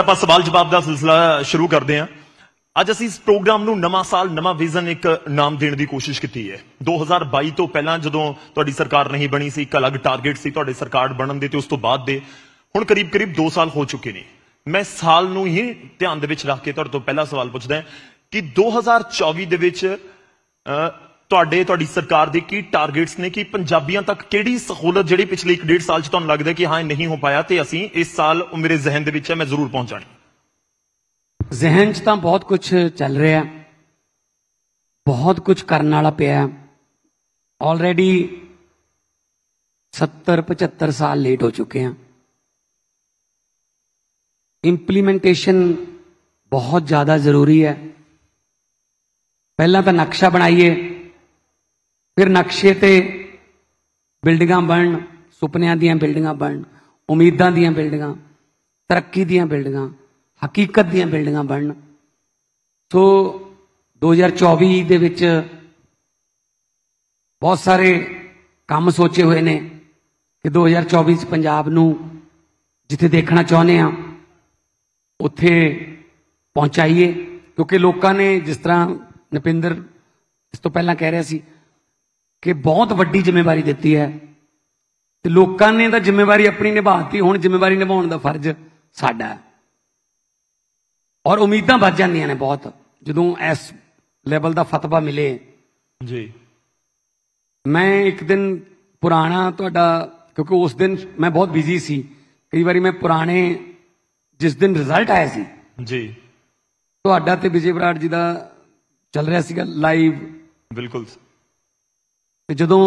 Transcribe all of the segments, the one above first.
ਆਪਾਂ ਸਵਾਲ ਜਵਾਬ ਦਾ ਸਿਲਸਿਲਾ ਸ਼ੁਰੂ ਕਰਦੇ ਹਾਂ ਅੱਜ ਅਸੀਂ ਇਸ ਪ੍ਰੋਗਰਾਮ ਨੂੰ ਨਵਾਂ ਸਾਲ ਨਵਾਂ ਵਿਜ਼ਨ ਇੱਕ ਨਾਮ ਦੇਣ ਦੀ ਕੋਸ਼ਿਸ਼ ਕੀਤੀ ਹੈ 2022 ਤੋਂ ਪਹਿਲਾਂ ਜਦੋਂ ਤੁਹਾਡੀ ਸਰਕਾਰ ਨਹੀਂ ਬਣੀ ਸੀ ਇੱਕ ਅਲੱਗ ਟਾਰਗੇਟ ਸੀ ਤੁਹਾਡੇ ਸਰਕਾਰ ਬਣਨ ਦੇ ਤੇ ਉਸ ਤੋਂ ਬਾਅਦ ਦੇ ਹੁਣ ਕਰੀਬ ਕਰੀਬ 2 ਸਾਲ ਹੋ ਚੁੱਕੇ ਨੇ ਮੈਂ ਸਾਲ ਨੂੰ ਹੀ ਧਿਆਨ ਦੇ ਵਿੱਚ ਰੱਖ ਕੇ ਤੁਹਾਡੇ ਤੋਂ ਪਹਿਲਾ ਸਵਾਲ ਪੁੱਛਦਾ ਕਿ 2024 ਦੇ ਵਿੱਚ ਤੁਹਾਡੇ ਤੁਹਾਡੀ ਸਰਕਾਰ ਦੇ ਕੀ ਟਾਰਗੇਟਸ ਨੇ ਕਿ ਪੰਜਾਬੀਆਂ ਤੱਕ ਕਿਹੜੀ ਸਹੂਲਤ ਜਿਹੜੀ ਪਿਛਲੇ 1.5 ਸਾਲ ਚ ਤੁਹਾਨੂੰ ਲੱਗਦਾ ਕਿ ਹਾਂ ਨਹੀਂ ਹੋ ਪਾਇਆ ਤੇ ਅਸੀਂ ਇਸ ਸਾਲ ਉਹ ਮੇਰੇ ਜ਼ਿਹਨ ਦੇ ਵਿੱਚ ਹੈ ਮੈਂ ਜ਼ਰੂਰ ਪਹੁੰਚਾਂ ਜ਼ਿਹਨ 'ਚ ਤਾਂ ਬਹੁਤ ਕੁਝ ਚੱਲ ਰਿਹਾ ਬਹੁਤ ਕੁਝ ਕਰਨ ਵਾਲਾ ਪਿਆ ਆਲਰੇਡੀ 70 75 ਸਾਲ ਲੇਟ ਹੋ ਚੁੱਕੇ ਆ ਇੰਪਲੀਮੈਂਟੇਸ਼ਨ ਬਹੁਤ ਜ਼ਿਆਦਾ ਜ਼ਰੂਰੀ ਹੈ ਪਹਿਲਾਂ ਤਾਂ ਨਕਸ਼ਾ ਬਣਾਈਏ ਫਿਰ ਨਕਸ਼ੇ ਤੇ ਬਿਲਡਿੰਗਾਂ ਬਣਨ ਸੁਪਨਿਆਂ ਦੀਆਂ ਬਿਲਡਿੰਗਾਂ ਬਣਨ ਉਮੀਦਾਂ ਦੀਆਂ ਬਿਲਡਿੰਗਾਂ ਤਰੱਕੀ ਦੀਆਂ ਬਿਲਡਿੰਗਾਂ ਹਕੀਕਤ ਦੀਆਂ ਬਿਲਡਿੰਗਾਂ ਬਣਨ ਸੋ 2024 ਦੇ ਵਿੱਚ ਬਹੁਤ ਸਾਰੇ ਕੰਮ ਸੋਚੇ ਹੋਏ ਨੇ ਕਿ 2024 ਚ ਪੰਜਾਬ ਨੂੰ ਜਿੱਥੇ ਦੇਖਣਾ ਚਾਹੁੰਦੇ ਆ ਉੱਥੇ ਪਹੁੰਚਾਈਏ ਕਿਉਂਕਿ ਲੋਕਾਂ ਨੇ ਜਿਸ ਤਰ੍ਹਾਂ ਨਪਿੰਦਰ ਇਸ ਤੋਂ ਪਹਿਲਾਂ ਕਹਿ ਰਿਹਾ ਸੀ ਕਿ ਬਹੁਤ ਵੱਡੀ ਜ਼ਿੰਮੇਵਾਰੀ ਦਿੱਤੀ ਹੈ ਤੇ ਲੋਕਾਂ ਨੇ ਤਾਂ ਜ਼ਿੰਮੇਵਾਰੀ ਆਪਣੀ ਨਿਭਾਤੀ ਹੁਣ ਜ਼ਿੰਮੇਵਾਰੀ ਨਿਭਾਉਣ ਦਾ ਫਰਜ਼ ਸਾਡਾ ਹੈ ਔਰ ਉਮੀਦਾਂ ਵੱਧ ਜਾਂਦੀਆਂ ਨੇ ਬਹੁਤ ਜਦੋਂ ਇਸ ਲੈਵਲ ਦਾ ਫਤਵਾ ਮਿਲੇ ਜੀ ਮੈਂ ਇੱਕ ਦਿਨ ਪੁਰਾਣਾ ਤੁਹਾਡਾ ਕਿਉਂਕਿ ਉਸ ਦਿਨ ਮੈਂ ਬਹੁਤ ਬਿਜ਼ੀ ਸੀ ਕਈ ਵਾਰੀ ਮੈਂ ਪੁਰਾਣੇ ਜਿਸ ਦਿਨ ਰਿਜ਼ਲਟ ਆਇਆ ਸੀ ਜੀ ਤੁਹਾਡਾ ਤੇ ਵਿਜੇ ਬਰਾੜ ਜੀ ਦਾ ਚੱਲ ਰਿਹਾ ਸੀਗਾ ਲਾਈਵ ਬਿਲਕੁਲ ਤੇ ਜਦੋਂ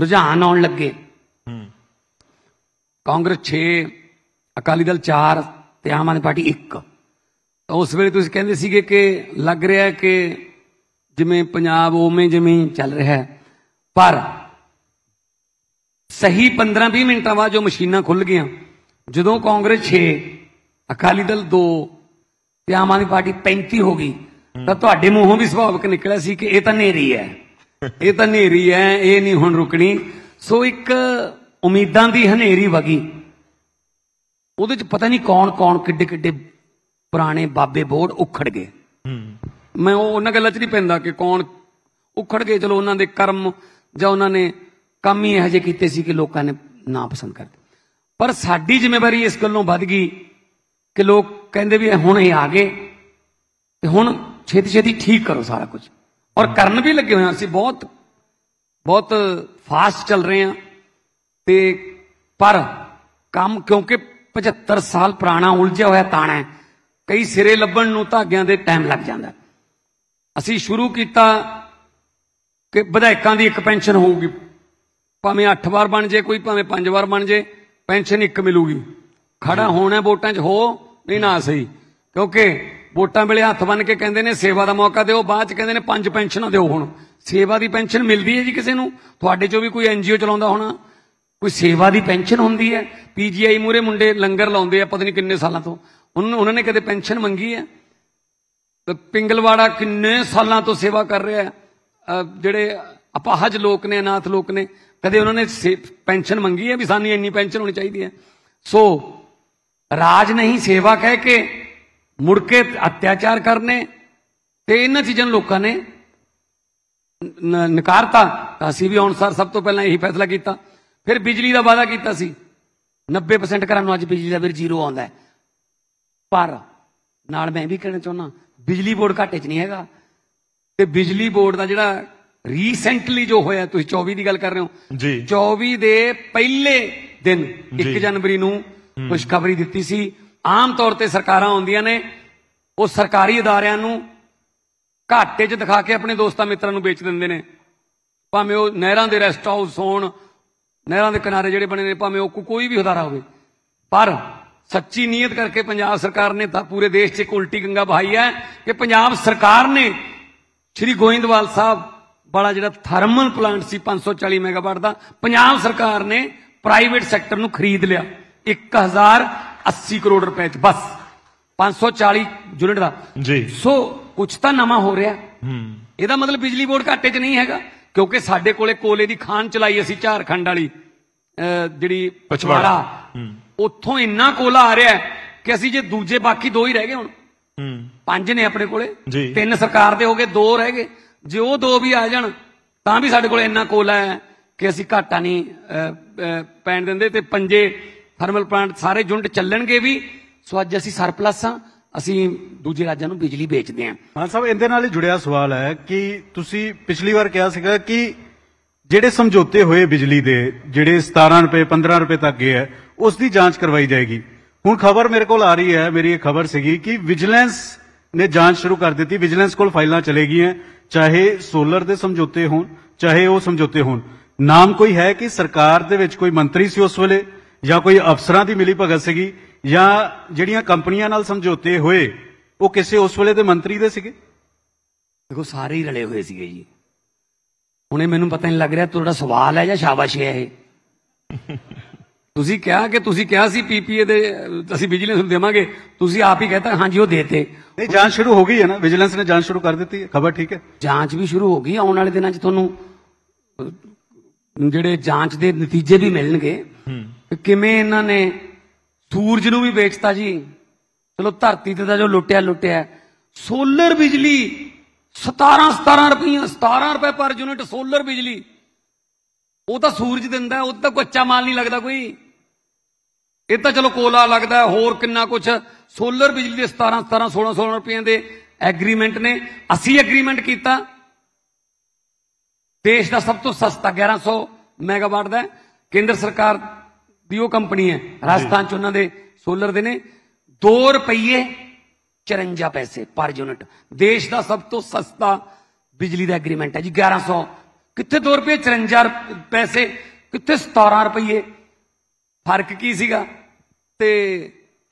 ਰੁਝਾਨ ਆਉਣ ਲੱਗੇ ਹੂੰ ਕਾਂਗਰਸ 6 ਅਕਾਲੀ ਦਲ 4 ਤੇ ਆਮ ਆਦਮੀ ਪਾਰਟੀ 1 ਤਾਂ ਉਸ ਵੇਲੇ ਤੁਸੀਂ ਕਹਿੰਦੇ ਸੀਗੇ ਕਿ ਲੱਗ ਰਿਹਾ ਕਿ ਜਿਵੇਂ ਪੰਜਾਬ ਉਵੇਂ ਜਿਵੇਂ ਚੱਲ ਰਿਹਾ ਹੈ ਪਰ ਸਹੀ 15-20 ਮਿੰਟਾਂ ਬਾਅਦ ਜੋ ਮਸ਼ੀਨਾਂ ਖੁੱਲ ਗਈਆਂ ਜਦੋਂ ਕਾਂਗਰਸ 6 ਅਕਾਲੀ ਦਲ 2 ਤੇ ਆਮ ਆਦਮੀ ਪਾਰਟੀ 35 ਹੋ ਗਈ ਤਾਂ ਤੁਹਾਡੇ ਮੂੰਹੋਂ ਵੀ ਸੁਭਾਵਿਕ ਨਿਕਲਿਆ ਸੀ ਕਿ ਇਹ ਤਾਂ ਨੇਰੀ ਹੈ ਇਹ ਤਾਂ ਹਨੇਰੀ ਐ ਇਹ ਨਹੀਂ ਹੁਣ ਰੁਕਣੀ ਸੋ ਇੱਕ ਉਮੀਦਾਂ ਦੀ ਹਨੇਰੀ ਵਗੀ ਉਹਦੇ ਚ ਪਤਾ ਨਹੀਂ ਕੌਣ ਕੌਣ ਕਿੱਡੇ ਕਿੱਡੇ ਪੁਰਾਣੇ ਬਾਬੇ ਬੋੜ ਉਖੜ ਗਏ ਮੈਂ ਉਹ ਉਹਨਾਂ ਗੱਲਾਂ 'ਚ ਨਹੀਂ ਪੈਂਦਾ ਕਿ ਕੌਣ ਉਖੜ ਗਏ ਚਲੋ ਉਹਨਾਂ ਦੇ ਕਰਮ ਜਾਂ ਉਹਨਾਂ ਨੇ ਕੰਮ ਹੀ ਅਜੇ ਕੀਤੇ ਸੀ ਕਿ ਲੋਕਾਂ ਨੇ ਨਾ ਪਸੰਦ ਕਰਦੇ ਪਰ ਸਾਡੀ ਜ਼ਿੰਮੇਵਾਰੀ ਇਸ ਗੱਲੋਂ ਵੱਧ ਗਈ ਕਿ ਲੋਕ ਕਹਿੰਦੇ ਵੀ ਹੁਣ ਇਹ ਆ ਗਏ ਤੇ ਹੁਣ ਛੇਤੀ ਛੇਤੀ ਠੀਕ ਕਰੋ ਸਾਰਾ ਕੁਝ ਔਰ ਕਰਨ ਵੀ ਲੱਗੇ ਹੋਏ ਸੀ ਅਸੀਂ ਬਹੁਤ ਬਹੁਤ ਫਾਸਟ ਚੱਲ ਰਹੇ ਆ ਤੇ ਪਰ ਕੰਮ ਕਿਉਂਕਿ 75 ਸਾਲ ਪੁਰਾਣਾ ਉਲਝਿਆ ਹੋਇਆ ਤਾਣਾ ਹੈ ਕਈ ਸਿਰੇ ਲੱਭਣ ਨੂੰ ਧਾਗਿਆਂ ਦੇ ਟਾਈਮ ਲੱਗ ਜਾਂਦਾ ਅਸੀਂ ਸ਼ੁਰੂ ਕੀਤਾ ਕਿ ਵਿਧਾਇਕਾਂ ਦੀ ਇੱਕ ਪੈਨਸ਼ਨ ਹੋਊਗੀ ਭਾਵੇਂ 8 ਵਾਰ ਬਣ ਜੇ ਕੋਈ ਭਾਵੇਂ 5 ਵਾਰ ਬਣ ਜੇ ਪੈਨਸ਼ਨ ਇੱਕ ਮਿਲੂਗੀ ਖੜਾ ਹੋਣਾ ਵੋਟਾਂ 'ਚ ਹੋ ਨਹੀਂ ਨਾ ਸਹੀ ਕਿਉਂਕਿ ਵੋਟਾਂ ਵੇਲੇ ਹੱਥ ਬੰਨ ਕੇ ਕਹਿੰਦੇ ਨੇ ਸੇਵਾ ਦਾ ਮੌਕਾ ਦਿਓ ਬਾਅਦ ਚ ਕਹਿੰਦੇ ਨੇ ਪੰਜ ਪੈਨਸ਼ਨਾਂ ਦਿਓ ਹੁਣ ਸੇਵਾ ਦੀ ਪੈਨਸ਼ਨ ਮਿਲਦੀ ਹੈ ਜੀ ਕਿਸੇ ਨੂੰ ਤੁਹਾਡੇ ਚੋਂ ਵੀ ਕੋਈ ਐਨਜੀਓ ਚਲਾਉਂਦਾ ਹੋਣਾ ਕੋਈ ਸੇਵਾ ਦੀ ਪੈਨਸ਼ਨ ਹੁੰਦੀ ਹੈ ਪੀਜੀਆਈ ਮੂਰੇ ਮੁੰਡੇ ਲੰਗਰ ਲਾਉਂਦੇ ਆ ਪਤਾ ਨਹੀਂ ਕਿੰਨੇ ਸਾਲਾਂ ਤੋਂ ਉਹਨਾਂ ਨੇ ਕਦੇ ਪੈਨਸ਼ਨ ਮੰਗੀ ਹੈ ਤੇ ਪਿੰਗਲਵਾੜਾ ਕਿੰਨੇ ਸਾਲਾਂ ਤੋਂ ਸੇਵਾ ਕਰ ਰਿਹਾ ਹੈ ਜਿਹੜੇ ਅਪਾਹਜ ਲੋਕ ਨੇ ਅਨਾਥ ਲੋਕ ਨੇ ਕਦੇ ਉਹਨਾਂ ਨੇ ਪੈਨਸ਼ਨ ਮੰਗੀ ਹੈ ਵੀ ਸਾਨੂੰ ਇੰਨੀ ਪੈਨਸ਼ਨ ਹੋਣੀ ਚਾਹੀਦੀ ਹੈ ਸੋ ਰਾਜ ਨਹੀਂ ਸੇਵਾ ਕਹਿ ਕੇ ਮੁੜ ਕੇ ਅਤਿਆਚਾਰ ਕਰਨੇ ਤੇ ਇਹਨਾਂ ਚੀਜ਼ਾਂ ਲੋਕਾਂ ਨੇ ਨਕਾਰਤਾ ਤਾਂ ਅਸੀਂ ਵੀ ਅਨਸਾਰ ਸਭ ਤੋਂ ਪਹਿਲਾਂ ਇਹੀ ਫੈਸਲਾ ਕੀਤਾ ਫਿਰ ਬਿਜਲੀ ਦਾ ਵਾਅਦਾ ਕੀਤਾ ਸੀ 90% ਘਰਾਂ ਨੂੰ ਅੱਜ ਬਿਜਲੀ ਦਾ ਬਿੱਲ ਜ਼ੀਰੋ ਆਉਂਦਾ ਹੈ ਪਰ ਨਾਲ ਮੈਂ ਵੀ ਕਹਿਣਾ ਚਾਹੁੰਦਾ ਬਿਜਲੀ ਬੋਰਡ ਘਾਟੇ 'ਚ ਨਹੀਂ ਹੈਗਾ ਤੇ ਬਿਜਲੀ ਬੋਰਡ ਦਾ ਜਿਹੜਾ ਰੀਸੈਂਟਲੀ ਜੋ ਹੋਇਆ ਤੁਸੀਂ 24 ਦੀ ਗੱਲ ਕਰ ਰਹੇ ਹੋ ਜੀ 24 ਦੇ ਪਹਿਲੇ ਦਿਨ 1 ਜਨਵਰੀ ਨੂੰ ਖੁਸ਼ਖਬਰੀ ਦਿੱਤੀ ਸੀ ਆਮ ਤੌਰ ਤੇ ਸਰਕਾਰਾਂ ਆਉਂਦੀਆਂ ਨੇ ਉਹ ਸਰਕਾਰੀ ਅਦਾਰਿਆਂ ਨੂੰ ਘਾਟੇ 'ਚ ਦਿਖਾ ਕੇ ਆਪਣੇ ਦੋਸਤਾਂ ਮਿੱਤਰਾਂ ਨੂੰ ਵੇਚ ਦਿੰਦੇ ਨੇ ਭਾਵੇਂ ਉਹ ਨਹਿਰਾਂ ਦੇ ਰੈਸਟ ਹਾਊਸ ਹੋਣ ਨਹਿਰਾਂ ਦੇ ਕਿਨਾਰੇ ਜਿਹੜੇ ਬਣੇ ਨੇ ਭਾਵੇਂ ਉਹ ਕੋਈ ਵੀ ਹਦਾਰਾ ਹੋਵੇ ਪਰ ਸੱਚੀ ਨੀਅਤ ਕਰਕੇ ਪੰਜਾਬ ਸਰਕਾਰ ਨੇ ਤਾਂ ਪੂਰੇ ਦੇਸ਼ 'ਚ ਇੱਕ ਉਲਟੀ ਗੰਗਾ ਬਹਾਈ ਹੈ ਕਿ ਪੰਜਾਬ ਸਰਕਾਰ ਨੇ ਸ਼੍ਰੀ ਗੋਇੰਦਵਾਲ ਸਾਹਿਬ ਵਾਲਾ ਜਿਹੜਾ ਥਰਮਲ ਪਲਾਂਟ ਸੀ 540 ਮੈਗਾਵਾਟ ਦਾ ਪੰਜਾਬ ਸਰਕਾਰ ਨੇ ਪ੍ਰਾਈਵੇਟ ਸੈਕਟਰ ਨੂੰ ਖਰੀਦ ਲਿਆ 1000 80 ਕਰੋੜ ਰੁਪਏ ਚ ਬਸ 540 ਯੂਨਿਟ ਦਾ ਜੀ ਸੋ ਕੁਝ ਤਾਂ ਨਵਾਂ ਹੋ ਰਿਹਾ ਹੂੰ ਇਹਦਾ ਮਤਲਬ ਬਿਜਲੀ ਬੋਰਡ ਘਾਟੇ 'ਚ ਨਹੀਂ ਹੈਗਾ ਕਿਉਂਕਿ ਸਾਡੇ ਕੋਲੇ ਕੋਲੇ ਦੀ ਖਾਨ ਚਲਾਈ ਅਸੀਂ ਝਾਰਖੰਡ ਵਾਲੀ ਜਿਹੜੀ ਪਛਵਾੜਾ ਉੱਥੋਂ ਇੰਨਾ ਕੋਲਾ ਆ ਰਿਹਾ ਕਿ ਅਸੀਂ ਜੇ ਦੂਜੇ ਬਾਕੀ ਦੋ ਹੀ ਰਹਿ ਗਏ ਹੁਣ ਹੂੰ ਪੰਜ ਨੇ ਆਪਣੇ ਕੋਲੇ ਤਿੰਨ ਸਰਕਾਰ ਦੇ ਹੋ ਗਏ ਦੋ ਰਹਿ ਗਏ ਜੇ ਉਹ ਦੋ ਵੀ ਆ ਜਾਣ ਤਾਂ ਵੀ ਸਾਡੇ ਕੋਲੇ ਇੰਨਾ ਕੋਲਾ ਹੈ ਕਿ ਅਸੀਂ ਘਾਟਾ ਨਹੀਂ ਪੈਣ ਦਿੰਦੇ ਤੇ ਪੰਜੇ ਥਰਮਲ ਪਲਾਂਟ ਸਾਰੇ ਯੂਨਿਟ ਚੱਲਣਗੇ ਵੀ ਸੋ ਅੱਜ ਅਸੀਂ ਸਰਪਲਸ ਆ ਅਸੀਂ ਦੂਜੇ ਰਾਜਾਂ ਨੂੰ ਬਿਜਲੀ ਵੇਚਦੇ ਆ ਹਾਂ ਸਾਹਿਬ ਇਹਦੇ ਨਾਲ ਹੀ ਜੁੜਿਆ ਸਵਾਲ ਹੈ ਕਿ ਤੁਸੀਂ ਪਿਛਲੀ ਵਾਰ ਕਿਹਾ ਸੀਗਾ ਕਿ ਜਿਹੜੇ ਸਮਝੌਤੇ ਹੋਏ ਬਿਜਲੀ ਦੇ ਜਿਹੜੇ 17 ਰੁਪਏ 15 ਰੁਪਏ ਤੱਕ ਗਏ ਆ ਉਸ ਦੀ ਜਾਂਚ ਕਰਵਾਈ ਜਾਏਗੀ ਹੁਣ ਖਬਰ ਮੇਰੇ ਕੋਲ ਆ ਰਹੀ ਹੈ ਮੇਰੀ ਇਹ ਖਬਰ ਸੀਗੀ ਕਿ ਵਿਜੀਲੈਂਸ ਨੇ ਜਾਂਚ ਸ਼ੁਰੂ ਕਰ ਦਿੱਤੀ ਵਿਜੀਲੈਂਸ ਕੋਲ ਫਾਈਲਾਂ ਚਲੇ ਗਈਆਂ ਚਾਹੇ ਸੋਲਰ ਦੇ ਸਮਝੌਤੇ ਹੋਣ ਚਾਹੇ ਉਹ ਸਮਝੌਤੇ ਹੋਣ ਨਾਮ ਕੋਈ ਹੈ ਕਿ ਸਰਕਾਰ ਦੇ ਵਿੱਚ ਕੋਈ ਮੰਤਰੀ ਸੀ ਉਸ ਵੇਲੇ ਜਾਂ ਕੋਈ ਅਫਸਰਾਂ ਦੀ ਮਿਲੀ ਭਗਤ ਸੀਗੀ ਜਾਂ ਜਿਹੜੀਆਂ ਕੰਪਨੀਆਂ ਨਾਲ ਸਮਝੌਤੇ ਹੋਏ ਉਹ ਕਿਸੇ ਉਸ ਵੇਲੇ ਦੇ ਮੰਤਰੀ ਦੇ ਸੀਗੇ ਦੇਖੋ ਸਾਰੇ ਹੀ ਰਲੇ ਹੋਏ ਸੀਗੇ ਜੀ ਹੁਣੇ ਮੈਨੂੰ ਪਤਾ ਨਹੀਂ ਲੱਗ ਰਿਹਾ ਤੁਹਾਡਾ ਸਵਾਲ ਹੈ ਜਾਂ ਸ਼ਾਬਾਸ਼ ਹੈ ਇਹ ਤੁਸੀਂ ਕਿਹਾ ਕਿ ਤੁਸੀਂ ਕਿਹਾ ਸੀ ਪੀਪੀਏ ਦੇ ਅਸੀਂ ਵਿਜੀਲੈਂਸ ਨੂੰ ਦੇਵਾਂਗੇ ਤੁਸੀਂ ਆਪ ਹੀ ਕਹਤਾ ਹਾਂਜੀ ਉਹ ਦੇਤੇ ਨਹੀਂ ਜਾਂਚ ਸ਼ੁਰੂ ਹੋ ਗਈ ਹੈ ਨਾ ਵਿਜੀਲੈਂਸ ਨੇ ਜਾਂਚ ਸ਼ੁਰੂ ਕਰ ਦਿੱਤੀ ਹੈ ਖਬਰ ਠੀਕ ਹੈ ਜਾਂਚ ਵੀ ਸ਼ੁਰੂ ਹੋ ਗਈ ਆਉਣ ਵਾਲੇ ਦਿਨਾਂ 'ਚ ਤੁਹਾਨੂੰ ਜਿਹੜੇ ਜਾਂਚ ਦੇ ਨਤੀਜੇ ਵੀ ਮਿਲਣਗੇ ਕਿਵੇਂ ਇਹਨਾਂ ਨੇ ਸੂਰਜ ਨੂੰ ਵੀ ਵੇਚਤਾ ਜੀ ਚਲੋ ਧਰਤੀ ਤੇ ਦਾ ਜੋ ਲੁੱਟਿਆ ਲੁੱਟਿਆ ਸੋਲਰ ਬਿਜਲੀ 17 17 ਰੁਪਈਆ 17 ਰੁਪਏ ਪਰ ਯੂਨਿਟ ਸੋਲਰ ਬਿਜਲੀ ਉਹ ਤਾਂ ਸੂਰਜ ਦਿੰਦਾ ਉਹ ਤਾਂ ਕੱਚਾ ਮਾਲ ਨਹੀਂ ਲੱਗਦਾ ਕੋਈ ਇਹ ਤਾਂ ਚਲੋ ਕੋਲਾ ਲੱਗਦਾ ਹੋਰ ਕਿੰਨਾ ਕੁਛ ਸੋਲਰ ਬਿਜਲੀ ਦੇ 17 17 16 16 ਰੁਪਏ ਦੇ ਐਗਰੀਮੈਂਟ ਨੇ ਅਸੀਂ ਐਗਰੀਮੈਂਟ ਕੀਤਾ ਦੇਸ਼ ਦਾ ਸਭ ਤੋਂ ਸਸਤਾ 1100 ਮੈਗਾਵਾਟ ਦਾ ਕੇਂਦਰ ਸਰਕਾਰ ਵੀ ਉਹ ਕੰਪਨੀ ਹੈ ਰਾਜਸਥਾਨ ਚ ਉਹਨਾਂ ਦੇ ਸੋਲਰ ਦੇ ਨੇ 2 ਰੁਪਏ 54 ਪੈਸੇ ਪਰ ਯੂਨਿਟ ਦੇਸ਼ ਦਾ ਸਭ ਤੋਂ ਸਸਤਾ ਬਿਜਲੀ ਦਾ ਐਗਰੀਮੈਂਟ ਹੈ ਜੀ 1100 ਕਿੱਥੇ 2 ਰੁਪਏ 54 ਪੈਸੇ ਕਿੱਥੇ 17 ਰੁਪਏ ਫਰਕ ਕੀ ਸੀਗਾ ਤੇ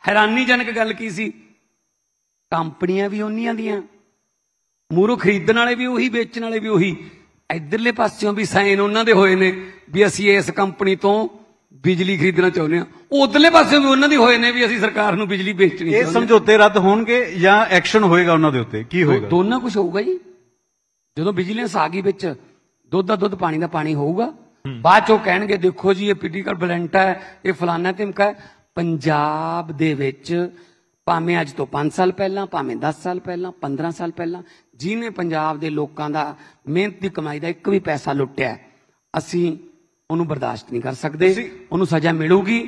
ਹੈਰਾਨੀਜਨਕ ਗੱਲ ਕੀ ਸੀ ਕੰਪਨੀਆਂ ਵੀ ਉਹਨੀਆਂ ਦੀਆਂ ਮੂਰੋ ਖਰੀਦਣ ਵਾਲੇ ਵੀ ਉਹੀ ਵੇਚਣ ਵਾਲੇ ਵੀ ਉਹੀ ਇਧਰਲੇ ਪਾਸਿਓਂ ਵੀ ਸਾਈਨ ਉਹਨਾਂ ਦੇ ਹੋਏ ਨੇ ਵੀ ਅਸੀਂ ਇਸ ਕੰਪਨੀ ਤੋਂ ਬਿਜਲੀ ਖਰੀਦਣਾ ਚਾਹੁੰਦੇ ਆ ਉਧਰਲੇ ਪਾਸੇ ਵੀ ਉਹਨਾਂ ਦੀ ਹੋਏ ਨੇ ਵੀ ਅਸੀਂ ਸਰਕਾਰ ਨੂੰ ਬਿਜਲੀ ਵੇਚਣੀ ਇਹ ਸਮਝੌਤੇ ਰੱਦ ਹੋਣਗੇ ਜਾਂ ਐਕਸ਼ਨ ਹੋਏਗਾ ਉਹਨਾਂ ਦੇ ਉੱਤੇ ਕੀ ਹੋਏਗਾ ਦੋਨਾਂ ਕੁਝ ਹੋਊਗਾ ਜੀ ਜਦੋਂ ਬਿਜਲੀ ਨੇ ਸਾਗੀ ਵਿੱਚ ਦੁੱਧ ਦਾ ਦੁੱਧ ਪਾਣੀ ਦਾ ਪਾਣੀ ਹੋਊਗਾ ਬਾਅਦ ਚੋਂ ਕਹਿਣਗੇ ਦੇਖੋ ਜੀ ਇਹ ਪੀਟੀਕਲ ਬਲੈਂਟਾ ਹੈ ਇਹ ਫਲਾਨਾ ਧਮਕਾ ਹੈ ਪੰਜਾਬ ਦੇ ਵਿੱਚ ਭਾਵੇਂ ਅੱਜ ਤੋਂ 5 ਸਾਲ ਪਹਿਲਾਂ ਭਾਵੇਂ 10 ਸਾਲ ਪਹਿਲਾਂ 15 ਸਾਲ ਪਹਿਲਾਂ ਜਿਨੇ ਪੰਜਾਬ ਦੇ ਲੋਕਾਂ ਦਾ ਮਿਹਨਤ ਦੀ ਕਮਾਈ ਦਾ ਇੱਕ ਵੀ ਪੈਸਾ ਲੁੱਟਿਆ ਅਸੀਂ ਉਹਨੂੰ ਬਰਦਾਸ਼ਤ ਨਹੀਂ ਕਰ ਸਕਦੇ ਉਹਨੂੰ ਸਜ਼ਾ ਮਿਲੂਗੀ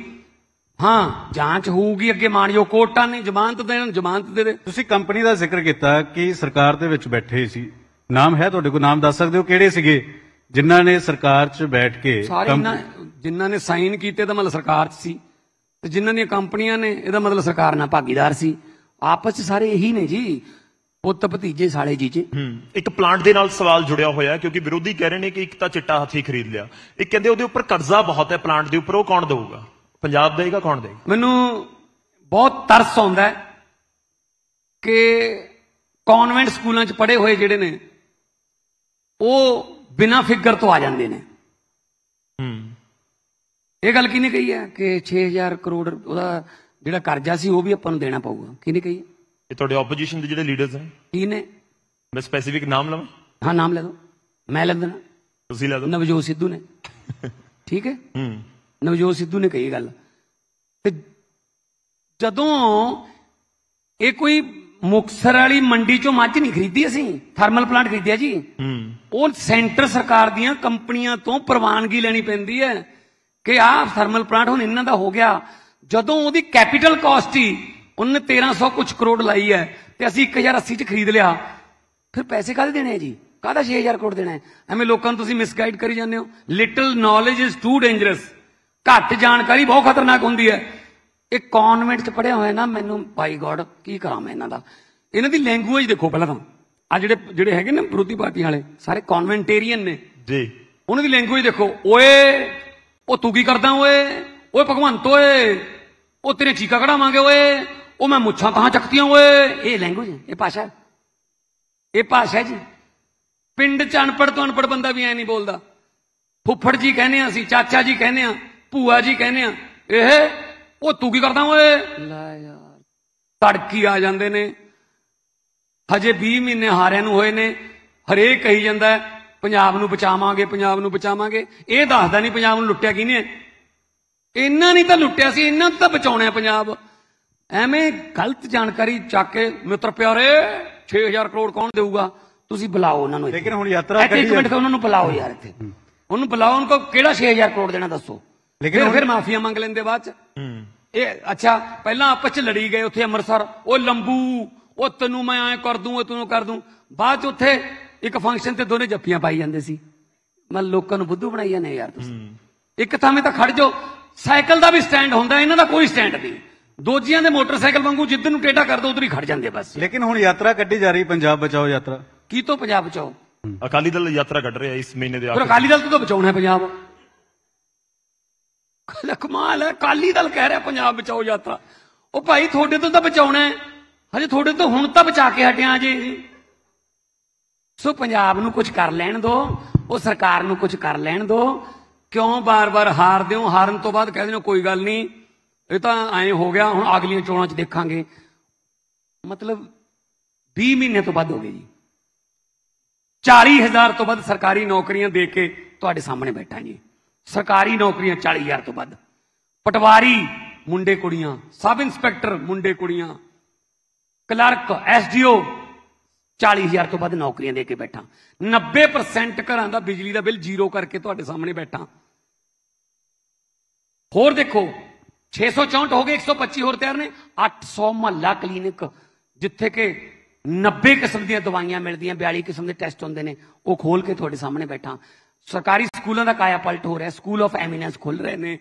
ਹਾਂ ਜਾਂਚ ਹੋਊਗੀ ਅੱਗੇ ਮਾਨਯੋ ਕੋਰਟਾਂ ਨੇ ਜ਼ਮਾਨਤ ਦੇਣ ਜ਼ਮਾਨਤ ਦੇ ਦੇ ਤੁਸੀਂ ਕੰਪਨੀ ਦਾ ਜ਼ਿਕਰ ਕੀਤਾ ਕਿ ਸਰਕਾਰ ਦੇ ਵਿੱਚ ਬੈਠੇ ਸੀ ਨਾਮ ਹੈ ਤੁਹਾਡੇ ਕੋਲ ਨਾਮ ਦੱਸ ਸਕਦੇ ਹੋ ਕਿਹੜੇ ਸੀਗੇ ਜਿਨ੍ਹਾਂ ਨੇ ਸਰਕਾਰ 'ਚ ਬੈਠ ਕੇ ਜਿਨ੍ਹਾਂ ਨੇ ਸਾਈਨ ਕੀਤੇ ਤਾਂ ਮਤਲਬ ਸਰਕਾਰ 'ਚ ਸੀ ਤੇ ਜਿਨ੍ਹਾਂ ਦੀਆਂ ਕੰਪਨੀਆਂ ਨੇ ਇਹਦਾ ਮਤਲਬ ਸਰਕਾਰ ਨਾਲ ਭਾਗੀਦਾਰ ਸੀ ਆਪਸ 'ਚ ਸਾਰੇ ਇਹੀ ਨੇ ਜੀ ਪੁੱਤ ਭਤੀਜੇ ਸਾਲੇ ਜੀਜੇ ਇੱਕ ਪਲਾਂਟ ਦੇ ਨਾਲ ਸਵਾਲ ਜੁੜਿਆ ਹੋਇਆ ਹੈ ਕਿਉਂਕਿ ਵਿਰੋਧੀ ਕਹਿ ਰਹੇ ਨੇ ਕਿ ਇੱਕ ਤਾਂ ਚਿੱਟਾ ਹਾਥੀ ਖਰੀਦ ਲਿਆ ਇਹ ਕਹਿੰਦੇ ਉਹਦੇ ਉੱਪਰ ਕਰਜ਼ਾ ਬਹੁਤ ਹੈ ਪਲਾਂਟ ਦੇ ਉੱਪਰ ਉਹ ਕੌਣ ਦੇਊਗਾ ਪੰਜਾਬ ਦੇਗਾ ਕੌਣ ਦੇਗਾ ਮੈਨੂੰ ਬਹੁਤ ਤਰਸ ਆਉਂਦਾ ਹੈ ਕਿ ਕਨਵੈਂਟ ਸਕੂਲਾਂ 'ਚ ਪੜ੍ਹੇ ਹੋਏ ਜਿਹੜੇ ਨੇ ਉਹ ਬਿਨਾਂ ਫਿਕਰ ਤੋਂ ਆ ਜਾਂਦੇ ਨੇ ਹੂੰ ਇਹ ਗੱਲ ਕਿਹਨੇ ਕਹੀ ਹੈ ਕਿ 6000 ਕਰੋੜ ਉਹਦਾ ਜਿਹੜਾ ਕਰਜ਼ਾ ਸੀ ਉਹ ਵੀ ਆਪਾਂ ਨੂੰ ਦੇਣਾ ਪਊਗਾ ਕਿਹਨੇ ਕਹੀ ਹੈ ਇਹ ਤੁਹਾਡੇ ਆਪੋਜੀਸ਼ਨ ਦੇ ਜਿਹੜੇ ਲੀਡਰਸ ਨੇ ਕੀ ਨੇ ਮੈਂ ਸਪੈਸੀਫਿਕ ਨਾਮ ਲਵਾਂ ਹਾਂ ਨਾਮ ਲੈ ਦੋ ਮੈਂ ਲੈ ਦੇਣਾ ਤੁਸੀਂ ਲੈ ਦੋ ਨਵਜੋਤ ਸਿੱਧੂ ਨੇ ਠੀਕ ਹੈ ਹੂੰ ਨਵਜੋਤ ਸਿੱਧੂ ਨੇ ਕਹੀ ਗੱਲ ਤੇ ਜਦੋਂ ਇਹ ਕੋਈ ਮੁਕਸਰ ਵਾਲੀ ਮੰਡੀ ਚੋਂ ਮੱਝ ਨਹੀਂ ਖਰੀਦੀ ਅਸੀਂ ਥਰਮਲ ਪਲਾਂਟ ਖਰੀਦਿਆ ਜੀ ਹੂੰ ਉਹ ਸੈਂਟਰ ਸਰਕਾਰ ਦੀਆਂ ਕੰਪਨੀਆਂ ਤੋਂ ਪ੍ਰਵਾਨਗੀ ਲੈਣੀ ਪੈਂਦੀ ਹੈ ਕਿ ਆਹ ਥਰਮਲ ਪਲਾਂਟ ਹੁਣ ਇਹਨਾਂ ਦਾ ਹੋ ਗਿਆ ਜਦੋਂ ਉਹਦੀ ਕੈਪੀਟਲ ਕਾਸਟ ਹੀ ਉਹਨੇ 1300 ਕੁਝ ਕਰੋੜ ਲਾਈ ਹੈ ਤੇ ਅਸੀਂ 1080 ਚ ਖਰੀਦ ਲਿਆ ਫਿਰ ਪੈਸੇ ਕਾਹਦੇ ਦੇਣੇ ਆ ਜੀ ਕਾਹਦਾ 6000 ਕਰੋੜ ਦੇਣਾ ਹੈ ਐਵੇਂ ਲੋਕਾਂ ਨੂੰ ਤੁਸੀਂ ਮਿਸਗਾਈਡ ਕਰੀ ਜਾਂਦੇ ਹੋ little knowledge is too dangerous ਘੱਟ ਜਾਣਕਾਰੀ ਬਹੁਤ ਖਤਰਨਾਕ ਹੁੰਦੀ ਹੈ ਇਹ ਕਨਵੈਂਟ ਚ ਪੜਿਆ ਹੋਇਆ ਨਾ ਮੈਨੂੰ ਬਾਈ ਗੋਡ ਕੀ ਕਰਾਂ ਮੈਂ ਇਹਨਾਂ ਦਾ ਇਹਨਾਂ ਦੀ ਲੈਂਗੁਏਜ ਦੇਖੋ ਪਹਿਲਾਂ ਤਾਂ ਆ ਜਿਹੜੇ ਜਿਹੜੇ ਹੈਗੇ ਨਾ ਵਿਰੋਧੀ ਪਾਰਟੀ ਵਾਲੇ ਸਾਰੇ ਕਨਵੈਂਟੇਰੀਅਨ ਨੇ ਜੀ ਉਹਨਾਂ ਦੀ ਲੈਂਗੁਏਜ ਦੇਖੋ ਓਏ ਉਹ ਤੂੰ ਕੀ ਕਰਦਾ ਓਏ ਓਏ ਭਗਵੰਤ ਓਏ ਉਹ ਤੇਰੇ ਚੀਕਾ ਕਢਾਵਾਂਗੇ ਓਏ ਉਹ ਮੈਂ ਮੁੱਛਾਂ ਕਹਾਂ ਚੱਕਤੀਆਂ ਓਏ ਇਹ ਲੈਂਗੁਏਜ ਇਹ ਭਾਸ਼ਾ ਇਹ ਭਾਸ਼ਾ ਜੀ ਪਿੰਡ ਚ ਅਨਪੜ ਤੋਂ ਅਨਪੜ ਬੰਦਾ ਵੀ ਐ ਨਹੀਂ ਬੋਲਦਾ ਫੁੱਫੜ ਜੀ ਕਹਿੰਦੇ ਆ ਅਸੀਂ ਚਾਚਾ ਜੀ ਕਹਿੰਦੇ ਆ ਭੂਆ ਜੀ ਕਹਿੰਦੇ ਆ ਇਹ ਉਹ ਤੂੰ ਕੀ ਕਰਦਾ ਓਏ ਲੈ ਯਾਰ ਤੜਕੀ ਆ ਜਾਂਦੇ ਨੇ ਹਜੇ 20 ਮਹੀਨੇ ਹਾਰਿਆਂ ਨੂੰ ਹੋਏ ਨੇ ਹਰੇਕ ਕਹੀ ਜਾਂਦਾ ਪੰਜਾਬ ਨੂੰ ਬਚਾਵਾਂਗੇ ਪੰਜਾਬ ਨੂੰ ਬਚਾਵਾਂਗੇ ਇਹ ਦੱਸਦਾ ਨਹੀਂ ਪੰਜਾਬ ਨੂੰ ਲੁੱਟਿਆ ਕਿਹਨੇ ਇਹਨਾਂ ਨਹੀਂ ਤਾਂ ਲੁੱਟਿਆ ਸੀ ਇਹਨਾਂ ਤਾਂ ਬਚਾਉਣਾ ਪੰਜਾਬ ਐਵੇਂ ਗਲਤ ਜਾਣਕਾਰੀ ਚੱਕ ਕੇ ਮਿੱਤਰ ਪਿਆਰੇ 6000 ਕਰੋੜ ਕੌਣ ਦੇਊਗਾ ਤੁਸੀਂ ਬੁਲਾਓ ਉਹਨਾਂ ਨੂੰ ਲੇਕਿਨ ਹੁਣ ਯਾਤਰਾ ਕਰੀ ਇੱਕ ਮਿੰਟ ਉਹਨਾਂ ਨੂੰ ਬੁਲਾਓ ਯਾਰ ਇੱਥੇ ਉਹਨੂੰ ਬੁਲਾਓ ਉਹਨਾਂ ਕੋ ਕਿਹੜਾ 6000 ਕਰੋੜ ਦੇਣਾ ਦੱਸੋ ਲੇਕਿਨ ਫਿਰ ਮਾਫੀਆ ਮੰਗ ਲੈਂਦੇ ਬਾਅਦ ਚ ਇਹ ਅੱਛਾ ਪਹਿਲਾਂ ਆਪਸ ਚ ਲੜੀ ਗਏ ਉੱਥੇ ਅੰਮ੍ਰਿਤਸਰ ਉਹ ਲੰਬੂ ਉਹ ਤੈਨੂੰ ਮੈਂ ਐ ਕਰ ਦੂੰ ਉਹ ਤੈਨੂੰ ਕਰ ਦੂੰ ਬਾਅਦ ਚ ਉੱਥੇ ਇੱਕ ਫੰਕਸ਼ਨ ਤੇ ਦੋਨੇ ਜੱਫੀਆਂ ਪਾਈ ਜਾਂਦੇ ਸੀ ਮੈਂ ਲੋਕਾਂ ਨੂੰ ਬੁੱਧੂ ਬਣਾਈ ਜਾਂਦੇ ਯਾਰ ਤੁਸੀਂ ਇੱਕ ਥਾਵੇਂ ਤਾਂ ਖੜ ਜਾਓ ਸਾਈਕਲ ਦਾ ਵੀ ਸਟੈਂਡ ਹੁੰਦਾ ਇਹਨਾਂ ਦਾ ਕੋਈ ਸਟੈਂਡ ਨਹੀਂ ਦੋਜੀਆਂ ਦੇ ਮੋਟਰਸਾਈਕਲ ਵਾਂਗੂ ਜਿੱਦ ਨੂੰ ਟੇਡਾ ਕਰ ਦੋ ਉਧਰ ਹੀ ਖੜ ਜਾਂਦੇ ਬਸ ਲੇਕਿਨ ਹੁਣ ਯਾਤਰਾ ਕੱਢੀ ਜਾ ਰਹੀ ਪੰਜਾਬ ਬਚਾਓ ਯਾਤਰਾ ਕੀ ਤੋਂ ਪੰਜਾਬ ਬਚਾਓ ਅਕਾਲੀ ਦਲ ਯਾਤਰਾ ਕੱਢ ਰਿਹਾ ਇਸ ਮਹੀਨੇ ਦੇ ਆਖਰ ਅਕਾਲੀ ਦਲ ਤੋਂ ਬਚਾਉਣਾ ਹੈ ਪੰਜਾਬ ਕਮਾਲ ਹੈ ਅਕਾਲੀ ਦਲ ਕਹਿ ਰਿਹਾ ਪੰਜਾਬ ਬਚਾਓ ਯਾਤਰਾ ਉਹ ਭਾਈ ਤੁਹਾਡੇ ਤੋਂ ਤਾਂ ਬਚਾਉਣਾ ਹੈ ਹਜੇ ਤੁਹਾਡੇ ਤੋਂ ਹੁਣ ਤਾਂ ਬਚਾ ਕੇ ਹਟਿਆ ਜੀ ਸੋ ਪੰਜਾਬ ਨੂੰ ਕੁਝ ਕਰ ਲੈਣ ਦਿਓ ਉਹ ਸਰਕਾਰ ਨੂੰ ਕੁਝ ਕਰ ਲੈਣ ਦਿਓ ਕਿਉਂ ਬਾਰ-ਬਾਰ ਹਾਰਦੇ ਹੋ ਹਾਰਨ ਤੋਂ ਬਾਅਦ ਕਹਿੰਦੇ ਹੋ ਕੋਈ ਗੱਲ ਨਹੀਂ ਇਹ ਤਾਂ ਐ ਹੋ ਗਿਆ ਹੁਣ ਅਗਲੀਆਂ ਚੋਣਾਂ 'ਚ ਦੇਖਾਂਗੇ ਮਤਲਬ 20 ਮਹੀਨੇ ਤੋਂ ਵੱਧ ਹੋ ਗਏ ਜੀ 40000 ਤੋਂ ਵੱਧ ਸਰਕਾਰੀ ਨੌਕਰੀਆਂ ਦੇ ਕੇ ਤੁਹਾਡੇ ਸਾਹਮਣੇ ਬੈਠਾ ਜੀ ਸਰਕਾਰੀ ਨੌਕਰੀਆਂ 40000 ਤੋਂ ਵੱਧ ਪਟਵਾਰੀ ਮੁੰਡੇ ਕੁੜੀਆਂ ਸਬ ਇੰਸਪੈਕਟਰ ਮੁੰਡੇ ਕੁੜੀਆਂ ਕਲਰਕ ਐਸਡੀਓ 40000 ਤੋਂ ਵੱਧ ਨੌਕਰੀਆਂ ਦੇ ਕੇ ਬੈਠਾ 90% ਘਰਾਂ ਦਾ ਬਿਜਲੀ ਦਾ ਬਿੱਲ ਜ਼ੀਰੋ ਕਰਕੇ ਤੁਹਾਡੇ ਸਾਹਮਣੇ ਬੈਠਾ ਹੋਰ ਦੇਖੋ 664 ਹੋ ਗਏ 125 ਹੋਰ ਤਿਆਰ ਨੇ 800 ਮਹੱਲਾ ਕਲੀਨਿਕ ਜਿੱਥੇ ਕਿ 90 ਕਿਸਮ ਦੀਆਂ ਦਵਾਈਆਂ ਮਿਲਦੀਆਂ 42 ਕਿਸਮ ਦੇ ਟੈਸਟ ਹੁੰਦੇ ਨੇ ਉਹ ਖੋਲ ਕੇ ਤੁਹਾਡੇ ਸਾਹਮਣੇ ਬੈਠਾ ਸਰਕਾਰੀ ਸਕੂਲਾਂ ਦਾ ਕਾਇਆ ਪਲਟ ਹੋ ਰਿਹਾ ਸਕੂਲ ਆਫ ਐਮੀਨੈਂਸ ਖੁੱਲ ਰਹੇ ਨੇ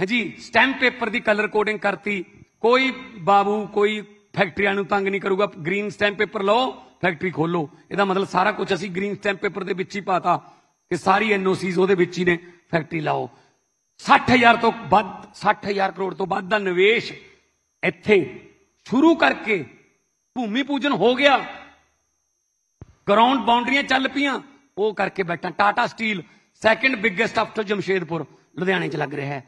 ਹਾਂਜੀ ਸਟੈਂਪ ਪੇਪਰ ਦੀ ਕਲਰ ਕੋਡਿੰਗ ਕਰਤੀ ਕੋਈ ਬਾਬੂ ਕੋਈ ਫੈਕਟਰੀਆਂ ਨੂੰ ਤੰਗ ਨਹੀਂ ਕਰੂਗਾ ਗ੍ਰੀਨ ਸਟੈਂਪ ਪੇਪਰ ਲਓ ਫੈਕਟਰੀ ਖੋਲੋ ਇਹਦਾ ਮਤਲਬ ਸਾਰਾ ਕੁਝ ਅਸੀਂ ਗ੍ਰੀਨ ਸਟੈਂਪ ਪੇਪਰ ਦੇ ਵਿੱਚ ਹੀ ਪਾਤਾ ਕਿ ਸਾਰੀ ਐਨਓਸੀਜ਼ ਉਹਦੇ ਵਿੱਚ ਹੀ ਨੇ ਫੈਕਟਰੀ ਲਾਓ 60000 ਤੋਂ ਵੱਧ 60000 ਕਰੋੜ ਤੋਂ ਵੱਧ ਦਾ ਨਿਵੇਸ਼ ਇੱਥੇ ਸ਼ੁਰੂ ਕਰਕੇ ਭੂਮੀ ਪੂਜਨ ਹੋ ਗਿਆ ਗਰਾਊਂਡ ਬਾਉਂਡਰੀਆਂ ਚੱਲ ਪੀਆਂ ਉਹ ਕਰਕੇ ਬੈਠਾ Tata steel second biggest after Jamshedpur ਲੁਧਿਆਣੇ 'ਚ ਲੱਗ ਰਿਹਾ ਹੈ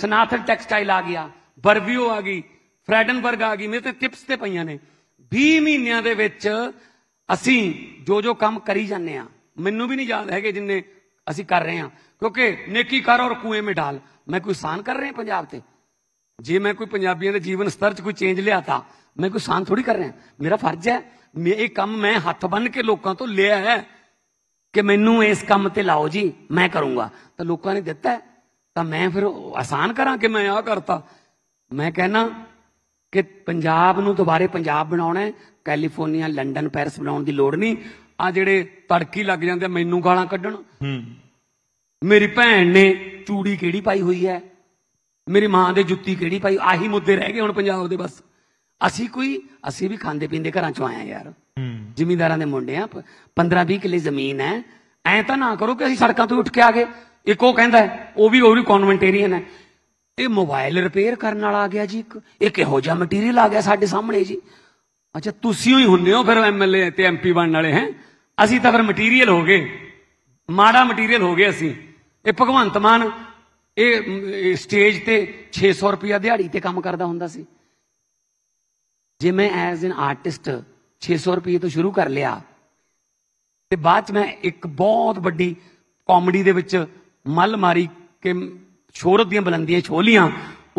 ਸਨਾਥਨ ਟੈਕਸਟਾਈਲ ਆ ਗਿਆ ਬਰਵਿਓ ਆ ਗਈ ਫ੍ਰੈਡਨਬਰਗ ਆ ਗਈ ਮੇਰੇ ਤੇ ਟਿਪਸ ਤੇ ਪਈਆਂ ਨੇ 20 ਮਹੀਨਿਆਂ ਦੇ ਵਿੱਚ ਅਸੀਂ ਜੋ ਜੋ ਕੰਮ ਕਰੀ ਜਾਂਦੇ ਆ ਮੈਨੂੰ ਵੀ ਨਹੀਂ ਯਾਦ ਹੈਗੇ ਜਿੰਨੇ ਅਸੀਂ ਕਰ ਰਹੇ ਹਾਂ ਕਿਉਂਕਿ ਨੇਕੀ ਕਰ ਔਰ ਕੂਏ ਮੇ ਢਾਲ ਮੈਂ ਕੋਈ ਸਾਨ ਕਰ ਰਹੇ ਹਾਂ ਪੰਜਾਬ ਤੇ ਜੇ ਮੈਂ ਕੋਈ ਪੰਜਾਬੀਆਂ ਦੇ ਜੀਵਨ ਸਤਰ 'ਚ ਕੋਈ ਚੇਂਜ ਲਿਆਤਾ ਮੈਂ ਕੋਈ ਸਾਨ ਥੋੜੀ ਕਰ ਰਿਹਾ ਮੇਰਾ ਫਰਜ਼ ਹੈ ਮੈਂ ਇਹ ਕੰਮ ਮੈਂ ਹੱਥ ਬੰਨ ਕੇ ਲੋਕਾਂ ਤੋਂ ਲਿਆ ਹੈ ਕਿ ਮੈਨੂੰ ਇਸ ਕੰਮ ਤੇ ਲਾਓ ਜੀ ਮੈਂ ਕਰੂੰਗਾ ਤਾਂ ਲੋਕਾਂ ਨੇ ਦਿੱਤਾ ਤਾਂ ਮੈਂ ਫਿਰ ਆਸਾਨ ਕਰਾਂ ਕਿ ਮੈਂ ਆ ਕਰਤਾ ਮੈਂ ਕਹਿਣਾ ਕਿ ਪੰਜਾਬ ਨੂੰ ਦੁਬਾਰੇ ਪੰਜਾਬ ਬਣਾਉਣਾ ਹੈ ਕੈਲੀਫੋਰਨੀਆ ਲੰਡਨ ਪੈਰਿਸ ਬਣਾਉਣ ਦੀ ਲੋੜ ਨਹੀਂ ਆ ਜਿਹੜੇ ਤੜਕੀ ਲੱਗ ਜਾਂਦੇ ਮੈਨੂੰ ਗਾਲਾਂ ਕੱਢਣ ਹੂੰ ਮੇਰੀ ਭੈਣ ਨੇ ਚੂੜੀ ਕਿਹੜੀ ਪਾਈ ਹੋਈ ਹੈ ਮੇਰੀ ਮਾਂ ਦੇ ਜੁੱਤੀ ਕਿਹੜੀ ਪਾਈ ਆਹੀ ਮੁੱਦੇ ਰਹਿ ਗਏ ਹੁਣ ਪੰਜਾਬ ਦੇ ਬਸ ਅਸੀਂ ਕੋਈ ਅਸੀਂ ਵੀ ਖਾਂਦੇ ਪੀਂਦੇ ਘਰਾਂ ਚੋਂ ਆਏ ਆ ਯਾਰ ਜ਼ਿਮੀਂਦਾਰਾਂ ਦੇ ਮੁੰਡੇ ਆ 15 20 ਕਿੱਲੇ ਜ਼ਮੀਨ ਹੈ ਐ ਤਾਂ ਨਾ ਕਰੋ ਕਿ ਅਸੀਂ ਸੜਕਾਂ ਤੋਂ ਉੱਠ ਕੇ ਆ ਗਏ ਇੱਕ ਉਹ ਕਹਿੰਦਾ ਉਹ ਵੀ ਉਹ ਵੀ ਕਨਵੈਂਟੇਰੀਅਨ ਹੈ ਇਹ ਮੋਬਾਈਲ ਰਿਪੇਅਰ ਕਰਨ ਵਾਲਾ ਆ ਗਿਆ ਜੀ ਇੱਕ ਇਹ ਕਿਹੋ ਜਿਹਾ ਮਟੀਰੀਅਲ ਆ ਗਿਆ ਸਾਡੇ ਸਾਹਮਣੇ ਜੀ ਅੱਛਾ ਤੁਸੀਂ ਹੀ ਹੁੰਨੇ ਹੋ ਫਿਰ ਐਮਐਲਏ ਤੇ ਐਮਪੀ ਬਣਨ ਵਾਲੇ ਹੈ ਅਸੀਂ ਤਾਂ ਫਿਰ ਮਟੀਰੀਅਲ ਹੋ ਗਏ ਮਾੜਾ ਮਟੀਰੀਅਲ ਹੋ ਗਏ ਅਸੀਂ ਇਹ ਭਗਵੰਤ ਮਾਨ ਇਹ ਸਟੇਜ ਤੇ 600 ਰੁਪਿਆ ਦਿਹਾੜੀ ਤੇ ਕੰਮ ਕਰਦਾ ਹੁੰਦਾ ਸੀ ਜੇ ਮੈਂ ਐਜ਼ ਐਨ ਆਰਟਿਸਟ 600 ਰੁਪਏ ਤੋਂ ਸ਼ੁਰੂ ਕਰ ਲਿਆ ਤੇ ਬਾਅਦ ਚ ਮੈਂ ਇੱਕ ਬਹੁਤ ਵੱਡੀ ਕਾਮੇਡੀ ਦੇ ਵਿੱਚ ਮੱਲ ਮਾਰੀ ਕਿ ਸ਼ੋਹਰਤ ਦੀਆਂ ਬਲੰਦੀਆਂ ਛੋਲੀਆਂ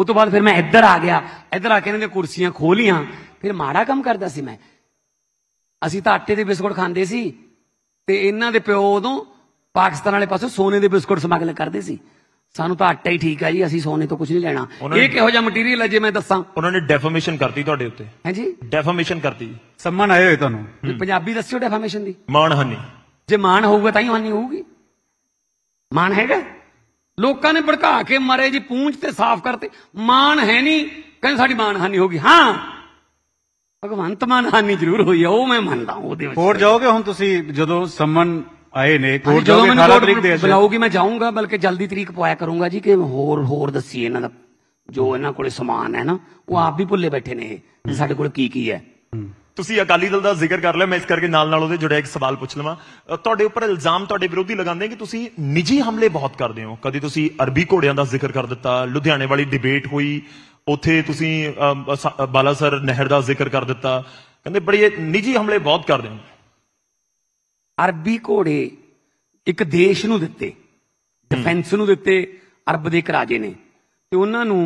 ਉਸ ਤੋਂ ਬਾਅਦ ਫਿਰ ਮੈਂ ਇੱਧਰ ਆ ਗਿਆ ਇੱਧਰ ਆ ਕੇ ਇਹਨਾਂ ਦੀਆਂ ਕੁਰਸੀਆਂ ਖੋਲੀਆਂ ਫਿਰ ਮਾੜਾ ਕੰਮ ਕਰਦਾ ਸੀ ਮੈਂ ਅਸੀਂ ਤਾਂ ਆਟੇ ਦੇ ਬਿਸਕੁਟ ਖਾਂਦੇ ਸੀ ਤੇ ਇਹਨਾਂ ਦੇ ਪਿਓ ਉਦੋਂ ਪਾਕਿਸਤਾਨ ਵਾਲੇ ਪਾਸੋਂ ਸੋਨੇ ਦੇ ਬਿਸਕੁਟ ਸਮਗਲ ਕਰਦੇ ਸੀ ਸਾਨੂੰ ਤਾਂ ਆਟਾ ਹੀ ਠੀਕ ਆ ਜੀ ਅਸੀਂ ਸੋਨੇ ਤੋਂ ਕੁਝ ਨਹੀਂ ਲੈਣਾ ਇਹ ਕਿਹੋ ਜਿਹਾ ਮਟੀਰੀਅਲ ਹੈ ਜੇ ਮੈਂ ਦੱਸਾਂ ਉਹਨਾਂ ਨੇ ਡੈਫਾਮੇਸ਼ਨ ਕਰਤੀ ਤੁਹਾਡੇ ਉੱਤੇ ਹਾਂਜੀ ਡੈਫਾਮੇਸ਼ਨ ਕਰਤੀ ਸਨਮਾਨ ਆਏ ਹੋਏ ਤੁਹਾਨੂੰ ਪੰਜਾਬੀ ਦੱਸਿਓ ਡੈਫਾਮੇਸ਼ਨ ਦੀ ਮਾਣ ਹਾਨੀ ਜੇ ਮਾਣ ਹੋਊਗਾ ਤਾਂ ਹੀ ਹਾਨੀ ਹੋਊਗੀ ਮਾਣ ਹੈਗਾ ਲੋਕਾਂ ਨੇ ਭੜਕਾ ਕੇ ਮਾਰੇ ਜੀ ਪੂੰਝ ਤੇ ਸਾਫ਼ ਕਰਤੇ ਮਾਣ ਹੈ ਨਹੀਂ ਕਹਿੰਦੇ ਸਾਡੀ ਮਾਣ ਹਾਨੀ ਹੋਗੀ ਹਾਂ ਭਗਵੰਤ ਮਾਨ ਹਾਨੀ ਜ਼ਰੂਰ ਹੋਈ ਆ ਉਹ ਮੈਂ ਮੰਨਦਾ ਉਹਦੇ ਵਿੱਚ ਹੋਰ ਜਾਓਗੇ ਹੁਣ ਤੁਸੀਂ ਜਦੋਂ ਸਮਨ ਆਏ ਨੇ ਕੋਰਟ ਜਾਓਗੇ ਮੈਨੂੰ 18 ਤਰੀਕ ਦੇ ਬੁਲਾਉਗੀ ਮੈਂ ਜਾਊਂਗਾ ਬਲਕਿ ਜਲਦੀ ਤਰੀਕ ਪਵਾਇਆ ਕਰੂੰਗਾ ਜੀ ਕਿ ਹੋਰ ਹੋਰ ਦੱਸੀ ਇਹਨਾਂ ਦਾ ਜੋ ਇਹਨਾਂ ਕੋਲੇ ਸਮਾਨ ਹੈ ਨਾ ਉਹ ਆਪ ਵੀ ਭੁੱਲੇ ਬੈਠੇ ਨੇ ਇਹ ਸਾਡੇ ਕੋਲ ਕੀ ਕੀ ਹੈ ਤੁਸੀਂ ਅਕਾਲੀ ਦਲ ਦਾ ਜ਼ਿਕਰ ਕਰ ਲਿਆ ਮੈਂ ਇਸ ਕਰਕੇ ਨਾਲ ਨਾਲ ਉਹਦੇ ਜੁੜਿਆ ਇੱਕ ਸਵਾਲ ਪੁੱਛ ਲਵਾਂ ਤੁਹਾਡੇ ਉੱਪਰ ਇਲਜ਼ਾਮ ਤੁਹਾਡੇ ਵਿਰੋਧੀ ਲਗਾਉਂਦੇ ਕਿ ਤੁਸੀਂ ਨਿੱਜੀ ਹਮਲੇ ਬਹੁਤ ਕਰਦੇ ਹੋ ਕਦੀ ਤੁਸੀਂ ਅਰਬੀ ਘੋੜਿਆਂ ਦਾ ਜ਼ਿਕਰ ਕਰ ਦਿੱਤਾ ਲੁਧਿਆਣੇ ਵਾਲੀ ਡਿਬੇਟ ਹੋਈ ਉੱਥੇ ਤੁਸੀਂ ਬਾਲਾ ਸਰ ਨਹਿਰ ਦਾ ਜ਼ਿਕਰ ਕਰ ਦਿੱਤਾ ਕਹਿੰਦੇ ਬੜੇ ਨਿੱਜੀ ਹਮਲੇ ਬਹੁਤ ਕਰਦੇ ਨੇ ਅਰਬੀ ਘੋੜੇ ਇੱਕ ਦੇਸ਼ ਨੂੰ ਦਿੱਤੇ ਡਿਫੈਂਸ ਨੂੰ ਦਿੱਤੇ ਅਰਬ ਦੇ ਰਾਜੇ ਨੇ ਤੇ ਉਹਨਾਂ ਨੂੰ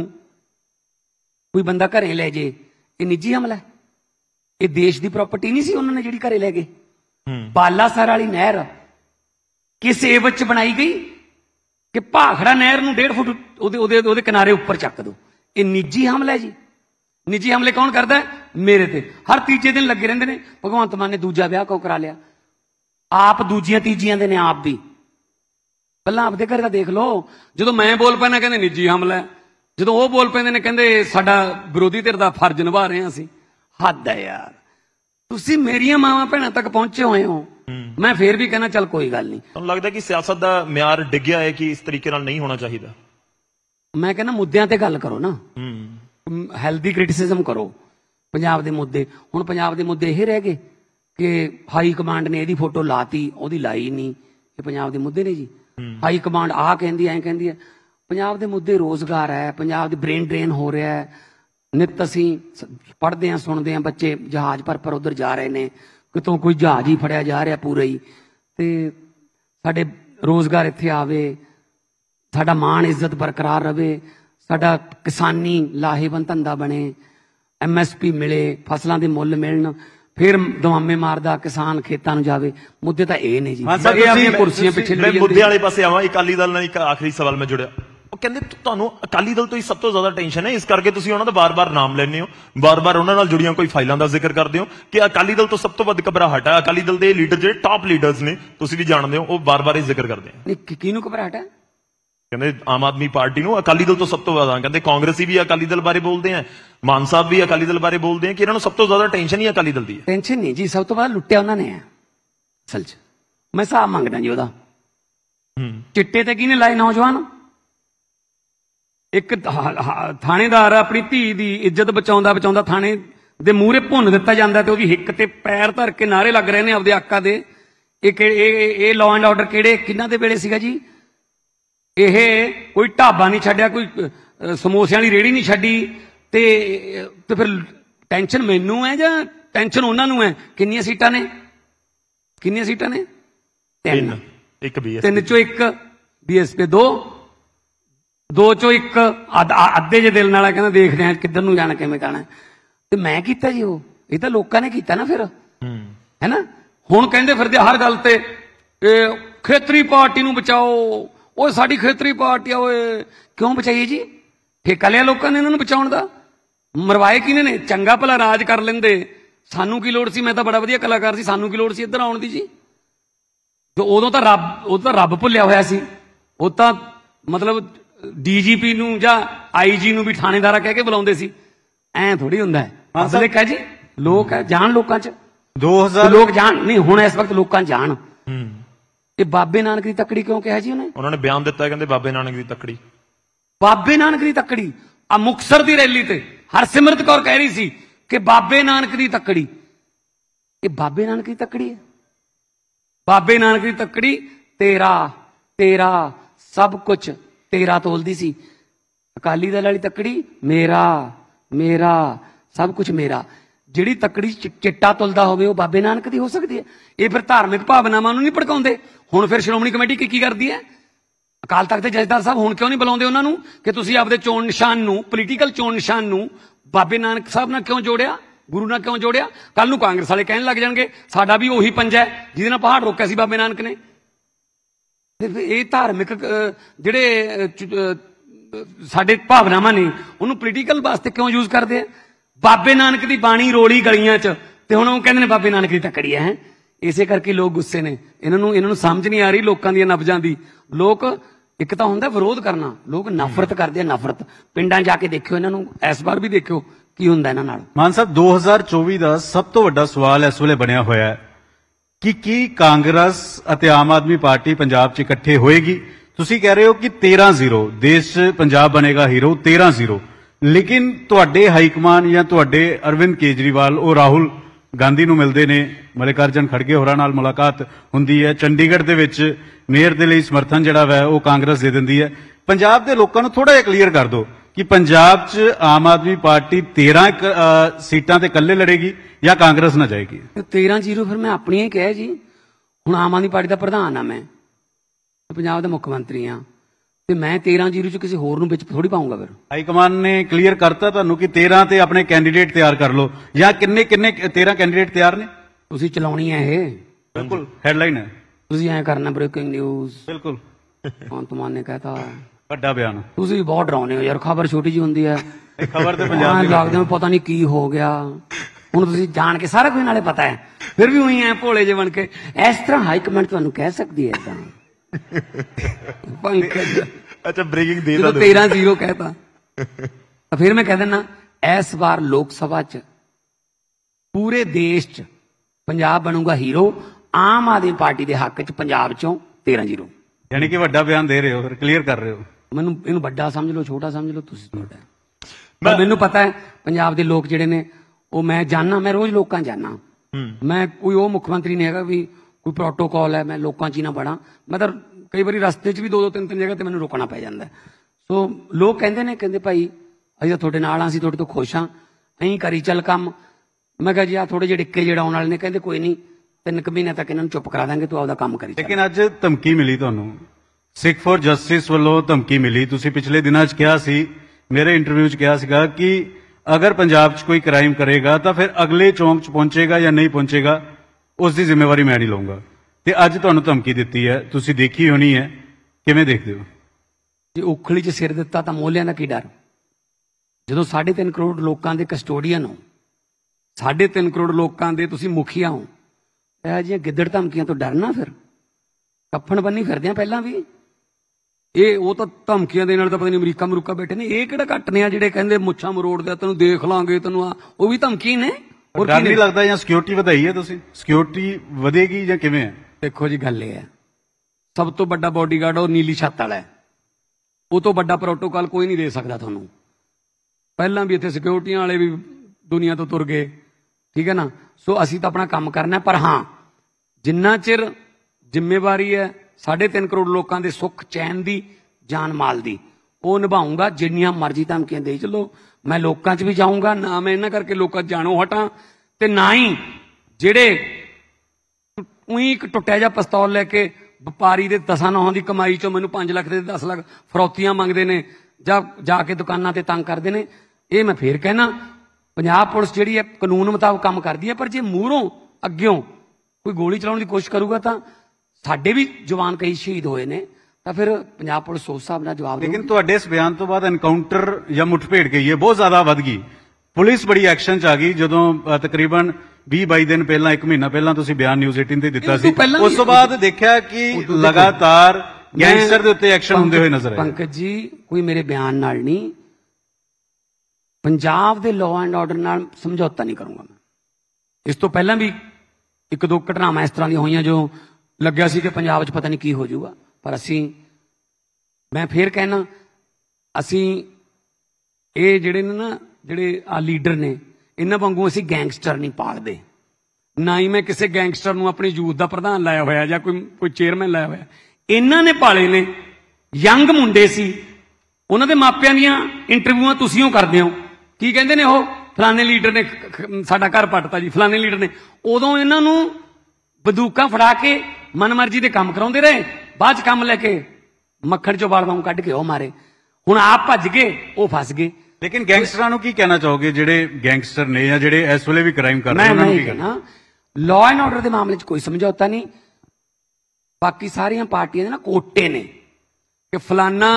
ਕੋਈ ਬੰਦਾ ਘਰੇ ਲੈ ਜੇ ਇਹ ਨਿੱਜੀ ਹਮਲਾ ਇਹ ਦੇਸ਼ ਦੀ ਪ੍ਰਾਪਰਟੀ ਨਹੀਂ ਸੀ ਉਹਨਾਂ ਨੇ ਜਿਹੜੀ ਘਰੇ ਲੈ ਗਏ ਬਾਲਾਸਰ ਵਾਲੀ ਨਹਿਰ ਕਿਸ ਵਿੱਚ ਬਣਾਈ ਗਈ ਕਿ ਭਾਖੜਾ ਨਹਿਰ ਨੂੰ 1.5 ਫੁੱਟ ਉਹਦੇ ਉਹਦੇ ਉਹਦੇ ਕਿਨਾਰੇ ਉੱਪਰ ਚੱਕ ਦੋ ਇਹ ਨਿੱਜੀ ਹਮਲਾ ਹੈ ਜੀ ਨਿੱਜੀ ਹਮਲੇ ਕੌਣ ਕਰਦਾ ਮੇਰੇ ਤੇ ਹਰ ਤੀਜੇ ਦਿਨ ਲੱਗੇ ਰਹਿੰਦੇ ਨੇ ਭਗਵੰਤ ਮਾਨ ਨੇ ਦੂਜਾ ਵਿਆਹ ਕੋ ਕਰਾ ਲਿਆ ਆਪ ਦੂਜੀਆਂ ਤੀਜੀਆਂ ਦੇ ਨੇ ਆਪ ਵੀ ਪਹਿਲਾਂ ਆਪਦੇ ਘਰ ਦਾ ਦੇਖ ਲਓ ਜਦੋਂ ਮੈਂ ਬੋਲ ਪੈਣਾ ਕਹਿੰਦੇ ਨਿੱਜੀ ਹਮਲਾ ਜਦੋਂ ਉਹ ਬੋਲ ਪੈਂਦੇ ਨੇ ਕਹਿੰਦੇ ਸਾਡਾ ਵਿਰੋਧੀ ਧਿਰ ਦਾ ਫਰਜ਼ ਨਿਭਾ ਰਹੇ ਹਾਂ ਅਸੀਂ ਹੱਦ ਹੈ ਯਾਰ ਤੁਸੀਂ ਮੇਰੀਆਂ ਮਾਵਾਂ ਭੈਣਾਂ ਤੱਕ ਪਹੁੰਚੇ ਹੋਏ ਹੋ ਮੈਂ ਫੇਰ ਵੀ ਕਹਿੰਦਾ ਚੱਲ ਕੋਈ ਗੱਲ ਨਹੀਂ ਤੁਹਾਨੂੰ ਲੱਗਦਾ ਕਿ ਸਿਆਸਤ ਦਾ ਮਿਆਰ ਡਿੱਗਿਆ ਹੈ ਕਿ ਇਸ ਤਰੀਕੇ ਨਾਲ ਨਹੀਂ ਹੋਣਾ ਚਾਹੀਦਾ ਮੈਂ ਕਹਿੰਦਾ ਮੁੱਦਿਆਂ ਤੇ ਗੱਲ ਕਰੋ ਨਾ ਹਮ ਹੈਲਦੀ ਕ੍ਰਿਟਿਸਿਜ਼ਮ ਕਰੋ ਪੰਜਾਬ ਦੇ ਮੁੱਦੇ ਹੁਣ ਪੰਜਾਬ ਦੇ ਮੁੱਦੇ ਇਹ ਰਹਿ ਗਏ ਕਿ ਹਾਈ ਕਮਾਂਡ ਨੇ ਇਹਦੀ ਫੋਟੋ ਲਾਤੀ ਉਹਦੀ ਲਾਈ ਨਹੀਂ ਇਹ ਪੰਜਾਬ ਦੇ ਮੁੱਦੇ ਨੇ ਜੀ ਹਾਈ ਕਮਾਂਡ ਆ ਕਹਿੰਦੀ ਐ ਕਹਿੰਦੀ ਐ ਪੰਜਾਬ ਦੇ ਮੁੱਦੇ ਰੋਜ਼ਗਾਰ ਐ ਪੰਜਾਬ ਦੀ ਬ੍ਰੇਨ ਡਰੇਨ ਹੋ ਰਿਹਾ ਐ ਨਿਤ ਅਸੀਂ ਪੜਦੇ ਆ ਸੁਣਦੇ ਆ ਬੱਚੇ ਜਹਾਜ਼ ਪਰ ਪਰ ਉਧਰ ਜਾ ਰਹੇ ਨੇ ਕਿਤੋਂ ਕੋਈ ਜਹਾਜ਼ ਹੀ ਫੜਿਆ ਜਾ ਰਿਹਾ ਪੂਰਾ ਹੀ ਤੇ ਸਾਡੇ ਰੋਜ਼ਗਾਰ ਇੱਥੇ ਆਵੇ ਸਾਡਾ ਮਾਣ ਇੱਜ਼ਤ ਬਰਕਰਾਰ ਰਵੇ ਸਾਡਾ ਕਿਸਾਨੀ ਲਾਹੇਵੰਦ ਧੰਦਾ ਬਣੇ ਐਮਐਸਪੀ ਮਿਲੇ ਫਸਲਾਂ ਦੇ ਮੁੱਲ ਮਿਲਣ ਫਿਰ ਦਵਾਮੇ ਮਾਰਦਾ ਕਿਸਾਨ ਖੇਤਾਂ ਨੂੰ ਜਾਵੇ ਮੁੱਦੇ ਤਾਂ ਇਹ ਨੇ ਜੀ ਇਹ ਆਪਣੀਆਂ ਕੁਰਸੀਆਂ ਪਿੱਛੇ ਮੈਂ ਮੁੱਦੇ ਵਾਲੇ ਪਾਸੇ ਆਵਾਂ ਅਕਾਲੀ ਦਲ ਨਾਲ ਇੱਕ ਆਖਰੀ ਸਵਾਲ ਮੈਂ ਜੁੜਿਆ ਉਹ ਕਹਿੰਦੇ ਤੁਹਾਨੂੰ ਅਕਾਲੀ ਦਲ ਤੋਂ ਹੀ ਸਭ ਤੋਂ ਜ਼ਿਆਦਾ ਟੈਨਸ਼ਨ ਹੈ ਇਸ ਕਰਕੇ ਤੁਸੀਂ ਉਹਨਾਂ ਦਾ ਬਾਰ-ਬਾਰ ਨਾਮ ਲੈਂਦੇ ਹੋ ਬਾਰ-ਬਾਰ ਉਹਨਾਂ ਨਾਲ ਜੁੜੀਆਂ ਕੋਈ ਫਾਈਲਾਂ ਦਾ ਜ਼ਿਕਰ ਕਰਦੇ ਹੋ ਕਿ ਅਕਾਲੀ ਦਲ ਤੋਂ ਸਭ ਤੋਂ ਵੱਧ ਘਬਰਾਹਟ ਹੈ ਅਕਾਲੀ ਦਲ ਦੇ ਲੀਡਰ ਜਿਹੜੇ ਟਾਪ ਲੀਡਰਸ ਨੇ ਤੁਸੀਂ ਵੀ ਜਾਣਦੇ ਹੋ ਉਹ ਬਾਰ-ਬਾਰ ਇਹ ਜ਼ਿਕਰ ਕਰਦੇ ਆ ਕਿਹਨੂੰ ਘਬਰਾਹਟ ਹੈ ਕਹਿੰਦੇ ਆਮ ਆਦਮੀ ਪਾਰਟੀ ਨੂੰ ਅਕਾਲੀ ਦਲ ਤੋਂ ਸਭ ਤੋਂ ਜ਼ਿਆਦਾ ਕਹਿੰਦੇ ਕਾਂਗਰਸੀ ਵੀ ਅਕਾਲੀ ਦਲ ਬਾਰੇ ਬੋਲਦੇ ਆ ਮਾਨ ਸਾਹਿਬ ਵੀ ਅਕਾਲੀ ਦਲ ਬਾਰੇ ਬੋਲਦੇ ਆ ਕਿ ਇਹਨਾਂ ਨੂੰ ਸਭ ਤੋਂ ਜ਼ਿਆਦਾ ਟੈਨਸ਼ਨ ਹੀ ਅਕਾਲੀ ਦਲ ਦੀ ਹੈ ਟੈਨਸ਼ਨ ਨਹੀਂ ਜੀ ਸਭ ਤੋਂ ਵੱਧ ਲੁੱਟਿਆ ਉਹਨਾਂ ਨੇ ਅਸਲ 'ਚ ਮੈਂ ਸਾਹ ਮੰਗਦਾ ਜੀ ਉਹਦਾ ਚਿੱਟੇ ਤੇ ਕਿਹਨੇ ਲਾਏ ਨੌਜਵਾਨ ਇੱਕ ਥਾਣੇਦਾਰ ਆਪਣੀ ਧੀ ਦੀ ਇੱਜ਼ਤ ਬਚਾਉਂਦਾ ਬਚਾਉਂਦਾ ਥਾਣੇ ਦੇ ਮੂਹਰੇ ਭੁੰਨ ਦਿੱਤਾ ਜਾਂਦਾ ਤੇ ਉਹ ਵੀ ਹਿੱਕ ਤੇ ਪੈਰ ਧਰ ਕੇ ਨਾਰੇ ਲੱਗ ਰਹੇ ਨੇ ਆਪਦੇ ਆਕਾ ਦੇ ਇਹ ਇਹ ਇਹ ਲਾਅ ਐਂਡ ਆਰਡਰ ਕਿਹੜੇ ਕਿੰਨਾ ਦੇ ਵੇਲੇ ਸੀਗਾ ਜੀ ਇਹ ਕੋਈ ਢਾਬਾ ਨਹੀਂ ਛੱਡਿਆ ਕੋਈ ਸਮੋਸਿਆਂ ਵਾਲੀ ਰੇੜੀ ਨਹੀਂ ਛੱਡੀ ਤੇ ਤੇ ਫਿਰ ਟੈਨਸ਼ਨ ਮੈਨੂੰ ਹੈ ਜਾਂ ਟੈਨਸ਼ਨ ਉਹਨਾਂ ਨੂੰ ਹੈ ਕਿੰਨੀਆਂ ਸੀਟਾਂ ਨੇ ਕਿੰਨੀਆਂ ਸੀਟਾਂ ਨੇ ਤਿੰਨ ਇੱਕ ਬੀਐਸਪੀ ਤਿੰਨ ਚੋਂ ਇੱਕ ਬੀਐਸਪੀ ਦੋ ਦੋ ਚੋਂ ਇੱਕ ਅੱਧੇ ਜੇ ਦਿਲ ਨਾਲ ਕਹਿੰਦਾ ਦੇਖਦੇ ਆ ਕਿੱਧਰ ਨੂੰ ਜਾਣਾ ਕਿਵੇਂ ਜਾਣਾ ਤੇ ਮੈਂ ਕੀਤਾ ਜੀ ਉਹ ਇਹ ਤਾਂ ਲੋਕਾਂ ਨੇ ਕੀਤਾ ਨਾ ਫਿਰ ਹੈਨਾ ਹੁਣ ਕਹਿੰਦੇ ਫਿਰਦੇ ਹਰ ਗੱਲ ਤੇ ਇਹ ਖੇਤਰੀ ਪਾਰਟੀ ਨੂੰ ਬਚਾਓ ਓਏ ਸਾਡੀ ਖੇਤਰੀ ਪਾਰਟੀ ਆ ਓਏ ਕਿਉਂ ਬਚਾਈਏ ਜੀ ਠੇਕਾ ਲਿਆ ਲੋਕਾਂ ਨੇ ਇਹਨਾਂ ਨੂੰ ਬਚਾਉਣ ਦਾ ਮਰਵਾਏ ਕਿਨੇ ਨੇ ਚੰਗਾ ਭਲਾ ਰਾਜ ਕਰ ਲੈਂਦੇ ਸਾਨੂੰ ਕੀ ਲੋੜ ਸੀ ਮੈਂ ਤਾਂ ਬੜਾ ਵਧੀਆ ਕਲਾਕਾਰ ਸੀ ਸਾਨੂੰ ਕੀ ਲੋੜ ਸੀ ਇੱਧਰ ਆਉਣ ਦੀ ਜੀ ਤੇ ਉਦੋਂ ਤਾਂ ਰੱਬ ਉਹ ਤਾਂ ਰੱਬ ਭੁੱਲਿਆ ਹੋਇਆ ਸੀ ਉਹ ਤਾਂ ਮਤਲਬ ਡੀਜੀਪੀ ਨੂੰ ਜਾਂ ਆਈਜੀ ਨੂੰ ਵੀ ਥਾਣੇਦਾਰਾ ਕਹਿ ਕੇ ਬੁਲਾਉਂਦੇ ਸੀ ਐ ਥੋੜੀ ਹੁੰਦਾ ਹੈ ਪਬਲਿਕ ਕਹ ਜੀ ਲੋਕ ਹੈ ਜਾਣ ਲੋਕਾਂ 'ਚ 2000 ਲੋਕ ਜਾਣ ਨਹੀਂ ਹੁਣ ਇਸ ਵਕਤ ਲੋਕਾਂ ਜਾਣ ਇਹ ਬਾਬੇ ਨਾਨਕ ਦੀ ਤੱਕੜੀ ਕਿਉਂ ਕਿਹਾ ਜੀ ਉਹਨੇ ਉਹਨਾਂ ਨੇ ਬਿਆਨ ਦਿੱਤਾ ਕਹਿੰਦੇ ਬਾਬੇ ਨਾਨਕ ਦੀ ਤੱਕੜੀ ਬਾਬੇ ਨਾਨਕ ਦੀ ਤੱਕੜੀ ਆ ਮੁਕਸਰ ਦੀ ਰੈਲੀ ਤੇ ਹਰਸਿਮਰਤ ਕੌਰ ਕਹਿ ਰਹੀ ਸੀ ਕਿ ਬਾਬੇ ਨਾਨਕ ਦੀ ਤੱਕੜੀ ਇਹ ਬਾਬੇ ਨਾਨਕ ਦੀ ਤੱਕੜੀ ਹੈ ਬਾਬੇ ਨਾਨਕ ਦੀ ਤੱਕੜੀ ਤੇਰਾ ਤੇਰਾ ਸਭ ਕੁਝ ਤੇਰਾ ਤੋਲਦੀ ਸੀ ਅਕਾਲੀ ਦਲ ਵਾਲੀ ਤੱਕੜੀ ਮੇਰਾ ਮੇਰਾ ਸਭ ਕੁਝ ਮੇਰਾ ਜਿਹੜੀ ਤਕੜੀ ਚਿੱਟਾ ਤੁਲਦਾ ਹੋਵੇ ਉਹ ਬਾਬੇ ਨਾਨਕ ਦੀ ਹੋ ਸਕਦੀ ਹੈ ਇਹ ਫਿਰ ਧਾਰਮਿਕ ਭਾਵਨਾਵਾਂ ਨੂੰ ਨਹੀਂ ਭੜਕਾਉਂਦੇ ਹੁਣ ਫਿਰ ਸ਼੍ਰੋਮਣੀ ਕਮੇਟੀ ਕੀ ਕੀ ਕਰਦੀ ਹੈ ਅਕਾਲ ਤਖਤ ਦੇ ਜੱਜਦਾਰ ਸਾਹਿਬ ਹੁਣ ਕਿਉਂ ਨਹੀਂ ਬੁਲਾਉਂਦੇ ਉਹਨਾਂ ਨੂੰ ਕਿ ਤੁਸੀਂ ਆਪਦੇ ਚੋਣ ਨਿਸ਼ਾਨ ਨੂੰ ਪੋਲੀਟੀਕਲ ਚੋਣ ਨਿਸ਼ਾਨ ਨੂੰ ਬਾਬੇ ਨਾਨਕ ਸਾਹਿਬ ਨਾਲ ਕਿਉਂ ਜੋੜਿਆ ਗੁਰੂ ਨਾਲ ਕਿਉਂ ਜੋੜਿਆ ਕੱਲ ਨੂੰ ਕਾਂਗਰਸ ਵਾਲੇ ਕਹਿਣ ਲੱਗ ਜਾਣਗੇ ਸਾਡਾ ਵੀ ਉਹੀ ਪੰਜਾ ਹੈ ਜਿਹਦੇ ਨਾਲ ਪਹਾੜ ਰੋਕਿਆ ਸੀ ਬਾਬੇ ਨਾਨਕ ਨੇ ਇਹ ਧਾਰਮਿਕ ਜਿਹੜੇ ਸਾਡੇ ਭਾਵਨਾਵਾਂ ਨੇ ਉਹਨੂੰ ਪੋਲੀਟੀਕਲ ਵਾਸਤੇ ਕਿਉਂ ਯੂਜ਼ ਕਰਦੇ ਆ ਬਾਬੇ ਨਾਨਕ ਦੀ ਬਾਣੀ ਰੋਲੀ ਗਲੀਆਂ 'ਚ ਤੇ ਹੁਣ ਉਹ ਕਹਿੰਦੇ ਨੇ ਬਾਬੇ ਨਾਨਕ ਦੀ ਤਕੜੀ ਹੈ ਇਸੇ ਕਰਕੇ ਲੋਕ ਗੁੱਸੇ ਨੇ ਇਹਨਾਂ ਨੂੰ ਇਹਨਾਂ ਨੂੰ ਸਮਝ ਨਹੀਂ ਆ ਰਹੀ ਲੋਕਾਂ ਦੀਆਂ ਨਬਜਾਂ ਦੀ ਲੋਕ ਇੱਕ ਤਾਂ ਹੁੰਦਾ ਵਿਰੋਧ ਕਰਨਾ ਲੋਕ ਨਫ਼ਰਤ ਕਰਦੇ ਆ ਨਫ਼ਰਤ ਪਿੰਡਾਂ ਜਾ ਕੇ ਦੇਖਿਓ ਇਹਨਾਂ ਨੂੰ ਇਸ ਵਾਰ ਵੀ ਦੇਖਿਓ ਕੀ ਹੁੰਦਾ ਇਹਨਾਂ ਨਾਲ ਮਾਨ ਸਾਹਿਬ 2024 ਦਾ ਸਭ ਤੋਂ ਵੱਡਾ ਸਵਾਲ ਇਸ ਵੇਲੇ ਬਣਿਆ ਹੋਇਆ ਹੈ ਕਿ ਕੀ ਕਾਂਗਰਸ ਅਤੇ ਆਮ ਆਦਮੀ ਪਾਰਟੀ ਪੰਜਾਬ 'ਚ ਇਕੱਠੇ ਹੋਏਗੀ ਤੁਸੀਂ ਕਹਿ ਰਹੇ ਹੋ ਕਿ 13-0 ਦੇਸ਼ ਪੰਜਾਬ ਬਣੇਗਾ ਹੀਰੋ 13-0 ਲੇਕਿਨ ਤੁਹਾਡੇ ਹਾਈ ਕਮਾਨ ਜਾਂ ਤੁਹਾਡੇ ਅਰਵਿੰਦ ਕੇਜਰੀਵਾਲ ਉਹ ਰਾਹੁਲ ਗਾਂਧੀ ਨੂੰ ਮਿਲਦੇ ਨੇ ਮਲਿਕਾਰਜਨ ਖੜਗੇ ਹੋਰਾਂ ਨਾਲ ਮੁਲਾਕਾਤ ਹੁੰਦੀ ਹੈ ਚੰਡੀਗੜ੍ਹ ਦੇ ਵਿੱਚ ਮੇਅਰ ਦੇ ਲਈ ਸਮਰਥਨ ਜਿਹੜਾ ਹੈ ਉਹ ਕਾਂਗਰਸ ਦੇ ਦਿੰਦੀ ਹੈ ਪੰਜਾਬ ਦੇ ਲੋਕਾਂ ਨੂੰ ਥੋੜਾ ਜਿਹਾ ਕਲੀਅਰ ਕਰ ਦਿਓ ਕਿ ਪੰਜਾਬ 'ਚ ਆਮ ਆਦਮੀ ਪਾਰਟੀ 13 ਸੀਟਾਂ ਤੇ ਇਕੱਲੇ ਲੜੇਗੀ ਜਾਂ ਕਾਂਗਰਸ ਨਾ ਜਾਏਗੀ 13 ਜ਼ੀਰੋ ਫਿਰ ਮੈਂ ਆਪਣੀਆਂ ਹੀ ਕਹਿ ਜੀ ਹੁਣ ਆਮ ਆਦਮੀ ਪਾਰਟੀ ਦਾ ਪ੍ਰਧਾਨ ਆ ਮੈਂ ਪੰਜਾਬ ਦਾ ਮੁੱਖ ਮੰਤਰੀ ਆ ਤੇ ਮੈਂ 13 ਜੀਰੋ ਚ ਕਿਸੇ ਹੋਰ ਨੂੰ ਵਿੱਚ ਥੋੜੀ ਪਾਉਂਗਾ ਫਿਰ ਹਾਈ ਕਮਾਨ ਨੇ ਕਲੀਅਰ ਕਰਤਾ ਤੁਹਾਨੂੰ ਕਿ 13 ਤੇ ਆਪਣੇ ਕੈਂਡੀਡੇਟ ਤਿਆਰ ਕਰ ਲਓ ਜਾਂ ਕਿੰਨੇ ਕਿੰਨੇ 13 ਕੈਂਡੀਡੇਟ ਤਿਆਰ ਨੇ ਤੁਸੀਂ ਚਲਾਉਣੀ ਹੈ ਇਹ ਬਿਲਕੁਲ ਹੈਡਲਾਈਨ ਹੈ ਤੁਸੀਂ ਐ ਕਰਨਾ ਬ੍ਰੇਕਿੰਗ ਨਿਊਜ਼ ਬਿਲਕੁਲ ਕੌਣ ਤੁਮਾਨ ਨੇ ਕਹਤਾ ਵੱਡਾ ਬਿਆਨ ਤੁਸੀਂ ਬਹੁਤ ਡਰਾਉਨੇ ਹੋ ਯਾਰ ਖਬਰ ਛੋਟੀ ਜੀ ਹੁੰਦੀ ਹੈ ਖਬਰ ਤੇ ਪੰਜਾਬ ਦੀ ਲੱਗਦੇ ਪਤਾ ਨਹੀਂ ਕੀ ਹੋ ਗਿਆ ਹੁਣ ਤੁਸੀਂ ਜਾਣ ਕੇ ਸਾਰਾ ਕੁਝ ਨਾਲੇ ਪਤਾ ਹੈ ਫਿਰ ਵੀ ਉਹੀ ਐ ਭੋਲੇ ਜੇ ਬਣ ਕੇ ਇਸ ਤਰ੍ਹਾਂ ਹਾਈ ਕਮਾਂਡ ਤੁਹਾਨੂੰ ਕਹਿ ਸਕਦੀ ਹੈ ਤਾਂ ਪੰਕਜ ਅੱਛਾ ਬ੍ਰੇਕਿੰਗ ਦੇ ਤਾਂ 13 0 ਕਹਿਤਾ ਤਾਂ ਫਿਰ ਮੈਂ ਕਹਿ ਦਿੰਨਾ ਇਸ ਵਾਰ ਲੋਕ ਸਭਾ 'ਚ ਪੂਰੇ ਦੇਸ਼ 'ਚ ਪੰਜਾਬ ਬਣੂਗਾ ਹੀਰੋ ਆਮ ਆਦਮੀ ਪਾਰਟੀ ਦੇ ਹੱਕ 'ਚ ਪੰਜਾਬ 'ਚੋਂ 13 0 ਯਾਨੀ ਕਿ ਵੱਡਾ ਬਿਆਨ ਦੇ ਰਹੇ ਹੋ ਫਿਰ ਕਲੀਅਰ ਕਰ ਰਹੇ ਹੋ ਮੈਨੂੰ ਇਹਨੂੰ ਵੱਡਾ ਸਮਝ ਲਓ ਛੋਟਾ ਸਮਝ ਲਓ ਤੁਸੀਂ ਤੁਹਾਡਾ ਮੈਨੂੰ ਪਤਾ ਹੈ ਪੰਜਾਬ ਦੇ ਲੋਕ ਜਿਹੜੇ ਨੇ ਉਹ ਮੈਂ ਜਾਣਾ ਮੈਂ ਰੋਜ਼ ਲੋਕਾਂ ਜਾਣਾ ਮੈਂ ਕੋਈ ਉਹ ਮੁੱਖ ਮੰਤਰੀ ਨਹੀਂ ਹੈਗਾ ਵੀ ਕੋਈ ਪ੍ਰੋਟੋਕਾਲ ਹੈ ਮੈਂ ਲੋਕਾਂ 'ਚ ਹੀ ਨਾ ਬਣਾ ਮੈਂ ਤਾਂ ਕਈ ਵਾਰੀ ਰਸਤੇ 'ਚ ਵੀ ਦੋ ਦੋ ਤਿੰਨ ਤਿੰਨ ਜਗ੍ਹਾ ਤੇ ਮੈਨੂੰ ਰੁਕਣਾ ਪੈ ਜਾਂਦਾ ਸੋ ਲੋਕ ਕਹਿੰਦੇ ਨੇ ਕਹਿੰਦੇ ਭਾਈ ਅਸੀਂ ਤਾਂ ਤੁਹਾਡੇ ਨਾਲ ਆਂ ਅਸੀਂ ਤੁਹਾਡੇ ਤੋਂ ਖੁਸ਼ ਆਂ ਨਹੀਂ ਕਰੀ ਚੱਲ ਕੰਮ ਮੈਂ ਕਿਹਾ ਜੀ ਆ ਥੋੜੇ ਜਿਹੇ ਡਿੱਕੇ ਜਿਹੜਾ ਆਉਣ ਵਾਲੇ ਨੇ ਕਹਿੰਦੇ ਕੋਈ ਨਹੀਂ ਤਿੰਨ ਕੁ ਮਹੀਨੇ ਤੱਕ ਇਹਨਾਂ ਨੂੰ ਚੁੱਪ ਕਰਾ ਦਾਂਗੇ ਤੂੰ ਆਪਦਾ ਕੰਮ ਕਰੀ ਲੇਕਿਨ ਅੱਜ ਧਮਕੀ ਮਿਲੀ ਤੁਹਾਨੂੰ ਸਿੱਖ ਫੋਰ ਜਸਟਿਸ ਵੱਲੋਂ ਧਮਕੀ ਮਿਲੀ ਤੁਸੀਂ ਪਿਛਲੇ ਦਿਨਾਂ 'ਚ ਕਿਹਾ ਸੀ ਮੇਰੇ ਇੰਟਰਵਿਊ 'ਚ ਕਿਹਾ ਸੀਗਾ ਕਿ ਅਗਰ ਪੰਜਾਬ 'ਚ ਕੋਈ ਕ੍ਰਾਈਮ ਕਰੇਗਾ ਤਾਂ ਫਿਰ ਅਗਲੇ ਚੌਂਕ 'ਚ ਪਹੁੰਚੇਗਾ ਜਾਂ ਨਹੀਂ ਪਹੁੰਚੇਗਾ ਉਸ ਦੀ ਜ਼ਿੰਮੇਵਾਰੀ ਮੈਂ ਨਹੀਂ ਲਵਾਂਗਾ ਤੇ ਅੱਜ ਤੁਹਾਨੂੰ ਧਮਕੀ ਦਿੱਤੀ ਹੈ ਤੁਸੀਂ ਦੇਖੀ ਹੋਣੀ ਹੈ ਕਿਵੇਂ ਦੇਖਦੇ ਹੋ ਜੇ ਉਖਲੀ 'ਚ ਸਿਰ ਦਿੱਤਾ ਤਾਂ ਮੋਲਿਆਂ ਦਾ ਕੀ ਡਰ ਜਦੋਂ 3.5 ਕਰੋੜ ਲੋਕਾਂ ਦੇ ਕਸਟੋਡੀਅਨ ਹੋ 3.5 ਕਰੋੜ ਲੋਕਾਂ ਦੇ ਤੁਸੀਂ ਮੁਖੀਆ ਹੋ ਇਹ ਜੀਆਂ ਗਿੱਦੜ ਧਮਕੀਆਂ ਤੋਂ ਡਰਨਾ ਫਿਰ ਕੱਫਣ ਬੰਨੀ ਫਿਰਦੇ ਆ ਪਹਿਲਾਂ ਵੀ ਇਹ ਉਹ ਤਾਂ ਧਮਕੀਆਂ ਦੇ ਨਾਲ ਤਾਂ ਪਤਾ ਨਹੀਂ ਅਮਰੀਕਾ ਮਰੂਕਾ ਬੈਠੇ ਨੇ ਇਹ ਕਿਹੜਾ ਕੱਟਨੇ ਨੇ ਆ ਜਿਹੜੇ ਕਹਿੰਦੇ ਮੁੱਛਾਂ ਮਰੋੜ ਦੇ ਤੈਨੂੰ ਦੇਖ ਲਾਂਗੇ ਤੈਨੂੰ ਆ ਉਹ ਵੀ ਧਮਕੀ ਨੇ ਹੋਰ ਕੀ ਨਹੀਂ ਲੱਗਦਾ ਜਾਂ ਸਿਕਿਉਰਿਟੀ ਵਧਾਈ ਹੈ ਤੁਸੀਂ ਸਿਕਿਉਰਿਟੀ ਵਧੇਗੀ ਜਾਂ ਕਿਵੇਂ ਹੈ ਦੇਖੋ ਜੀ ਗੱਲ ਇਹ ਹੈ ਸਭ ਤੋਂ ਵੱਡਾ ਬਾਡੀਗਾਰਡ ਉਹ ਨੀਲੀ ਛੱਤ ਵਾਲਾ ਹੈ ਉਹ ਤੋਂ ਵੱਡਾ ਪ੍ਰੋਟੋਕਾਲ ਕੋਈ ਨਹੀਂ ਦੇ ਸਕਦਾ ਤੁਹਾਨੂੰ ਪਹਿਲਾਂ ਵੀ ਇੱਥੇ ਸਿਕਿਉਰਟੀਆਂ ਵਾਲੇ ਵੀ ਦੁਨੀਆ ਤੋਂ ਤੁਰ ਗਏ ਠੀਕ ਹੈ ਨਾ ਸੋ ਅਸੀਂ ਤਾਂ ਆਪਣਾ ਕੰਮ ਕਰਨਾ ਪਰ ਹਾਂ ਜਿੰਨਾ ਚਿਰ ਜ਼ਿੰਮੇਵਾਰੀ ਹੈ 3.5 ਕਰੋੜ ਲੋਕਾਂ ਦੇ ਸੁੱਖ ਚੈਨ ਦੀ ਜਾਨ ਮਾਲ ਦੀ ਉਹ ਨਿਭਾਉਂਗਾ ਜਿੰਨੀਆਂ ਮਰਜ਼ੀ ਧਮਕੀਆਂ ਦੇ ਚਲੋ ਮੈਂ ਲੋਕਾਂ 'ਚ ਵੀ ਜਾਊਂਗਾ ਨਾ ਮੈਂ ਇਹਨਾਂ ਕਰਕੇ ਲੋਕਾਂ 'ਚ ਜਾਣੋਂ ਹਟਾਂ ਤੇ ਨਾ ਹੀ ਜਿਹੜੇ ਉਹੀ ਇੱਕ ਟੁੱਟਿਆ ਜਿਹਾ ਪਿਸਤੌਲ ਲੈ ਕੇ ਵਪਾਰੀ ਦੇ ਦਸਾਂ ਨੌਹਾਂ ਦੀ ਕਮਾਈ ਚੋਂ ਮੈਨੂੰ 5 ਲੱਖ ਦੇ 10 ਲੱਖ ਫਰੌਤੀਆਂ ਮੰਗਦੇ ਨੇ ਜਾਂ ਜਾ ਕੇ ਦੁਕਾਨਾਂ ਤੇ ਤੰਗ ਕਰਦੇ ਨੇ ਇਹ ਮੈਂ ਫੇਰ ਕਹਿਣਾ ਪੰਜਾਬ ਪੁਲਿਸ ਜਿਹੜੀ ਹੈ ਕਾਨੂੰਨ ਮੁਤਾਬਕ ਕੰਮ ਕਰਦੀ ਹੈ ਪਰ ਜੇ ਮੂਹਰੋਂ ਅੱਗਿਓਂ ਕੋਈ ਗੋਲੀ ਚਲਾਉਣ ਦੀ ਕੋਸ਼ਿਸ਼ ਕਰੂਗਾ ਤਾਂ ਸਾਡੇ ਵੀ ਜਵਾਨ ਕਈ ਸ਼ਹੀਦ ਹੋਏ ਨੇ ਤਾਂ ਫਿਰ ਪੰਜਾਬ ਪੁਲਿਸ ਸੋਚ ਸਾਹਿਬ ਨਾਲ ਜਵਾਬ ਦੇ ਲੇਕਿਨ ਤੁਹਾਡੇ ਇਸ ਬਿਆਨ ਤੋਂ ਬਾਅਦ ਐਨਕਾਊਂਟਰ ਜਾਂ ਮੁੱਠਭੇੜ ਗਈ ਹੈ ਬਹੁਤ ਜ਼ਿਆਦਾ ਵੱਧ ਗਈ ਪੁਲਿਸ ਬੜੀ ਐਕਸ਼ਨ ਚ ਆ ਗਈ ਜਦੋਂ ਤਕਰੀਬਨ 20 22 ਦਿਨ ਪਹਿਲਾਂ 1 ਮਹੀਨਾ ਪਹਿਲਾਂ ਤੁਸੀਂ ਬਿਆਨ ਨਿਊਜ਼ 18 ਤੇ ਦਿੱਤਾ ਸੀ ਉਸ ਤੋਂ ਬਾਅਦ ਦੇਖਿਆ ਕਿ ਲਗਾਤਾਰ ਗੈਂਗਸਟਰ ਦੇ ਉੱਤੇ ਐਕਸ਼ਨ ਹੁੰਦੇ ਹੋਏ ਨਜ਼ਰ ਆਏ ਪੰਕਜ ਜੀ ਕੋਈ ਮੇਰੇ ਬਿਆਨ ਨਾਲ ਨਹੀਂ ਪੰਜਾਬ ਦੇ ਲਾਅ ਐਂਡ ਆਰਡਰ ਨਾਲ ਸਮਝੌਤਾ ਨਹੀਂ ਕਰੂੰਗਾ ਮੈਂ ਇਸ ਤੋਂ ਪਹਿਲਾਂ ਵੀ ਇੱਕ ਦੋ ਘਟਨਾਵਾਂ ਇਸ ਤਰ੍ਹਾਂ ਦੀਆਂ ਹੋਈਆਂ ਜੋ ਲੱਗਿਆ ਸੀ ਕਿ ਪੰਜਾਬ 'ਚ ਪਤਾ ਨਹੀਂ ਕੀ ਹੋ ਜਾਊਗਾ ਪਰ ਅਸੀਂ ਮੈਂ ਫੇਰ ਕਹਿਣਾ ਅਸੀਂ ਇਹ ਜਿਹੜੇ ਨੇ ਨਾ ਜਿਹੜੇ ਆ ਲੀਡਰ ਨੇ ਇਹਨਾਂ ਵਾਂਗੂ ਅਸੀਂ ਗੈਂਗਸਟਰ ਨਹੀਂ ਪਾਲਦੇ ਨਾ ਹੀ ਮੈਂ ਕਿਸੇ ਗੈਂਗਸਟਰ ਨੂੰ ਆਪਣੀ ਯੂਥ ਦਾ ਪ੍ਰਧਾਨ ਲਾਇਆ ਹੋਇਆ ਜਾਂ ਕੋਈ ਕੋਈ ਚੇਅਰਮੈਨ ਲਾਇਆ ਹੋਇਆ ਇਹਨਾਂ ਨੇ ਪਾਲੇ ਨੇ ਯੰਗ ਮੁੰਡੇ ਸੀ ਉਹਨਾਂ ਦੇ ਮਾਪਿਆਂ ਦੀਆਂ ਇੰਟਰਵਿਊਆਂ ਤੁਸੀਂ ਉਹ ਕਰਦੇ ਹੋ ਕੀ ਕਹਿੰਦੇ ਨੇ ਉਹ ਫਲਾਣੇ ਲੀਡਰ ਨੇ ਸਾਡਾ ਘਰ ਪੱਟਤਾ ਜੀ ਫਲਾਣੇ ਲੀਡਰ ਨੇ ਉਦੋਂ ਇਹਨਾਂ ਨੂੰ ਬੰਦੂਕਾਂ ਫੜਾ ਕੇ ਮਨਮਰਜ਼ੀ ਦੇ ਕੰਮ ਕਰਾਉਂਦੇ ਰਹੇ ਬਾਅਦ ਚ ਕੰਮ ਲੈ ਕੇ ਮੱਖਣ ਚੋਂ ਵਾਲ ਵਾਂਗ ਕੱਢ ਕੇ ਉਹ ਮਾਰੇ ਹੁਣ ਆਪ ਭੱਜ ਗਏ ਉਹ ਫਸ ਗਏ ਲੇਕਿਨ ਗੈਂਗਸਟਰਾਂ ਨੂੰ ਕੀ ਕਹਿਣਾ ਚਾਹੋਗੇ ਜਿਹੜੇ ਗੈਂਗਸਟਰ ਨੇ ਜਾਂ ਜਿਹੜੇ ਇਸ ਵੇਲੇ ਵੀ ਕ੍ਰਾਈਮ ਕਰ ਰਹੇ ਨੇ ਉਹਨਾਂ ਨੂੰ ਕੀ ਕਹਿਣਾ ਲਾਅ ਐਂਡ ਆਰਡਰ ਦੇ ਮਾਮਲੇ 'ਚ ਕੋਈ ਸਮਝੌਤਾ ਨਹੀਂ ਬਾਕੀ ਸਾਰੀਆਂ ਪਾਰਟੀਆਂ ਦੇ ਨਾ ਕੋਟੇ ਨੇ ਕਿ ਫਲਾਨਾ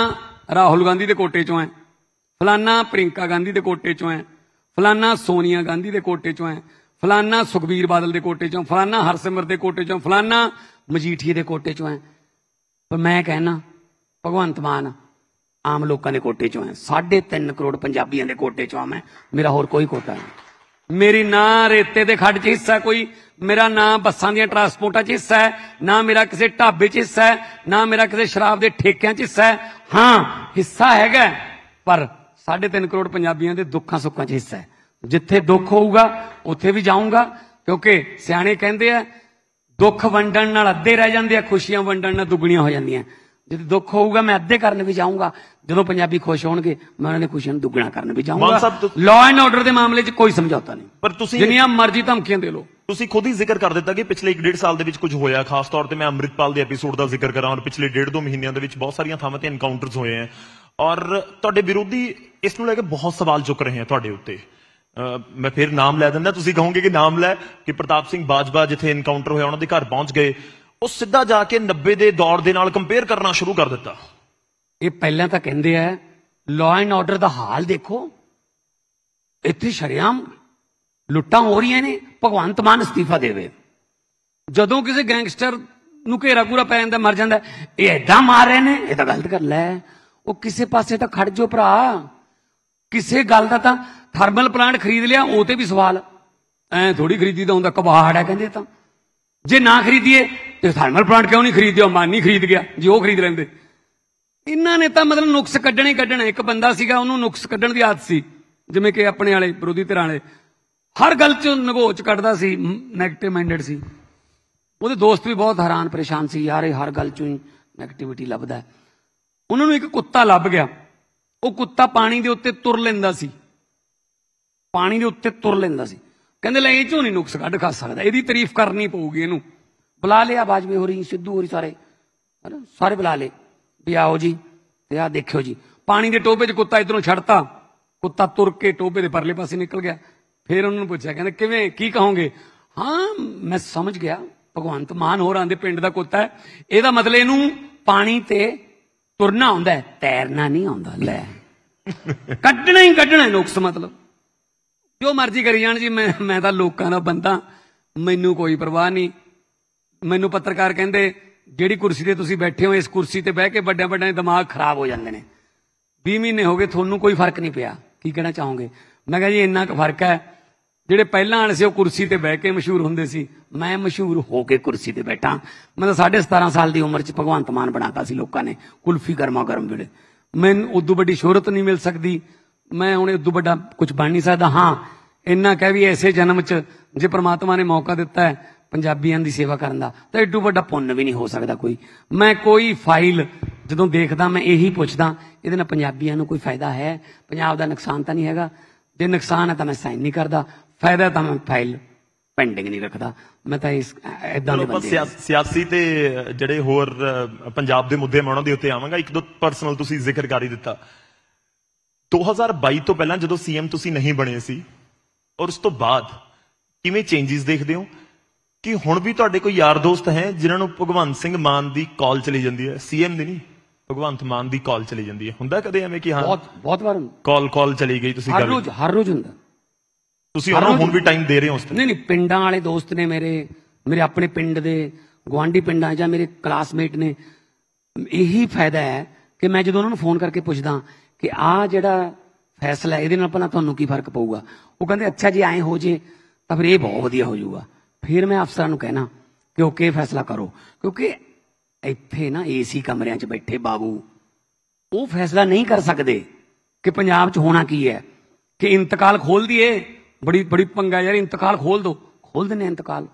ਰਾਹੁਲ ਗਾਂਧੀ ਦੇ ਕੋਟੇ 'ਚੋਂ ਹੈ ਫਲਾਨਾ ਪ੍ਰਿੰਕਾ ਗਾਂਧੀ ਦੇ ਕੋਟੇ 'ਚੋਂ ਹੈ ਫਲਾਨਾ ਸੋਨੀਆ ਗਾਂਧੀ ਦੇ ਕੋਟੇ 'ਚੋਂ ਹੈ ਫਲਾਨਾ ਸੁਖਬੀਰ ਬਾਦਲ ਦੇ ਕੋਟੇ 'ਚੋਂ ਫਲਾਨਾ ਹਰਸਿਮਰ ਦੇ ਕੋਟੇ 'ਚੋਂ ਫਲਾਨਾ ਮਜੀਠੀਏ ਦੇ ਕੋਟੇ 'ਚੋਂ ਹੈ ਪਰ ਮੈਂ ਕਹਿਣਾ ਭਗਵੰਤ ਮਾਨ ਆਮ ਲੋਕਾਂ ਦੇ ਕੋਟੇ ਚੋਂ ਆ 3.5 ਕਰੋੜ ਪੰਜਾਬੀਆਂ ਦੇ ਕੋਟੇ ਚੋਂ ਆ ਮੈਂ ਮੇਰਾ ਹੋਰ ਕੋਈ ਕੋਟਾ ਨਹੀਂ ਮੇਰੀ ਨਾ ਰੇਤੇ ਦੇ ਖੱਡ 'ਚ ਹਿੱਸਾ ਕੋਈ ਮੇਰਾ ਨਾ ਬੱਸਾਂ ਦੀਆਂ ਟਰਾਂਸਪੋਰਟਾਂ 'ਚ ਹਿੱਸਾ ਹੈ ਨਾ ਮੇਰਾ ਕਿਸੇ ਢਾਬੇ 'ਚ ਹਿੱਸਾ ਹੈ ਨਾ ਮੇਰਾ ਕਿਸੇ ਸ਼ਰਾਬ ਦੇ ਠੇਕਿਆਂ 'ਚ ਹਿੱਸਾ ਹੈ ਹਾਂ ਹਿੱਸਾ ਹੈਗਾ ਪਰ 3.5 ਕਰੋੜ ਪੰਜਾਬੀਆਂ ਦੇ ਦੁੱਖਾਂ ਸੁੱਖਾਂ 'ਚ ਹਿੱਸਾ ਹੈ ਜਿੱਥੇ ਦੁੱਖ ਹੋਊਗਾ ਉੱਥੇ ਵੀ ਜਾਊਂਗਾ ਕਿਉਂਕਿ ਸਿਆਣੇ ਕਹਿੰਦੇ ਆ ਦੁੱਖ ਵੰਡਣ ਨਾਲ ਅੱਧੇ ਰਹਿ ਜਾਂਦੇ ਆ ਖੁਸ਼ੀਆਂ ਵੰਡਣ ਨਾਲ ਦੁੱਗਣੀਆਂ ਹੋ ਜਾਂਦੀਆਂ ਜੇ ਦੁੱਖ ਹੋਊਗਾ ਮੈਂ ਅੱਧੇ ਕਰਨ ਵੀ ਜਾਊਂਗਾ ਜਦੋਂ ਪੰਜਾਬੀ ਖੁਸ਼ ਹੋਣਗੇ ਮੈਂ ਉਹਨਾਂ ਨੇ ਖੁਸ਼ੀ ਨੂੰ ਦੁੱਗਣਾ ਕਰਨ ਵੀ ਜਾਊਂਗਾ ਲਾਅ ਐਂਡ ਆਰਡਰ ਦੇ ਮਾਮਲੇ 'ਚ ਕੋਈ ਸਮਝੌਤਾ ਨਹੀਂ ਪਰ ਤੁਸੀਂ ਜਿੰਨੀਆਂ ਮਰਜ਼ੀ ਧਮਕੀਆਂ ਦੇ ਲਓ ਤੁਸੀਂ ਖੁਦ ਹੀ ਜ਼ਿਕਰ ਕਰ ਦਿੱਤਾ ਕਿ ਪਿਛਲੇ 1.5 ਸਾਲ ਦੇ ਵਿੱਚ ਕੁਝ ਹੋਇਆ ਖਾਸ ਤੌਰ ਤੇ ਮੈਂ ਅਮਰਿਤਪਾਲ ਦੇ ਐਪੀਸੋਡ ਦਾ ਜ਼ਿਕਰ ਕਰਾਂ ਔਰ ਪਿਛਲੇ 1.5-2 ਮਹੀਨਿਆਂ ਦੇ ਵਿੱਚ ਬਹੁਤ ਸਾਰੀਆਂ ਥਾਵਾਂ ਤੇ ਐਨਕਾਊਂਟਰਸ ਹੋਏ ਆ ਔਰ ਤੁਹਾਡੇ ਵਿਰੋਧੀ ਇਸ ਨੂੰ ਲੈ ਕੇ ਬਹੁਤ ਸਵਾਲ ਚੁੱਕ ਰਹੇ ਆ ਤੁਹਾਡੇ ਉੱਤੇ ਮੈਂ ਫਿਰ ਨਾਮ ਲੈ ਦਿੰਦਾ ਤੁਸੀਂ ਕਹੋਗੇ ਕਿ ਨਾਮ ਲੈ ਕਿ ਪ੍ਰਤਾਪ ਸਿੰਘ ਬਾਜਵਾ ਜਿੱਥੇ ਐਨਕਾਊਂਟਰ ਹੋਇਆ ਉਹਨਾਂ ਦੇ ਘਰ ਪਹੁੰਚ ਗਏ ਉਹ ਸਿੱਧਾ ਜਾ ਕੇ 90 ਦੇ ਦੌਰ ਦੇ ਨਾਲ ਕੰਪੇਅਰ ਕਰਨਾ ਸ਼ੁਰੂ ਕਰ ਦਿੱਤਾ ਇਹ ਪਹਿਲਾਂ ਤਾਂ ਕਹਿੰਦੇ ਆ ਲਾਅ ਐਂਡ ਆਰਡਰ ਦਾ ਹਾਲ ਦੇਖੋ ਇੱਥੇ ਸ਼ਰਿਆਮ ਲੁੱਟਾਂ ਹੋ ਰਹੀਆਂ ਨੇ ਭਗਵੰਤ ਮਾਨ ਅਸਤੀਫਾ ਦੇਵੇ ਜਦੋਂ ਕਿਸੇ ਗੈਂਗਸਟਰ ਨੂੰ ਘੇਰਾ ਪੂਰਾ ਪੈ ਜਾਂਦਾ ਮਰ ਜਾਂਦਾ ਇਹ ਐਦਾਂ ਮਾਰ ਰਹੇ ਨੇ ਇਹ ਤਾਂ ਗਲਤ ਕਰ ਲੈ ਉਹ ਕਿਸੇ ਪਾਸੇ ਤਾਂ ਖੜ ਜੋ ਭਰਾ ਕਿਸੇ ਗੱਲ ਦਾ ਤਾਂ ਥਰਮਲ ਪਲਾਂਟ ਖਰੀਦ ਲਿਆ ਉਹ ਤੇ ਵੀ ਸਵਾਲ ਐ ਥੋੜੀ ਖਰੀਦੀ ਦਾ ਹੁੰਦਾ ਕਬਾੜ ਹੈ ਕਹਿੰਦੇ ਤਾਂ ਜੇ ਨਾ ਖਰੀਦੀਏ ਤੇ ਥਰਮਲ ਪਲਾਂਟ ਕਿਉਂ ਨਹੀਂ ਖਰੀਦਿਆ ਮਾਨੀ ਖਰੀਦ ਗਿਆ ਜੇ ਉਹ ਖਰੀਦ ਲੈਂਦੇ ਇਹਨਾਂ ਨੇ ਤਾਂ ਮਤਲਬ ਨੁਕਸ ਕੱਢਣੇ ਕੱਢਣਾ ਇੱਕ ਬੰਦਾ ਸੀਗਾ ਉਹਨੂੰ ਨੁਕਸ ਕੱਢਣ ਦੀ ਆਦਤ ਸੀ ਜਿਵੇਂ ਕਿ ਆਪਣੇ ਵਾਲੇ ਵਿਰੋਧੀ ਧਿਰਾਂ ਵਾਲੇ ਹਰ ਗੱਲ 'ਚ ਨਗੋਚ ਕੱਢਦਾ ਸੀ ਨੈਗੇਟਿਵ ਮਾਈਂਡਡ ਸੀ ਉਹਦੇ ਦੋਸਤ ਵੀ ਬਹੁਤ ਹੈਰਾਨ ਪਰੇਸ਼ਾਨ ਸੀ ਯਾਰ ਇਹ ਹਰ ਗੱਲ 'ਚੋਂ ਹੀ ਨੈਗੇਟਿਵਿਟੀ ਲੱਭਦਾ ਉਹਨਾਂ ਨੂੰ ਇੱਕ ਕੁੱਤਾ ਲੱਭ ਗਿਆ ਉਹ ਕੁੱਤਾ ਪਾਣੀ ਦੇ ਉੱਤੇ ਤੁਰ ਲੈਂਦਾ ਸੀ ਪਾਣੀ ਦੇ ਉੱਤੇ ਤੁਰ ਲੈਂਦਾ ਸੀ ਕਹਿੰਦੇ ਲੈ ਇਹ ਚੋਂ ਨਹੀਂ ਨੁਕਸ ਕੱਢ ਖਾ ਸਕਦਾ ਇਹਦੀ ਤਾਰੀਫ ਕਰਨੀ ਪਊਗੀ ਇਹਨੂੰ ਬੁਲਾ ਲਿਆ ਬਾਜਵੇ ਹੋਰੀ ਸਿੱਧੂ ਹੋਰੀ ਸਾਰੇ ਹਨਾ ਸਾਰੇ ਬੁਲਾ ਲੇ ਵੀ ਆਓ ਜੀ ਤੇ ਆ ਦੇਖਿਓ ਜੀ ਪਾਣੀ ਦੇ ਟੋਪੇ 'ਚ ਕੁੱਤਾ ਇਧਰੋਂ ਛੱਡਤਾ ਕੁੱਤਾ ਤੁਰ ਕੇ ਟੋਪੇ ਦੇ ਪਰਲੇ ਪਾਸੇ ਨਿਕਲ ਗਿਆ ਫਿਰ ਉਹਨਾਂ ਨੂੰ ਪੁੱਛਿਆ ਕਹਿੰਦੇ ਕਿਵੇਂ ਕੀ ਕਹੋਗੇ ਹਾਂ ਮੈਂ ਸਮਝ ਗਿਆ ਭਗਵੰਤ ਮਾਨ ਹੋਰਾਂ ਦੇ ਪਿੰਡ ਦਾ ਕੁੱਤਾ ਹੈ ਇਹਦਾ ਮਤਲਬ ਇਹਨੂੰ ਪਾਣੀ ਤੇ ਤੁਰਨਾ ਆਉਂਦਾ ਹੈ ਤੈਰਨਾ ਨਹੀਂ ਆਉਂਦਾ ਲੈ ਕੱਢਣਾ ਹੀ ਕੱਢਣਾ ਨੁਕਸ ਮਤਲਬ ਜੋ ਮਰਜ਼ੀ ਕਰੀ ਜਾਣ ਜੀ ਮੈਂ ਮੈਂ ਤਾਂ ਲੋਕਾਂ ਦਾ ਬੰਦਾ ਮੈਨੂੰ ਕੋਈ ਪਰਵਾਹ ਨਹੀਂ ਮੈਨੂੰ ਪੱਤਰਕਾਰ ਕਹਿੰਦੇ ਜਿਹੜੀ ਕੁਰਸੀ ਤੇ ਤੁਸੀਂ ਬੈਠੇ ਹੋ ਇਸ ਕੁਰਸੀ ਤੇ ਬਹਿ ਕੇ ਵੱਡੇ ਵੱਡੇ ਦਿਮਾਗ ਖਰਾਬ ਹੋ ਜਾਂਦੇ ਨੇ 20 ਮਹੀਨੇ ਹੋ ਗਏ ਤੁਹਾਨੂੰ ਕੋਈ ਫਰਕ ਨਹੀਂ ਪਿਆ ਕੀ ਕਹਿਣਾ ਚਾਹੋਗੇ ਮੈਂ ਕਹਾਂ ਜੀ ਇੰਨਾ ਕੁ ਫਰਕ ਹੈ ਜਿਹੜੇ ਪਹਿਲਾਂ ਆਣ ਸੀ ਉਹ ਕੁਰਸੀ ਤੇ ਬਹਿ ਕੇ ਮਸ਼ਹੂਰ ਹੁੰਦੇ ਸੀ ਮੈਂ ਮਸ਼ਹੂਰ ਹੋ ਕੇ ਕੁਰਸੀ ਤੇ ਬੈਠਾ ਮੈਂ ਤਾਂ 17.5 ਸਾਲ ਦੀ ਉਮਰ 'ਚ ਭਗਵੰਤ ਮਾਨ ਬਣਾਤਾ ਸੀ ਲੋਕਾਂ ਨੇ ਕੁਲਫੀ ਗਰਮਾ ਗਰਮ ਵੇਲੇ ਮੈਨੂੰ ਉਦੋਂ ਵੱਡੀ ਸ਼ੋਹਰਤ ਨਹੀਂ ਮਿਲ ਸਕਦੀ ਮੈਂ ਹੁਣ ਉਦੋਂ ਵੱਡਾ ਕੁਝ ਬਣ ਨਹੀਂ ਸਕਦਾ ਹਾਂ ਇੰਨਾ ਕਹਿ ਵੀ ਐਸੇ ਜਨਮ 'ਚ ਜੇ ਪ੍ਰਮਾਤਮਾ ਨੇ ਮੌਕਾ ਦਿੱਤਾ ਹੈ ਪੰਜਾਬੀਆਂ ਦੀ ਸੇਵਾ ਕਰਨ ਦਾ ਤਾਂ ਏਡੂ ਵੱਡਾ ਪੁੰਨ ਵੀ ਨਹੀਂ ਹੋ ਸਕਦਾ ਕੋਈ ਮੈਂ ਕੋਈ ਫਾਈਲ ਜਦੋਂ ਦੇਖਦਾ ਮੈਂ ਇਹੀ ਪੁੱਛਦਾ ਇਹਦੇ ਨਾਲ ਪੰਜਾਬੀਆਂ ਨੂੰ ਕੋਈ ਫਾਇਦਾ ਹੈ ਪੰਜਾਬ ਦਾ ਨੁਕਸਾਨ ਤਾਂ ਨਹੀਂ ਹੈਗਾ ਜੇ ਨੁਕਸਾਨ ਹੈ ਤਾਂ ਮੈਂ ਸਾਈਨ ਨਹੀਂ ਕਰਦਾ ਫਾਇਦਾ ਤਾਂ ਮੈਂ ਫਾਈਲ ਪੈਂਡਿੰਗ ਨਹੀਂ ਰੱਖਦਾ ਮੈਂ ਤਾਂ ਇਸ ਇਦਾਂ ਦੇ ਬੰਦੇ ਸਿਆਸੀ ਤੇ ਜਿਹੜੇ ਹੋਰ ਪੰਜਾਬ ਦੇ ਮੁੱਦੇ ਮੈਂ ਉਹਨਾਂ ਦੇ ਉੱਤੇ ਆਵਾਂਗਾ ਇੱਕ ਦੋ ਪਰਸਨਲ ਤੁਸੀਂ ਜ਼ਿਕਰ ਕਰ ਹੀ ਦਿੱਤਾ 2022 ਤੋਂ ਪਹਿਲਾਂ ਜਦੋਂ ਸੀਐਮ ਤੁਸੀਂ ਨਹੀਂ ਬਣੇ ਸੀ ਔਰ ਉਸ ਤੋਂ ਬਾਅਦ ਕਿਵੇਂ ਚੇਂਜਸ ਦੇਖਦੇ ਹੋ ਕਿ ਹੁਣ ਵੀ ਤੁਹਾਡੇ ਕੋਈ ਯਾਰ ਦੋਸਤ ਹੈ ਜਿਨ੍ਹਾਂ ਨੂੰ ਭਗਵੰਤ ਸਿੰਘ ਮਾਨ ਦੀ ਕਾਲ ਚਲੀ ਜਾਂਦੀ ਹੈ ਸੀਐਮ ਦੀ ਨਹੀਂ ਭਗਵੰਤ ਮਾਨ ਦੀ ਕਾਲ ਚਲੀ ਜਾਂਦੀ ਹੈ ਹੁੰਦਾ ਕਦੇ ਐਵੇਂ ਕਿ ਹਾਂ ਬਹੁਤ ਬਹੁਤ ਵਾਰ ਕਾਲ ਕਾਲ ਚਲੀ ਗਈ ਤੁਸੀਂ ਹਰ ਰੋਜ਼ ਹਰ ਰੋਜ਼ ਹੁੰਦਾ ਤੁਸੀਂ ਉਹਨਾਂ ਨੂੰ ਹੁਣ ਵੀ ਟਾਈਮ ਦੇ ਰਹੇ ਹੋ ਉਸ ਤੇ ਨਹੀਂ ਨਹੀਂ ਪਿੰਡਾਂ ਵਾਲੇ ਦੋਸਤ ਨੇ ਮੇਰੇ ਮੇਰੇ ਆਪਣੇ ਪਿੰਡ ਦੇ ਗਵਾਂਢੀ ਪਿੰਡਾਂ ਜਾਂ ਮੇਰੇ ਕਲਾਸਮੇਟ ਨੇ ਇਹੀ ਫਾਇਦਾ ਹੈ ਕਿ ਮੈਂ ਜਦੋਂ ਉਹਨਾਂ ਨੂੰ ਫੋਨ ਕਰਕੇ ਪੁੱਛਦਾ ਕਿ ਆਹ ਜਿਹੜਾ ਫੈਸਲਾ ਹੈ, ਇਹਦੇ ਨਾਲ ਆਪਣਾ ਤੁਹਾਨੂੰ ਕੀ ਫਰਕ ਪਊਗਾ ਉਹ ਕਹਿੰਦੇ ਅੱਛਾ ਜੀ ਐਂ ਹੋ ਜੇ ਤਾਂ ਫਿਰ ਇਹ ਬਹੁਤ ਵਧੀਆ ਹੋ ਜਾਊਗਾ ਫਿਰ ਮੈਂ ਅਫਸਰਾਂ ਨੂੰ ਕਹਿਣਾ ਕਿ ਉਹ ਕੇ ਫੈਸਲਾ ਕਰੋ ਕਿਉਂਕਿ ਇੱਥੇ ਨਾ ਏਸੀ ਕਮਰਿਆਂ 'ਚ ਬੈਠੇ ਬਾਬੂ ਉਹ ਫੈਸਲਾ ਨਹੀਂ ਕਰ ਸਕਦੇ ਕਿ ਪੰਜਾਬ 'ਚ ਹੋਣਾ ਕੀ ਹੈ ਕਿ ਇੰਤਕਾਲ ਖੋਲ ਦਈਏ ਬੜੀ ਬੜੀ ਪੰਗਾ ਯਾਰ ਇੰਤਕਾਲ ਖੋਲ ਦੋ ਖੋਲ ਦਿੰਨੇ ਇੰਤਕਾਲ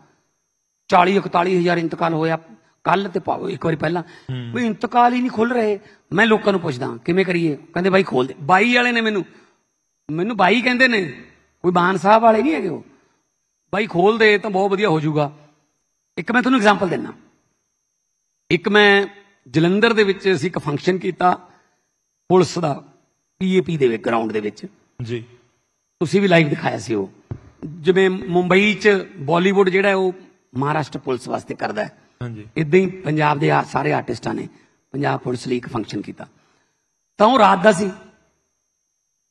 40 41000 ਇੰਤਕਾਲ ਹੋਇਆ ਕੱਲ ਤੇ ਪਾਓ ਇੱਕ ਵਾਰੀ ਪਹਿਲਾਂ ਕੋਈ ਇੰਤਕਾਲ ਹੀ ਨਹੀਂ ਖੁੱਲ ਰਹੇ ਮੈਂ ਲੋਕਾਂ ਨੂੰ ਪੁੱਛਦਾ ਕਿਵੇਂ ਕਰੀਏ ਕਹਿੰਦੇ ਬਾਈ ਖੋਲ ਦੇ ਬਾਈ ਵਾਲੇ ਨੇ ਮੈਨੂੰ ਮੈਨੂੰ ਬਾਈ ਕਹਿੰਦੇ ਨੇ ਕੋਈ ਬਾਨ ਸਾਹਿਬ ਵਾਲੇ ਨਹੀਂ ਹੈਗੇ ਉਹ ਬਾਈ ਖੋਲ ਦੇ ਤਾਂ ਬਹੁਤ ਵਧੀਆ ਹੋ ਜਾਊਗਾ ਇੱਕ ਮੈਂ ਤੁਹਾਨੂੰ ਐਗਜ਼ਾਮਪਲ ਦਿੰਨਾ ਇੱਕ ਮੈਂ ਜਲੰਧਰ ਦੇ ਵਿੱਚ ਅਸੀਂ ਇੱਕ ਫੰਕਸ਼ਨ ਕੀਤਾ ਪੁਲਿਸ ਦਾ ਪੀਏਪੀ ਦੇ ਵਿੱਚ ਗਰਾਊਂਡ ਦੇ ਵਿੱਚ ਜੀ ਤੁਸੀਂ ਵੀ ਲਾਈਵ ਦਿਖਾਇਆ ਸੀ ਉਹ ਜਿਵੇਂ ਮੁੰਬਈ 'ਚ ਬਾਲੀਵੁੱਡ ਜਿਹੜਾ ਉਹ ਮਹਾਰਾਸ਼ਟਰ ਪੁਲਿਸ ਵਾਸਤੇ ਕਰਦਾ ਹੈ ਹਾਂਜੀ ਇਦਾਂ ਹੀ ਪੰਜਾਬ ਦੇ ਸਾਰੇ ਆਰਟਿਸਟਾਂ ਨੇ ਪੰਜਾਬ ਪੁਲਿਸ ਲਈ ਇੱਕ ਫੰਕਸ਼ਨ ਕੀਤਾ ਤਾਂ ਉਹ ਰਾਤ ਦਾ ਸੀ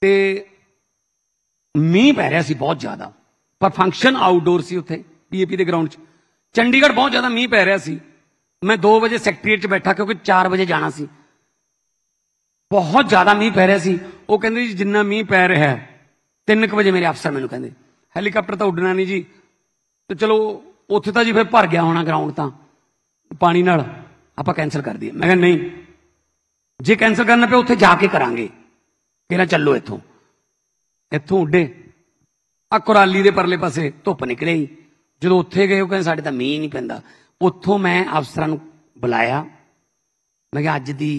ਤੇ ਮੀਂਹ ਪੈ ਰਿਹਾ ਸੀ ਬਹੁਤ ਜ਼ਿਆਦਾ ਪਰ ਫੰਕਸ਼ਨ ਆਊਟਡੋਰ ਸੀ ਉੱਥੇ ਪੀਏਪੀ ਦੇ ਗਰਾਊਂਡ 'ਚ ਚੰਡੀਗੜ੍ਹ ਬਹੁਤ ਜ਼ਿਆਦਾ ਮੀਂਹ ਪੈ ਰਿਹਾ ਸੀ ਮੈਂ 2 ਵਜੇ ਸੈਕਟਰੀਏਟ 'ਚ ਬੈਠਾ ਕਿਉਂਕਿ 4 ਵਜੇ ਜਾਣਾ ਸੀ ਬਹੁਤ ਜ਼ਿਆਦਾ ਮੀਂਹ ਪੈ ਰਿਹਾ ਸੀ ਉਹ ਕਹਿੰਦੇ ਜੀ ਜਿੰਨਾ ਮੀਂਹ ਪੈ ਰਿਹਾ ਹੈ 3:00 ਵਜੇ ਮੇਰੇ ਅਫਸਰ ਮੈਨੂੰ ਕਹਿੰਦੇ ਹੈਲੀਕਾਪਟਰ ਤਾਂ ਉੱਡਣਾ ਨਹੀਂ ਜੀ ਤੇ ਚਲੋ ਉੱਥੇ ਤਾਂ ਜੀ ਫਿਰ ਭਰ ਗਿਆ ਹੋਣਾ ਗਰਾਊਂਡ ਤਾਂ ਪਾਣੀ ਨਾਲ ਆਪਾਂ ਕੈਨਸਲ ਕਰ ਦਈਏ ਮੈਂ ਕਿਹਾ ਨਹੀਂ ਜੇ ਕੈਨਸਲ ਕਰਨਾ ਪਿਆ ਉੱਥੇ ਜਾ ਕੇ ਕਰਾਂਗੇ ਕਿਹੜਾ ਚੱਲੋ ਇੱਥੋਂ ਇੱਥੋਂ ਉੱਡੇ ਆ ਕੁਰਾਲੀ ਦੇ ਪਰਲੇ ਪਾਸੇ ਧੁੱਪ ਨਿਕਲੇਈ ਜਦੋਂ ਉੱਥੇ ਗਏ ਉਹ ਕਹਿੰਦੇ ਸਾਡੇ ਤਾਂ ਮੀਂਹ ਨਹੀਂ ਪੈਂਦਾ ਉੱਥੋਂ ਮੈਂ ਅਫਸਰਾਂ ਨੂੰ ਬੁਲਾਇਆ ਮੈਂ ਕਿਹਾ ਅੱਜ ਦੀ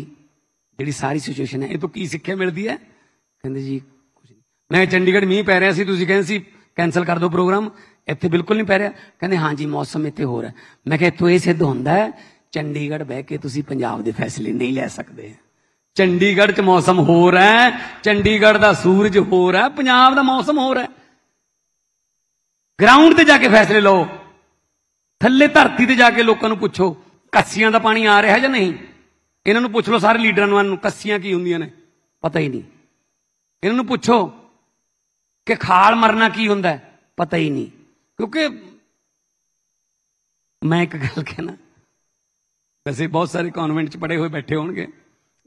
ਜਿਹੜੀ ਸਾਰੀ ਸਿਚੁਏਸ਼ਨ ਹੈ ਇਹ ਤੋਂ ਕੀ ਸਿੱਖਿਆ ਮਿਲਦੀ ਹੈ ਕਹਿੰਦੇ ਜੀ ਕੁਝ ਨਹੀਂ ਮੈਂ ਚੰਡੀਗੜ੍ਹ ਮੀਂਹ ਪੈ ਰਿਹਾ ਸੀ ਤੁਸੀਂ ਕਹਿੰਦੇ ਸੀ ਕੈਨਸਲ ਕਰ ਦਿਓ ਪ੍ਰੋਗਰਾਮ ਇੱਥੇ ਬਿਲਕੁਲ ਨਹੀਂ ਪੈ ਰਿਹਾ ਕਹਿੰਦੇ ਹਾਂ ਜੀ ਮੌਸਮ ਇੱਥੇ ਹੋਰ ਹੈ ਮੈਂ ਕਿਹਾ ਇੱਥੋਂ ਇਹ ਸਿੱਧ ਹੁੰਦਾ ਹੈ ਚੰਡੀਗੜ੍ਹ ਬਹਿ ਕੇ ਤੁਸੀਂ ਪੰਜਾਬ ਦੇ ਫੈਸਲੇ ਨਹੀਂ ਲੈ ਸਕਦੇ ਚੰਡੀਗੜ੍ਹ 'ਚ ਮੌਸਮ ਹੋਰ ਹੈ ਚੰਡੀਗੜ੍ਹ ਦਾ ਸੂਰਜ ਹੋਰ ਹੈ ਪੰਜਾਬ ਦਾ ਮੌਸਮ ਹੋਰ ਹੈ ਗਰਾਊਂਡ ਤੇ ਜਾ ਕੇ ਫੈਸਲੇ ਲਓ ਥੱਲੇ ਧਰਤੀ ਤੇ ਜਾ ਕੇ ਲੋਕਾਂ ਨੂੰ ਪੁੱਛੋ ਕੱਸੀਆਂ ਦਾ ਪਾਣੀ ਆ ਰਿਹਾ ਜਾਂ ਨਹੀਂ ਇਹਨਾਂ ਨੂੰ ਪੁੱਛ ਲਓ ਸਾਰੇ ਲੀਡਰਾਂ ਨੂੰ ਕੱਸੀਆਂ ਕੀ ਹੁੰਦੀਆਂ ਨੇ ਪਤਾ ਹੀ ਨਹੀਂ ਇਹਨਾਂ ਨੂੰ ਪੁੱਛੋ ਕਿ ਖਾਲ ਮਰਨਾ ਕੀ ਹੁੰਦਾ ਪਤਾ ਹੀ ਨਹੀਂ ਕਿਉਂਕਿ ਮੈਂ ਇੱਕ ਗੱਲ ਕਹਿਣਾ ਵੈਸੇ ਬਹੁਤ ਸਾਰੇ ਕਨਵੈਂਟ ਚ ਪੜੇ ਹੋਏ ਬੈਠੇ ਹੋਣਗੇ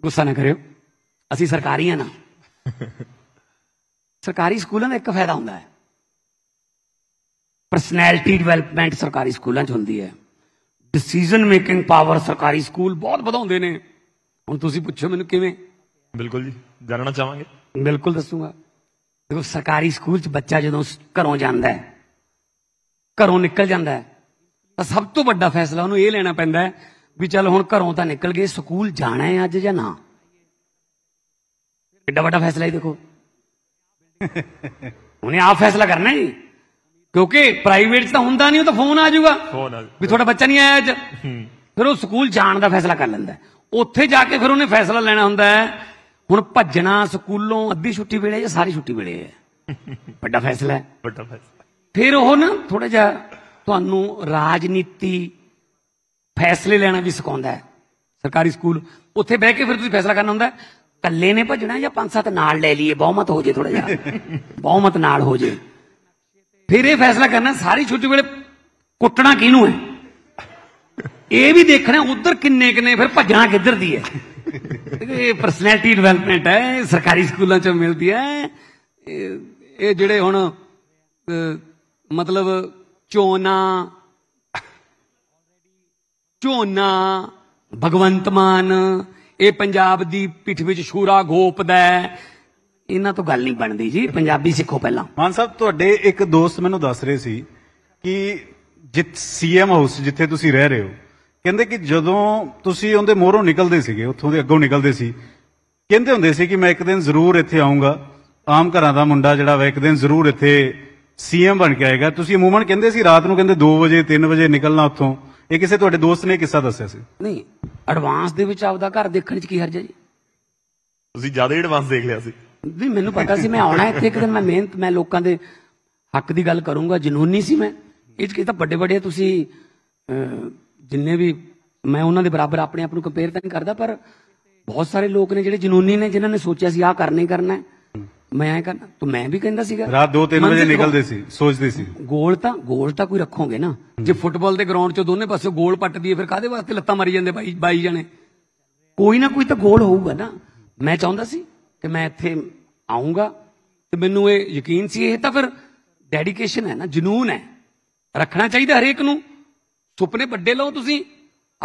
ਗੁੱਸਾ ਨਾ ਕਰਿਓ ਅਸੀਂ ਸਰਕਾਰੀ ਆ ਨਾ ਸਰਕਾਰੀ ਸਕੂਲਾਂ ਦਾ ਇੱਕ ਫਾਇਦਾ ਹੁੰਦਾ ਹੈ ਪਰਸਨੈਲਿਟੀ ਡਿਵੈਲਪਮੈਂਟ ਸਰਕਾਰੀ ਸਕੂਲਾਂ 'ਚ ਹੁੰਦੀ ਹੈ ਡਿਸੀਜਨ ਮੇਕਿੰਗ ਪਾਵਰ ਸਰਕਾਰੀ ਸਕੂਲ ਬਹੁਤ ਵਧਾਉਂਦੇ ਨੇ ਹੁਣ ਤੁਸੀਂ ਪੁੱਛੋ ਮੈਨੂੰ ਕਿਵੇਂ ਬਿਲਕੁਲ ਜੀ ਜਾਣਨਾ ਚਾਹਾਂਗੇ ਬਿਲਕੁਲ ਦੱਸੂਗਾ ਦੇਖੋ ਸਰਕਾਰੀ ਸਕੂਲ 'ਚ ਬੱਚਾ ਜਦੋਂ ਘਰੋਂ ਜਾਂਦਾ ਹੈ ਘਰੋਂ ਨਿਕਲ ਜਾਂਦਾ ਹੈ ਤਾਂ ਸਭ ਤੋਂ ਵੱਡਾ ਫੈਸਲਾ ਉਹਨੂੰ ਇਹ ਲੈਣਾ ਪੈਂਦਾ ਹੈ ਵੀ ਚੱਲ ਹੁਣ ਘਰੋਂ ਤਾਂ ਨਿਕਲ ਗਏ ਸਕੂਲ ਜਾਣਾ ਹੈ ਅੱਜ ਜਾਂ ਨਾ ਕਿੱਡਾ ਵੱਡਾ ਫੈਸਲਾ ਹੈ ਦੇਖੋ ਉਹਨੇ ਆਪ ਫੈਸਲਾ ਕਰਨਾ ਹੈ ਜੀ ਕਿਉਂਕਿ ਪ੍ਰਾਈਵੇਟ ਤਾਂ ਹੁੰਦਾ ਨਹੀਂ ਉਹ ਤਾਂ ਫੋਨ ਆ ਜਾਊਗਾ ਫੋਨ ਆ ਵੀ ਤੁਹਾਡਾ ਬੱਚਾ ਨਹੀਂ ਆਇਆ ਅੱਜ ਫਿਰ ਉਹ ਸਕੂਲ ਜਾਣ ਦਾ ਫੈਸਲਾ ਕਰ ਲੈਂਦਾ ਉੱਥੇ ਜਾ ਕੇ ਫਿਰ ਉਹਨੇ ਫੈਸਲਾ ਲੈਣਾ ਹੁੰਦਾ ਹੈ ਹੁਣ ਭੱਜਣਾ ਸਕੂਲੋਂ ਅੱਧੀ ਛੁੱਟੀ ਵੇਲੇ ਜਾਂ ਸਾਰੀ ਛੁੱਟੀ ਵੇਲੇ ਹੈ ਵੱਡਾ ਫੈਸਲਾ ਹੈ ਵੱਡਾ ਫੈਸਲਾ ਫਿਰ ਉਹ ਨਾ ਥੋੜਾ ਜਿਹਾ ਤੁਹਾਨੂੰ ਰਾਜਨੀਤੀ ਫੈਸਲੇ ਲੈਣਾ ਵੀ ਸਿਖਾਉਂਦਾ ਹੈ ਸਰਕਾਰੀ ਸਕੂਲ ਉੱਥੇ ਬਹਿ ਕੇ ਫਿਰ ਤੁਸੀਂ ਫੈਸਲਾ ਕਰਨਾ ਹੁੰਦਾ ਕੱਲੇ ਨੇ ਭੱਜਣਾ ਜਾਂ ਪੰਜ ਸੱਤ ਨਾਲ ਲੈ ਲਈਏ ਬਹੁਮਤ ਹੋ ਜੇ ਥੋੜਾ ਜਿਹਾ ਬਹੁਮਤ ਨਾਲ ਹੋ ਜੇ ਫਿਰ ਇਹ ਫੈਸਲਾ ਕਰਨਾ ਸਾਰੀ ਛੁੱਟੀ ਵੇਲੇ ਕੁੱਟਣਾ ਕਿਹਨੂੰ ਹੈ ਇਹ ਵੀ ਦੇਖਣਾ ਉਧਰ ਕਿੰਨੇ ਕਿੰਨੇ ਫਿਰ ਭੱਜਣਾ ਕਿੱਧਰ ਦੀ ਹੈ ਇਹ ਪਰਸਨੈਲਿਟੀ ਡਿਵੈਲਪਮੈਂਟ ਹੈ ਸਰਕਾਰੀ ਸਕੂਲਾਂ 'ਚ ਮਿਲਦੀ ਹੈ ਇਹ ਜਿਹੜੇ ਹੁਣ ਮਤਲਬ ਚੋਨਾ ਚੋਨਾ ਭਗਵੰਤ ਮਾਨ ਇਹ ਪੰਜਾਬ ਦੀ ਪਿੱਠ ਵਿੱਚ ਸ਼ੂਰਾ ਗੋਪਦਾ ਇਹਨਾਂ ਤੋਂ ਗੱਲ ਨਹੀਂ ਬਣਦੀ ਜੀ ਪੰਜਾਬੀ ਸਿੱਖੋ ਪਹਿਲਾਂ ਮਾਨ ਸਾਹਿਬ ਤੁਹਾਡੇ ਇੱਕ ਦੋਸਤ ਮੈਨੂੰ ਦੱਸ ਰਹੇ ਸੀ ਕਿ ਜਿੱਤ ਸੀਐਮ ਹਾਊਸ ਜਿੱਥੇ ਤੁਸੀਂ ਰਹਿ ਰਹੇ ਹੋ ਕਹਿੰਦੇ ਕਿ ਜਦੋਂ ਤੁਸੀਂ ਉਹਦੇ ਮੋਹਰੋਂ ਨਿਕਲਦੇ ਸੀਗੇ ਉੱਥੋਂ ਦੇ ਅੱਗੋਂ ਨਿਕਲਦੇ ਸੀ ਕਹਿੰਦੇ ਹੁੰਦੇ ਸੀ ਕਿ ਮੈਂ ਇੱਕ ਦਿਨ ਜ਼ਰੂਰ ਇੱਥੇ ਆਉਂਗਾ ਆਮ ਘਰਾਂ ਦਾ ਮੁੰਡਾ ਜਿਹੜਾ ਵਾ ਇੱਕ ਦਿਨ ਜ਼ਰੂਰ ਇੱਥੇ ਸੀਐਮ ਬਣ ਕੇ ਆਏਗਾ ਤੁਸੀਂ ਅਮੂਮਨ ਕਹਿੰਦੇ ਸੀ ਰਾਤ ਨੂੰ ਕਹਿੰਦੇ 2 ਵਜੇ 3 ਵਜੇ ਨਿਕਲਣਾ ਉੱਥੋਂ ਇਹ ਕਿਸੇ ਤੁਹਾਡੇ ਦੋਸਤ ਨੇ ਕਿੱਸਾ ਦੱਸਿਆ ਸੀ ਨਹੀਂ ਐਡਵਾਂਸ ਦੇ ਵਿੱਚ ਆਪਦਾ ਘਰ ਦੇਖਣ 'ਚ ਕੀ ਹਰਜ ਹੈ ਜੀ ਤੁਸੀਂ ਜ਼ਿਆਦਾ ਐਡਵਾਂਸ ਦੇਖ ਲਿਆ ਸੀ ਵੀ ਮੈਨੂੰ ਪਤਾ ਸੀ ਮੈਂ ਆਉਣਾ ਇੱਥੇ ਇੱਕ ਦਿਨ ਮੈਂ ਮਿਹਨਤ ਮੈਂ ਲੋਕਾਂ ਦੇ ਹੱਕ ਦੀ ਗੱਲ ਕਰੂੰਗਾ ਜਨੂਨੀ ਸੀ ਮੈਂ ਇਹ ਕਿ ਤਾਂ ਵੱਡੇ ਵੱਡੇ ਤੁਸੀਂ ਜਿੰਨੇ ਵੀ ਮੈਂ ਉਹਨਾਂ ਦੇ ਬਰਾਬਰ ਆਪਣੇ ਆਪ ਨੂੰ ਕੰਪੇਅਰ ਤਾਂ ਨਹੀਂ ਕਰਦਾ ਪਰ ਬਹੁਤ ਸਾਰੇ ਲੋਕ ਨੇ ਜਿਹੜੇ ਜਨੂਨੀ ਨੇ ਜਿਨ੍ਹਾਂ ਨੇ ਸੋਚਿਆ ਸੀ ਆਹ ਕਰਨਾ ਹੀ ਕਰਨਾ ਹੈ ਮੈਂ ਐ ਕਰਨਾ ਤਾਂ ਮੈਂ ਵੀ ਕਹਿੰਦਾ ਸੀਗਾ ਰਾਤ 2-3 ਵਜੇ ਨਿਕਲਦੇ ਸੀ ਸੋਚਦੇ ਸੀ ਗੋਲ ਤਾਂ ਗੋਲ ਤਾਂ ਕੋਈ ਰੱਖੋਗੇ ਨਾ ਜੇ ਫੁੱਟਬਾਲ ਦੇ ਗਰਾਊਂਡ 'ਚੋਂ ਦੋਨੇ ਪਾਸੇ ਗੋਲ ਪੱਟ ਦੀਏ ਫਿਰ ਕਾਦੇ ਵਾਸਤੇ ਲੱਤਾਂ ਮਾਰੀ ਜਾਂਦੇ ਬਾਈ ਬਾਈ ਜਾਣੇ ਕੋਈ ਨਾ ਕੋਈ ਤਾਂ ਗੋਲ ਹੋਊਗਾ ਨਾ ਮੈਂ ਚਾਹੁੰਦਾ ਸੀ ਕਿ ਮੈਂ ਇੱਥੇ ਆਉਂਗਾ ਤੇ ਮੈਨੂੰ ਇਹ ਯਕੀਨ ਸੀ ਇਹ ਤਾਂ ਫਿਰ ਡੈਡੀਕੇਸ਼ਨ ਹੈ ਨਾ ਜਨੂਨ ਹੈ ਰੱਖਣਾ ਚਾਹੀਦਾ ਹਰੇਕ ਨੂੰ ਸੁਪਨੇ ਵੱਡੇ ਲਓ ਤੁਸੀਂ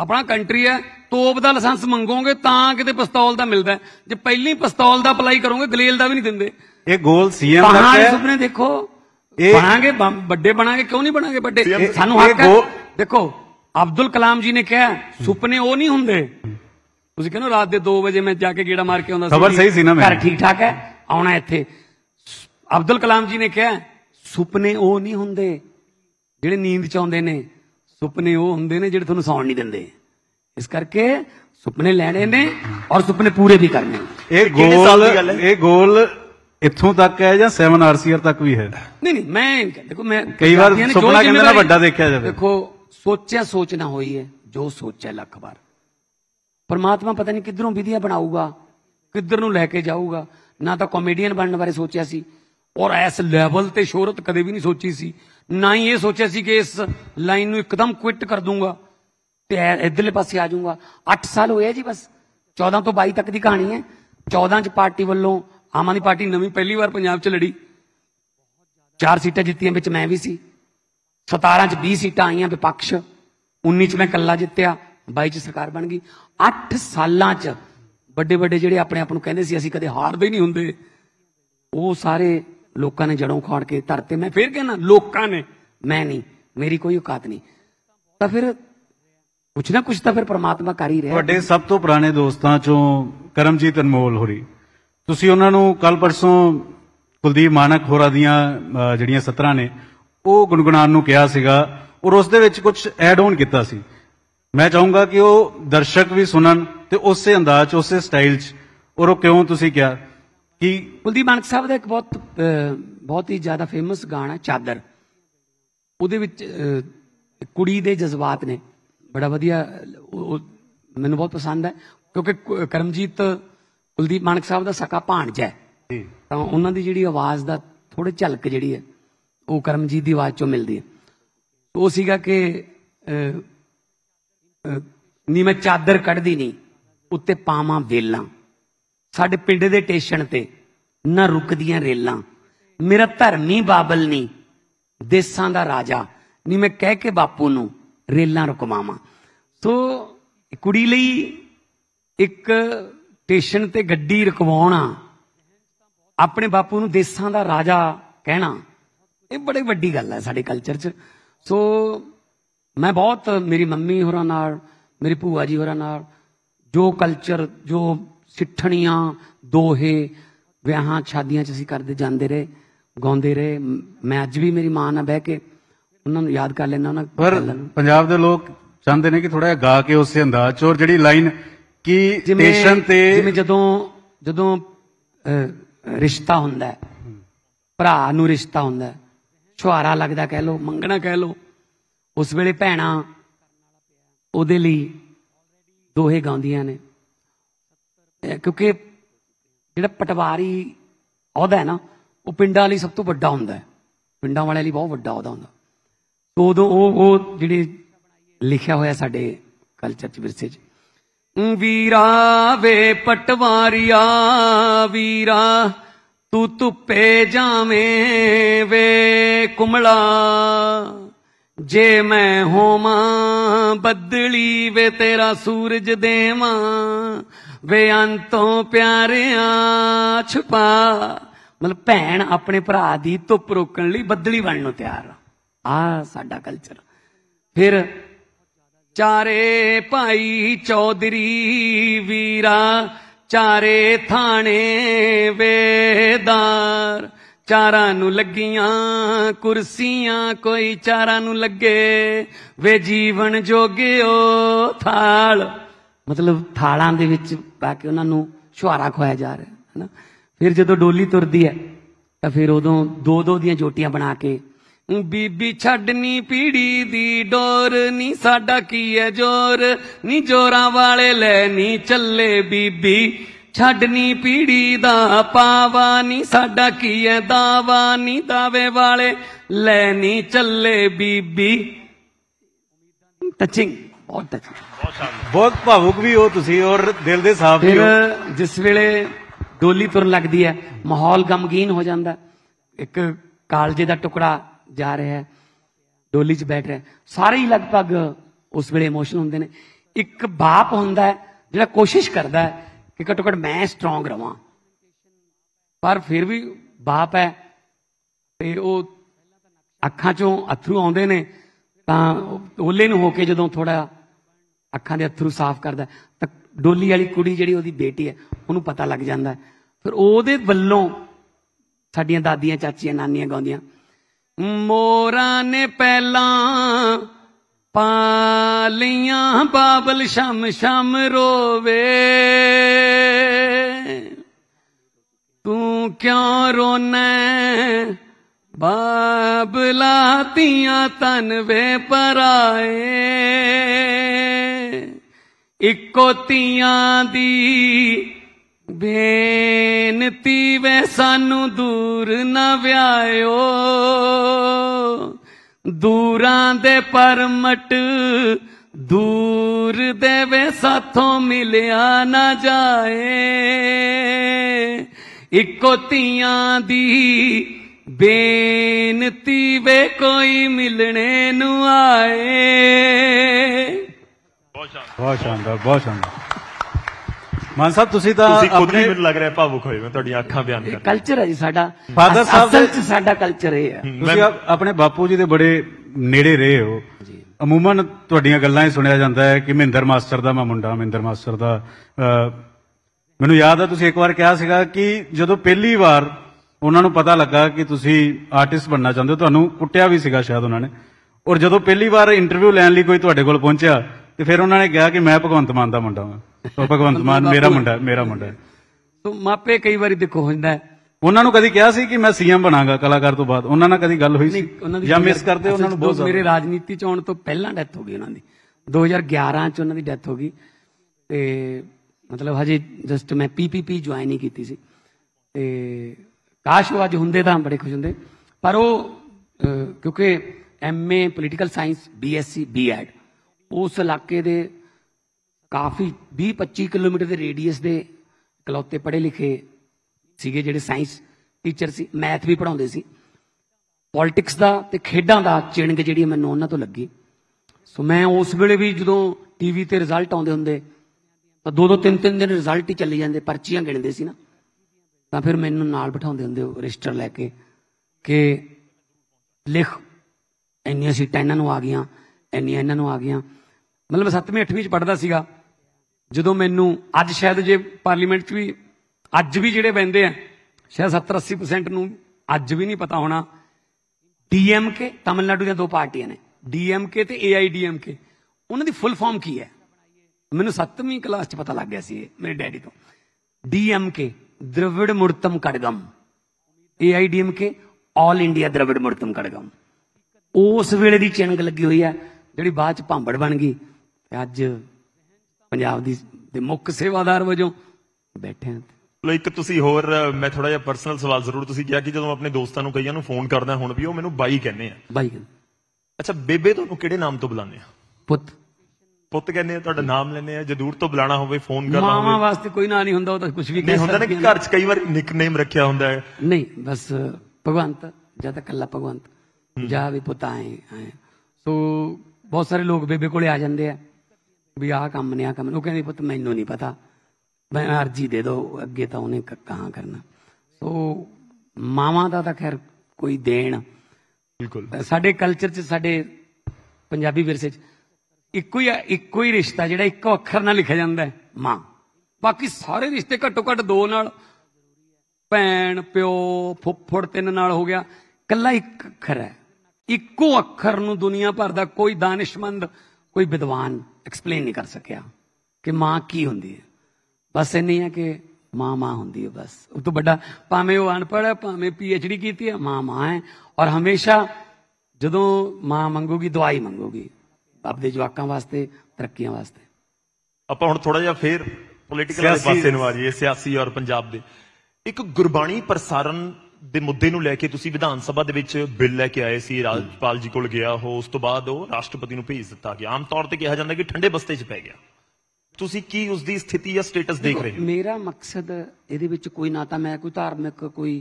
ਆਪਣਾ ਕੰਟਰੀ ਹੈ ਤੋਪ ਦਾ ਲਾਇਸੈਂਸ ਮੰਗੋਗੇ ਤਾਂ ਕਿਤੇ ਪਿਸਤੌਲ ਦਾ ਮਿਲਦਾ ਜੇ ਪਹਿਲੀ ਪਿਸਤੌਲ ਦਾ ਅਪਲਾਈ ਕਰੋਗੇ ਗਲੇਲ ਦਾ ਵੀ ਨਹੀਂ ਦਿੰਦੇ ਇਹ ਗੋਲ ਸੀਐਮ ਦਾ ਹੈ ਸੁਪਨੇ ਦੇਖੋ ਬਣਾਗੇ ਵੱਡੇ ਬਣਾਗੇ ਕਿਉਂ ਨਹੀਂ ਬਣਾਗੇ ਵੱਡੇ ਸਾਨੂੰ ਹੱਕ ਦੇਖੋ ਅਬਦੁਲ ਕਲਾਮ ਜੀ ਨੇ ਕਿਹਾ ਸੁਪਨੇ ਉਹ ਨਹੀਂ ਹੁੰਦੇ ਤੁਸੀਂ ਕਹਿੰਦੇ ਰਾਤ ਦੇ 2 ਵਜੇ ਮੈਂ ਜਾ ਕੇ ਗੇੜਾ ਮਾਰ ਕੇ ਆਉਂਦਾ ਸੀ ਖਬਰ ਸਹੀ ਸੀ ਨਾ ਮੈਂ ਘਰ ਠੀਕ ਠਾਕ ਹੈ ਆਉਣਾ ਇੱਥੇ ਅਬਦੁਲ ਕਲਾਮ ਜੀ ਨੇ ਕਿਹਾ ਸੁਪਨੇ ਉਹ ਨਹੀਂ ਹੁੰਦੇ ਜਿਹੜੇ ਨੀਂਦ ਚ ਆਉਂਦੇ ਨੇ ਸੁਪਨੇ ਉਹ ਹੁੰਦੇ ਨੇ ਜਿਹੜੇ ਤੁਹਾਨੂੰ ਸੌਣ ਨਹੀਂ ਦਿੰਦੇ ਇਸ ਕਰਕੇ ਸੁਪਨੇ ਲੈਣੇ ਨੇ ਔਰ ਸੁਪਨੇ ਪੂਰੇ ਵੀ ਕਰਨੇ ਇਹ ਗੋਲ ਇਹ ਗੋਲ ਇੱਥੋਂ ਤੱਕ ਹੈ ਜਾਂ 7 ਆਰਸੀਆਰ ਤੱਕ ਵੀ ਹੈ ਨਹੀਂ ਨਹੀਂ ਮੈਂ ਦੇਖੋ ਮੈਂ ਕਈ ਵਾਰ ਸੁਪਨਾ ਕਹਿੰਦੇ ਨਾ ਵੱਡਾ ਦੇਖਿਆ ਜਾਵੇ ਦੇਖੋ ਸੋਚਿਆ ਸੋਚਣਾ ਹੋਈ ਹੈ ਜੋ ਸੋਚਿਆ ਲੱਖ ਵਾਰ ਪਰਮਾਤਮਾ ਪਤਾ ਨਹੀਂ ਕਿੱਧਰੋਂ ਵਿਧੀਆਂ ਬਣਾਊਗਾ ਕਿੱਧਰ ਨੂੰ ਲੈ ਕੇ ਜਾਊਗਾ ਨਾ ਤਾਂ ਕਾਮੇਡੀਅਨ ਬਣਨ ਬਾਰੇ ਸੋਚਿਆ ਸੀ ਔਰ ਐਸ ਲੈਵਲ ਤੇ ਸ਼ੋਹਰਤ ਕਦੇ ਵੀ ਨਹੀਂ ਸੋਚੀ ਸੀ ਨਾ ਹੀ ਇਹ ਸੋਚਿਆ ਸੀ ਕਿ ਇਸ ਲਾਈਨ ਨੂੰ ਇੱਕਦਮ ਕੁਇਟ ਕਰ ਦੂੰਗਾ ਤੇ ਇਧਰਲੇ ਪਾਸੇ ਆ ਜਾਊਂਗਾ 8 ਸਾਲ ਹੋਏ ਜੀ ਬਸ 14 ਤੋਂ 22 ਤੱਕ ਦੀ ਕਹਾਣੀ ਹੈ 14 ਚ ਪਾਰਟੀ ਵੱਲੋਂ ਆਮ ਆਦਮੀ ਪਾਰਟੀ ਨਵੀਂ ਪਹਿਲੀ ਵਾਰ ਪੰਜਾਬ ਚ ਲੜੀ ਚਾਰ ਸੀਟਾਂ ਜਿੱਤੀਆਂ ਵਿੱਚ ਮੈਂ ਵੀ ਸੀ 17 ਚ 20 ਸੀਟਾਂ ਆਈਆਂ ਵਿਪਕਸ਼ 19 ਚ ਮੈਂ ਕੱਲਾ ਜਿੱਤਿਆ 22 ਚ ਸਰਕਾਰ ਬਣ ਗਈ 8 ਸਾਲਾਂ 'ਚ ਵੱਡੇ ਵੱਡੇ ਜਿਹੜੇ ਆਪਣੇ ਆਪ ਨੂੰ ਕਹਿੰਦੇ ਸੀ ਅਸੀਂ ਕਦੇ ਹਾਰਦੇ ਨਹੀਂ ਹੁੰਦੇ ਉਹ ਸਾਰੇ ਲੋਕਾਂ ਨੇ ਜੜੋਂ ਖਾੜ ਕੇ ਧਰਤੇ ਮੈਂ ਫੇਰ ਕਹਿੰਦਾ ਲੋਕਾਂ ਨੇ ਮੈਂ ਨਹੀਂ ਮੇਰੀ ਕੋਈ ਔਕਾਤ ਨਹੀਂ ਤਾਂ ਫਿਰ ਕੁਛ ਨਾ ਕੁਛ ਤਾਂ ਫਿਰ ਪ੍ਰਮਾਤਮਾ ਕਰ ਹੀ ਰਿਹਾ ਤੁਹਾਡੇ ਸਭ ਤੋਂ ਪੁਰਾਣੇ ਦੋਸਤਾਂ ਚੋਂ ਕਰਮਜੀਤ ਅਨਮੋਲ ਹੋਰੀ ਤੁਸੀਂ ਉਹਨਾਂ ਨੂੰ ਕੱਲ ਪਰਸੋਂ ਕੁਲਦੀਪ ਮਾਨਕ ਹੋਰਾ ਦੀਆਂ ਜਿਹੜੀਆਂ ਸਤਰਾਂ ਨੇ ਉਹ ਗੁਣਗੁਣਾਨ ਨੂੰ ਕਿਹਾ ਸੀਗਾ ਔਰ ਉਸ ਦੇ ਵਿੱਚ ਕੁਝ ਐਡ ਆਨ ਕੀਤਾ ਸੀ ਮੈਂ ਚਾਹੂੰਗਾ ਕਿ ਉਹ ਦਰਸ਼ਕ ਵੀ ਸੁਣਨ ਤੇ ਉਸੇ ਅੰਦਾਜ਼ ਚ ਉਸੇ ਸਟਾਈਲ 'ਚ ਔਰ ਉਹ ਕਿਉਂ ਤੁਸੀਂ ਕਿਹਾ ਕਿ ਕੁਲਦੀਪ ਮਾਨਕ ਸਾਹਿਬ ਦਾ ਇੱਕ ਬਹੁਤ ਬਹੁਤ ਹੀ ਜ਼ਿਆਦਾ ਫੇਮਸ ਗਾਣਾ ਚਾਦਰ ਉਹਦੇ ਵਿੱਚ ਕੁੜੀ ਦੇ ਜਜ਼ਬਾਤ ਨੇ ਬੜਾ ਵਧੀਆ ਮੈਨੂੰ ਬਹੁਤ ਪਸੰਦ ਹੈ ਕਿਉਂਕਿ ਕਰਮਜੀਤ ਕੁਲਦੀਪ ਮਾਨਕ ਸਾਹਿਬ ਦਾ ਸਕਾ ਭਾਣਜਾ ਹੈ ਤਾਂ ਉਹਨਾਂ ਦੀ ਜਿਹੜੀ ਆਵਾਜ਼ ਦਾ ਥੋੜੇ ਝਲਕ ਜਿਹੜੀ ਹੈ ਉਹ ਕਰਮਜੀਤ ਦੀ ਆਵਾਜ਼ ਚੋਂ ਮਿਲਦੀ ਹੈ ਉਹ ਸੀਗਾ ਕਿ ਨੀ ਮੈਂ ਚਾਦਰ ਕੱਢਦੀ ਨਹੀਂ ਉੱਤੇ ਪਾਵਾਂ ਵੇਲਾਂ ਸਾਡੇ ਪਿੰਡ ਦੇ ਟੇਸ਼ਨ ਤੇ ਨਾ ਰੁਕਦੀਆਂ ਰੇਲਾਂ ਮੇਰਾ ਧਰਮੀ ਬਾਬਲ ਨਹੀਂ ਦੇਸਾਂ ਦਾ ਰਾਜਾ ਨਹੀਂ ਮੈਂ ਕਹਿ ਕੇ ਬਾਪੂ ਨੂੰ ਰੇਲਾਂ ਰੁਕਵਾਵਾਂ ਸੋ ਕੁੜੀ ਲਈ ਇੱਕ ਟੇਸ਼ਨ ਤੇ ਗੱਡੀ ਰੁਕਵਾਉਣਾ ਆਪਣੇ ਬਾਪੂ ਨੂੰ ਦੇਸਾਂ ਦਾ ਰਾਜਾ ਕਹਿਣਾ ਇਹ ਬੜੀ ਵੱਡੀ ਗੱਲ ਹੈ ਸਾਡੇ ਕਲਚਰ 'ਚ ਸੋ ਮੈਂ ਬਹੁਤ ਮੇਰੀ ਮੰਮੀ ਹੋਰਾਂ ਨਾਲ ਮੇਰੀ ਭੂਆ ਜੀ ਹੋਰਾਂ ਨਾਲ ਜੋ ਕਲਚਰ ਜੋ ਸਿੱਠਣੀਆਂ ਦੋਹੇ ਵਿਆਹਾਂ ਛਾਦੀਆਂ 'ਚ ਅਸੀਂ ਕਰਦੇ ਜਾਂਦੇ ਰਹੇ ਗਾਉਂਦੇ ਰਹੇ ਮੈਂ ਅੱਜ ਵੀ ਮੇਰੀ ਮਾਂ ਨਾਲ ਬਹਿ ਕੇ ਉਹਨਾਂ ਨੂੰ ਯਾਦ ਕਰ ਲੈਂਦਾ ਉਹਨਾਂ ਪਰ ਪੰਜਾਬ ਦੇ ਲੋਕ ਚਾਹੁੰਦੇ ਨੇ ਕਿ ਥੋੜਾ ਜਿਹਾ ਗਾ ਕੇ ਉਸੇ ਅੰਦਾਜ਼ 'ਚ ਔਰ ਜਿਹੜੀ ਲਾਈਨ ਕਿ ਸਟੇਸ਼ਨ ਤੇ ਜਿਵੇਂ ਜਦੋਂ ਜਦੋਂ ਰਿਸ਼ਤਾ ਹੁੰਦਾ ਹੈ ਭਰਾ ਨੂੰ ਰਿਸ਼ਤਾ ਹੁੰਦਾ ਹੈ ਛੁਹਾਰਾ ਲੱਗਦਾ ਕਹਿ ਲੋ ਮੰਗਣਾ ਕਹਿ ਲੋ ਉਸ ਵੇਲੇ ਭੈਣਾ ਉਹਦੇ ਲਈ ਦੋਹੇ ਗਾਉਂਦੀਆਂ ਨੇ ਕਿਉਂਕਿ ਜਿਹੜਾ ਪਟਵਾਰੀ ਅਹੁਦਾ ਹੈ ਨਾ ਉਹ ਪਿੰਡਾਂ ਲਈ ਸਭ ਤੋਂ ਵੱਡਾ ਹੁੰਦਾ ਹੈ ਪਿੰਡਾਂ ਵਾਲਿਆਂ ਲਈ ਬਹੁਤ ਵੱਡਾ ਅਹੁਦਾ ਹੁੰਦਾ ਤੋਂ ਉਦੋਂ ਉਹ ਉਹ ਜਿਹੜੇ ਲਿਖਿਆ ਹੋਇਆ ਸਾਡੇ ਕਲਚਰ ਚ ਵਿਰਸੇ ਚ ਵੀਰਾ ਵੇ ਪਟਵਾਰੀਆ ਵੀਰਾ ਤੂੰ ਧੁੱਪੇ ਜਾਵੇਂ ਵੇ ਕੁਮਲਾ ਜੇ ਮੈਂ ਹੋਵਾਂ ਬੱਦਲੀ ਵੇ ਤੇਰਾ ਸੂਰਜ ਦੇਵਾਂ ਵੇ ਅੰਤੋਂ ਪਿਆਰਿਆ ਛੁਪਾ ਮਤਲਬ ਭੈਣ ਆਪਣੇ ਭਰਾ ਦੀ ਧੁੱਪ ਰੋਕਣ ਲਈ ਬੱਦਲੀ ਬਣਨ ਨੂੰ ਤਿਆਰ ਆ ਸਾਡਾ ਕਲਚਰ ਫਿਰ ਚਾਰੇ ਭਾਈ ਚੌਧਰੀ ਵੀਰਾ ਚਾਰੇ ਥਾਣੇ ਵੇਦਾਰ ਚਾਰਾਂ ਨੂੰ ਲੱਗੀਆਂ ਕੁਰਸੀਆਂ ਕੋਈ ਚਾਰਾਂ ਨੂੰ ਲੱਗੇ ਵੇ ਜੀਵਨ ਜੋਗਿਓ ਥਾਲ ਮਤਲਬ ਥਾਲਾਂ ਦੇ ਵਿੱਚ ਪਾ ਕੇ ਉਹਨਾਂ ਨੂੰ ਛੁਹਾਰਾ ਖਵਾਇਆ ਜਾ ਰਿਹਾ ਹੈ ਨਾ ਫਿਰ ਜਦੋਂ ਡੋਲੀ ਤੁਰਦੀ ਹੈ ਤਾਂ ਫਿਰ ਉਦੋਂ ਦੋ ਦੋ ਦੀਆਂ ਜੋਟੀਆਂ ਬਣਾ ਕੇ ਬੀਬੀ ਛੱਡਨੀ ਪੀੜੀ ਦੀ ਡੋਰ ਨਹੀਂ ਸਾਡਾ ਕੀ ਹੈ ਜੋਰ ਨਹੀਂ ਜੋਰਾਂ ਵਾਲੇ ਲੈ ਨਹੀਂ ਚੱਲੇ ਬੀਬੀ ਛੱਡਨੀ ਪੀੜੀ ਦਾ ਪਾਵਾ ਨਹੀਂ ਸਾਡਾ ਕੀ ਐ ਦਾਵਾ ਨਹੀਂ ਦਾਵੇ ਵਾਲੇ ਲੈ ਨਹੀਂ ਚੱਲੇ ਬੀਬੀ ਟਚਿੰਗ ਬਹੁਤ ਟਚਿੰਗ ਬਹੁਤ ਭਾਵੁਕ ਵੀ ਹੋ ਤੁਸੀਂ ਔਰ ਦਿਲ ਦੇ ਸਾਫ਼ ਵੀ ਹੋ ਜਿਸ ਵੇਲੇ ਡੋਲੀ ਤੁਰਨ ਲੱਗਦੀ ਹੈ ਮਾਹੌਲ ਗਮਗੀਨ ਹੋ ਜਾਂਦਾ ਇੱਕ ਕਾਲਜੇ ਦਾ ਟੁਕੜਾ ਜਾ ਰਿਹਾ ਹੈ ਡੋਲੀ 'ਚ ਬੈਠ ਰਿਹਾ ਸਾਰੇ ਹੀ ਲਗਭਗ ਉਸ ਵੇਲੇ ਇਮੋਸ਼ਨ ਹੁੰਦੇ ਨੇ ਇੱਕ ਬਾਪ ਹੁੰਦਾ ਹੈ ਜਿਹੜਾ ਕੋਸ਼ਿਸ਼ ਕਰਦਾ ਹੈ ਕਿ ਘੱਟੋ ਘੱਟ ਮੈਂ ਸਟਰੋਂਗ ਰਵਾਂ ਪਰ ਫਿਰ ਵੀ ਬਾਪ ਹੈ ਤੇ ਉਹ ਅੱਖਾਂ ਚੋਂ ਅਥਰੂ ਆਉਂਦੇ ਨੇ ਤਾਂ ਓਲੇ ਨੂੰ ਹੋ ਕੇ ਜਦੋਂ ਥੋੜਾ ਅੱਖਾਂ ਦੇ ਅਥਰੂ ਸਾਫ਼ ਕਰਦਾ ਤਾਂ ਡੋਲੀ ਵਾਲੀ ਕੁੜੀ ਜਿਹੜੀ ਉਹਦੀ ਬੇਟੀ ਹੈ ਉਹਨੂੰ ਪਤਾ ਲੱਗ ਜਾਂਦਾ ਫਿਰ ਉਹਦੇ ਵੱਲੋਂ ਸਾਡੀਆਂ ਦਾਦੀਆਂ ਚਾਚੀਆਂ ਨਾਨੀਆਂ ਗਾਉਂਦੀਆਂ ਮੋਰਾਂ ਨੇ ਪਹਿਲਾਂ ਪਾਲੀਆਂ ਬਾਬਲ ਸ਼ਮ ਸ਼ਮ ਰੋਵੇ ਤੂੰ ਕਿਉਂ ਰੋਨੇ ਬਾਬਲਾ ਤੀਆਂ ਤਨ ਵੇ ਪਰਾਏ ਇੱਕੋ ਤੀਆਂ ਦੀ ਬੇਨਤੀ ਵੇ ਸਾਨੂੰ ਦੂਰ ਨਾ ਵਿਆਇਓ ਦੂਰਾਂ ਦੇ ਪਰਮਟ ਦੂਰ ਦੇ ਵੇ ਸਾਥੋਂ ਮਿਲਿਆ ਨਾ ਜਾਏ ਇੱਕੋ ਤੀਆਂ ਦੀ ਬੇਨਤੀ ਵੇ ਕੋਈ ਮਿਲਣੇ ਨੂੰ ਆਏ ਬਹੁਤ ਸ਼ਾਨਦਾਰ ਬਹੁਤ ਸ਼ਾਨਦਾਰ ਬਹੁਤ ਸ਼ਾਨਦਾਰ ਮਾਨ ਸਾਹਿਬ ਤੁਸੀਂ ਤਾਂ ਤੁਸੀਂ ਖੁਦ ਹੀ ਮੈਨੂੰ ਲੱਗ ਰਿਹਾ ਭਾਵੁਕ ਹੋਏ ਮੈਂ ਤੁਹਾਡੀਆਂ ਅੱਖਾਂ ਬਿਆਨ ਕਰ ਕਲਚਰ ਹੈ ਜੀ ਸਾਡਾ ਫਾਦਰ ਸਾਹਿਬ ਅਸਲ ਚ ਸਾਡਾ ਕਲਚਰ ਇਹ ਹੈ ਤੁਸੀਂ ਆਪਣੇ ਬਾਪੂ ਜੀ ਦੇ ਬੜੇ ਨੇੜੇ ਰਹੇ ਹੋ ਜੀ ਅਮੂਮਨ ਤੁਹਾਡੀਆਂ ਗੱਲਾਂ ਹੀ ਸੁਣਿਆ ਜਾਂਦਾ ਹੈ ਕਿ ਮਹਿੰਦਰ ਮਾਸਟਰ ਦਾ ਮੈਂ ਮੁੰਡਾ ਮਹਿੰਦਰ ਮਾਸਟਰ ਦਾ ਮੈਨੂੰ ਯਾਦ ਹੈ ਤੁਸੀਂ ਇੱਕ ਵਾਰ ਕਿਹਾ ਸੀਗਾ ਕਿ ਜਦੋਂ ਪਹਿਲੀ ਵਾਰ ਉਹਨਾਂ ਨੂੰ ਪਤਾ ਲੱਗਾ ਕਿ ਤੁਸੀਂ ਆਰਟਿਸਟ ਬਣਨਾ ਚਾਹੁੰਦੇ ਹੋ ਤੁਹਾਨੂੰ ਕੁੱਟਿਆ ਵੀ ਸੀਗਾ ਸ਼ਾਇਦ ਉਹਨਾਂ ਨੇ ਔਰ ਜਦੋਂ ਪਹਿਲੀ ਵਾਰ ਇੰਟਰਵਿਊ ਲੈਣ ਲਈ ਕੋਈ ਤੁਹਾਡੇ ਕੋਲ ਪਹੁੰਚਿਆ ਤੇ ਫਿਰ ਉਹਨਾਂ ਨੇ ਕਿਹਾ ਕਿ ਮੈਂ ਭਗਵੰਤ ਮਾਨ ਦਾ ਮੁੰਡਾ ਹਾਂ ਸੋ ਭਗਵੰਤ ਮਾਨ ਮੇਰਾ ਮੁੰਡਾ ਮੇਰਾ ਮੁੰਡਾ ਸੋ ਮਾਪੇ ਕਈ ਵਾਰੀ ਦੇਖੋ ਹੁੰਦਾ ਉਹਨਾਂ ਨੂੰ ਕਦੀ ਕਿਹਾ ਸੀ ਕਿ ਮੈਂ ਸੀਐਮ ਬਣਾਗਾ ਕਲਾਕਾਰ ਤੋਂ ਬਾਅਦ ਉਹਨਾਂ ਨਾਲ ਕਦੀ ਗੱਲ ਹੋਈ ਸੀ ਜਾਂ ਮਿਸ ਕਰਦੇ ਉਹਨਾਂ ਨੂੰ ਬਹੁਤ ਮੇਰੇ ਰਾਜਨੀਤੀ ਚ ਆਉਣ ਤੋਂ ਪਹਿਲਾਂ ਡੈਥ ਹੋ ਗਈ ਉਹਨਾਂ ਦੀ 2011 ਚ ਉਹਨਾਂ ਦੀ ਡੈਥ ਹੋ ਗਈ ਤੇ ਮਤਲਬ ਹਜੇ ਜਸਟ ਮੈਂ ਪੀਪੀਪੀ ਜੁਆਇਨ ਹੀ ਕੀਤੀ ਸੀ ਤੇ ਕਾਸ਼ ਉਹ ਅੱਜ ਹੁੰਦੇ ਤਾਂ ਬੜੇ ਖੁਸ਼ ਹੁੰਦੇ ਪਰ ਉਹ ਕਿਉਂਕਿ MA political science BSc BEd ਉਸ ਇਲਾਕੇ ਦੇ ਕਾਫੀ 20 25 ਕਿਲੋਮੀਟਰ ਦੇ ਰੇਡੀਅਸ ਦੇ ਕਲੌਤੇ ਪੜੇ ਲਿਖੇ ਸੀਗੇ ਜਿਹੜੇ ਸਾਇੰਸ ਟੀਚਰ ਸੀ ਮੈਥ ਵੀ ਪੜਾਉਂਦੇ ਸੀ ਪੋਲਿਟਿਕਸ ਦਾ ਤੇ ਖੇਡਾਂ ਦਾ ਚਿੰਗ ਜਿਹੜੀ ਮੈਨੂੰ ਉਹਨਾਂ ਤੋਂ ਲੱਗੀ ਸੋ ਮੈਂ ਉਸ ਵੇਲੇ ਵੀ ਜਦੋਂ ਟੀਵੀ ਤੇ ਰਿਜ਼ਲਟ ਆਉਂਦੇ ਹੁੰਦੇ ਤਾਂ ਦੋ ਦੋ ਤਿੰਨ ਤਿੰਨ ਦਿਨ ਰਿਜ਼ਲਟ ਹੀ ਚੱਲੇ ਜਾਂਦੇ ਪਰਚੀਆਂ ਗਿਣਦੇ ਸੀ ਨਾ ਤਾਂ ਫਿਰ ਮੈਨੂੰ ਨਾਲ ਬਿਠਾਉਂਦੇ ਹੁੰਦੇ ਉਹ ਰਜਿਸਟਰ ਲੈ ਕੇ ਕਿ ਲਿਖ ਇੰਨੀਆਂ ਸੀਟਾਂ ਇਹਨਾਂ ਨੂੰ ਆ ਗਈਆਂ ਇੰਨੀਆਂ ਇਹਨਾਂ ਨੂੰ ਆ ਗਈਆਂ ਮਤਲਬ 7ਵੀਂ 8ਵੀਂ ਚ ਪੜਦਾ ਸੀਗਾ ਜਦੋਂ ਮੈਨੂੰ ਅੱਜ ਸ਼ਾਇਦ ਜੇ ਪਾਰਲੀਮੈਂਟ 'ਚ ਵੀ ਅੱਜ ਵੀ ਜਿਹੜੇ ਬੰਦੇ ਆ ਸ਼ਾਇਦ 70 80% ਨੂੰ ਅੱਜ ਵੀ ਨਹੀਂ ਪਤਾ ਹੋਣਾ ਡੀਐਮਕੇ ਤਾਮਿਲਨਾਡੂ ਦੀਆਂ ਦੋ ਪਾਰਟੀਆਂ ਨੇ ਡੀਐਮਕੇ ਤੇ ਏਆਈਡੀਐਮਕੇ ਉਹਨਾਂ ਦੀ ਫੁੱਲ ਫਾਰਮ ਕੀ ਹੈ ਮੈਨੂੰ 7ਵੀਂ ਕਲਾਸ 'ਚ ਪਤਾ ਲੱਗ ਗਿਆ ਸੀ ਮੇਰੇ ਡੈਡੀ ਤੋਂ ਡੀਐਮਕੇ ਦ੍ਰਵਿੜ ਮੁਰਤਮ ਕੜਗਮ ਏਆਈਡੀਐਮਕੇ ਆਲ ਇੰਡੀਆ ਦ੍ਰਵਿੜ ਮੁਰਤਮ ਕੜਗਮ ਉਸ ਵੇਲੇ ਦੀ ਚਿੰਗ ਲੱਗੀ ਹੋਈ ਹੈ ਜਿਹੜੀ ਬਾਅਦ 'ਚ ਭਾਂਬੜ ਬਣ ਗਈ ਤੇ ਅੱਜ ਪੰਜਾਬ ਦੀ ਦੇ ਮੁੱਖ ਸੇਵਾਦਾਰ ਵਜੋਂ ਬੈਠੇ ਹਾਂ ਲੋ ਇੱਕ ਤੁਸੀਂ ਹੋਰ ਮੈਂ ਥੋੜਾ ਜਿਹਾ ਪਰਸਨਲ ਸਵਾਲ ਜ਼ਰੂਰ ਤੁਸੀਂ ਕਿਹਾ ਕਿ ਜਦੋਂ ਆਪਣੇ ਦੋਸਤਾਂ ਨੂੰ ਕਈਆਂ ਨੂੰ ਫੋਨ ਕਰਦਾ ਹੁਣ ਵੀ ਉਹ ਮੈਨੂੰ ਬਾਈ ਕਹਿੰਦੇ ਆ ਬਾਈ ਅੱਛਾ ਬੇਬੇ ਤੁਹਾਨੂੰ ਕਿਹੜੇ ਨਾਮ ਤੋਂ ਬੁਲਾਉਂਦੇ ਆ ਪੁੱਤ ਪੁੱਤ ਕਹਿੰਦੇ ਆ ਤੁਹਾਡਾ ਨਾਮ ਲੈਣੇ ਆ ਜੇ ਦੂਰ ਤੋਂ ਬੁਲਾਣਾ ਹੋਵੇ ਫੋਨ ਕਰਨਾ ਹੋਵੇ ਮਾਮਾ ਵਾਸਤੇ ਕੋਈ ਨਾਂ ਨਹੀਂ ਹੁੰਦਾ ਉਹ ਤਾਂ ਕੁਝ ਵੀ ਨਹੀਂ ਹੁੰਦਾ ਨਾ ਕਿ ਘਰ 'ਚ ਕਈ ਵਾਰ ਨਿਕਨੇਮ ਰੱਖਿਆ ਹੁੰਦਾ ਹੈ ਨਹੀਂ ਬਸ ਭਗਵੰਤ ਜਦ ਤੱਕ ਕੱਲਾ ਭਗਵੰਤ ਜਾ ਵੀ ਪੁੱਤ ਆਏ ਸੋ ਬਹੁਤ ਸਾਰੇ ਲੋਕ ਬੇਬੇ ਕੋਲੇ ਆ ਜਾਂਦੇ ਆ ਵੀ ਆਹ ਕੰਮ ਨੇ ਆ ਕੰਮ ਉਹ ਕਹਿੰਦੀ ਪੁੱਤ ਮੈਨੂੰ ਨਹੀਂ ਪਤਾ ਮੈਂ ਅਰਜੀ ਦੇ ਦੋ ਅੱਗੇ ਤਾਂ ਉਹਨੇ ਕ- ਕਹਾਂ ਕਰਨਾ ਸੋ ਮਾਵਾਂ ਦਾ ਤਾਂ ਖੈਰ ਕੋਈ ਦੇਣ ਬਿਲਕੁਲ ਸਾਡੇ ਕਲਚਰ 'ਚ ਸਾਡੇ ਪੰਜਾਬੀ ਵਿਰਸੇ 'ਚ ਇੱਕੋ ਹੀ ਇੱਕੋ ਹੀ ਰਿਸ਼ਤਾ ਜਿਹੜਾ ਇੱਕੋ ਅੱਖਰ ਨਾਲ ਲਿਖਿਆ ਜਾਂਦਾ ਹੈ ਮਾਂ ਬਾਕੀ ਸਾਰੇ ਰਿਸ਼ਤੇ ਘੱਟੋ ਘੱਟ ਦੋ ਨਾਲ ਭੈਣ ਪਿਓ ਫੁੱਫੜ ਤਿੰਨ ਨਾਲ ਹੋ ਗਿਆ ਕੱਲਾ ਇੱਕ ਅੱਖਰ ਹੈ ਇੱਕੋ ਅੱਖਰ ਨੂੰ ਦੁਨੀਆ ਭਰ ਦਾ ਕੋਈ ਦਾਨਿਸ਼ਮੰਦ ਕੋਈ ਵਿਦਵਾਨ ਐਕਸਪਲੇਨ ਨਹੀਂ ਕਰ ਸਕਿਆ ਕਿ ਮਾਂ ਕੀ ਹੁੰਦੀ ਹੈ ਬਸ ਇੰਨੀ ਹੈ ਕਿ ਮਾਂ ਮਾਂ ਹੁੰਦੀ ਹੈ ਬਸ ਉਹ ਤੋਂ ਵੱਡਾ ਭਾਵੇਂ ਉਹ ਅਨਪੜ੍ਹ ਹੈ ਭਾਵੇਂ ਪੀ ਐਚ ਡੀ ਕੀਤੀ ਹੈ ਮਾਂ ਮਾਂ ਹੈ ਔਰ ਹਮੇਸ਼ਾ ਜਦੋਂ ਮਾਂ ਮੰਗੂਗੀ ਦਵਾਈ ਮੰਗੂਗੀ ਦੇ ਜਵਾਕਾਂ ਵਾਸਤੇ ਤਰੱਕੀਆਂ ਵਾਸਤੇ ਆਪਾਂ ਹੁਣ ਥੋੜਾ ਜਿਹਾ ਫੇਰ ਪੋਲੀਟੀਕਲ ਪਾਸੇ ਨਵਾਜੀਏ ਸਿਆਸੀ ਔਰ ਪੰਜਾਬ ਦੇ ਇੱਕ ਗੁਰਬਾਣੀ ਪ੍ਰਸਾਰਣ ਦੇ ਮੁੱਦੇ ਨੂੰ ਲੈ ਕੇ ਤੁਸੀਂ ਵਿਧਾਨ ਸਭਾ ਦੇ ਵਿੱਚ ਬਿੱਲ ਲੈ ਕੇ ਆਏ ਸੀ ਰਾਜਪਾਲ ਜੀ ਕੋਲ ਗਿਆ ਉਹ ਉਸ ਤੋਂ ਬਾਅਦ ਉਹ ਰਾਸ਼ਟਰਪਤੀ ਨੂੰ ਭੇਜ ਦਿੱਤਾ ਗਿਆ ਆਮ ਤੌਰ ਤੇ ਕਿਹਾ ਜਾਂਦਾ ਕਿ ਠੰਡੇ ਬਸਤੇ 'ਚ ਪੈ ਗਿਆ ਤੁਸੀਂ ਕੀ ਉਸ ਦੀ ਸਥਿਤੀ ਜਾਂ ਸਟੇਟਸ ਦੇਖ ਰਹੇ ਹੋ ਮੇਰਾ ਮਕਸਦ ਇਹਦੇ ਵਿੱਚ ਕੋਈ ਨਾ ਤਾਂ ਮੈਂ ਕੋਈ ਧਾਰਮਿਕ ਕੋਈ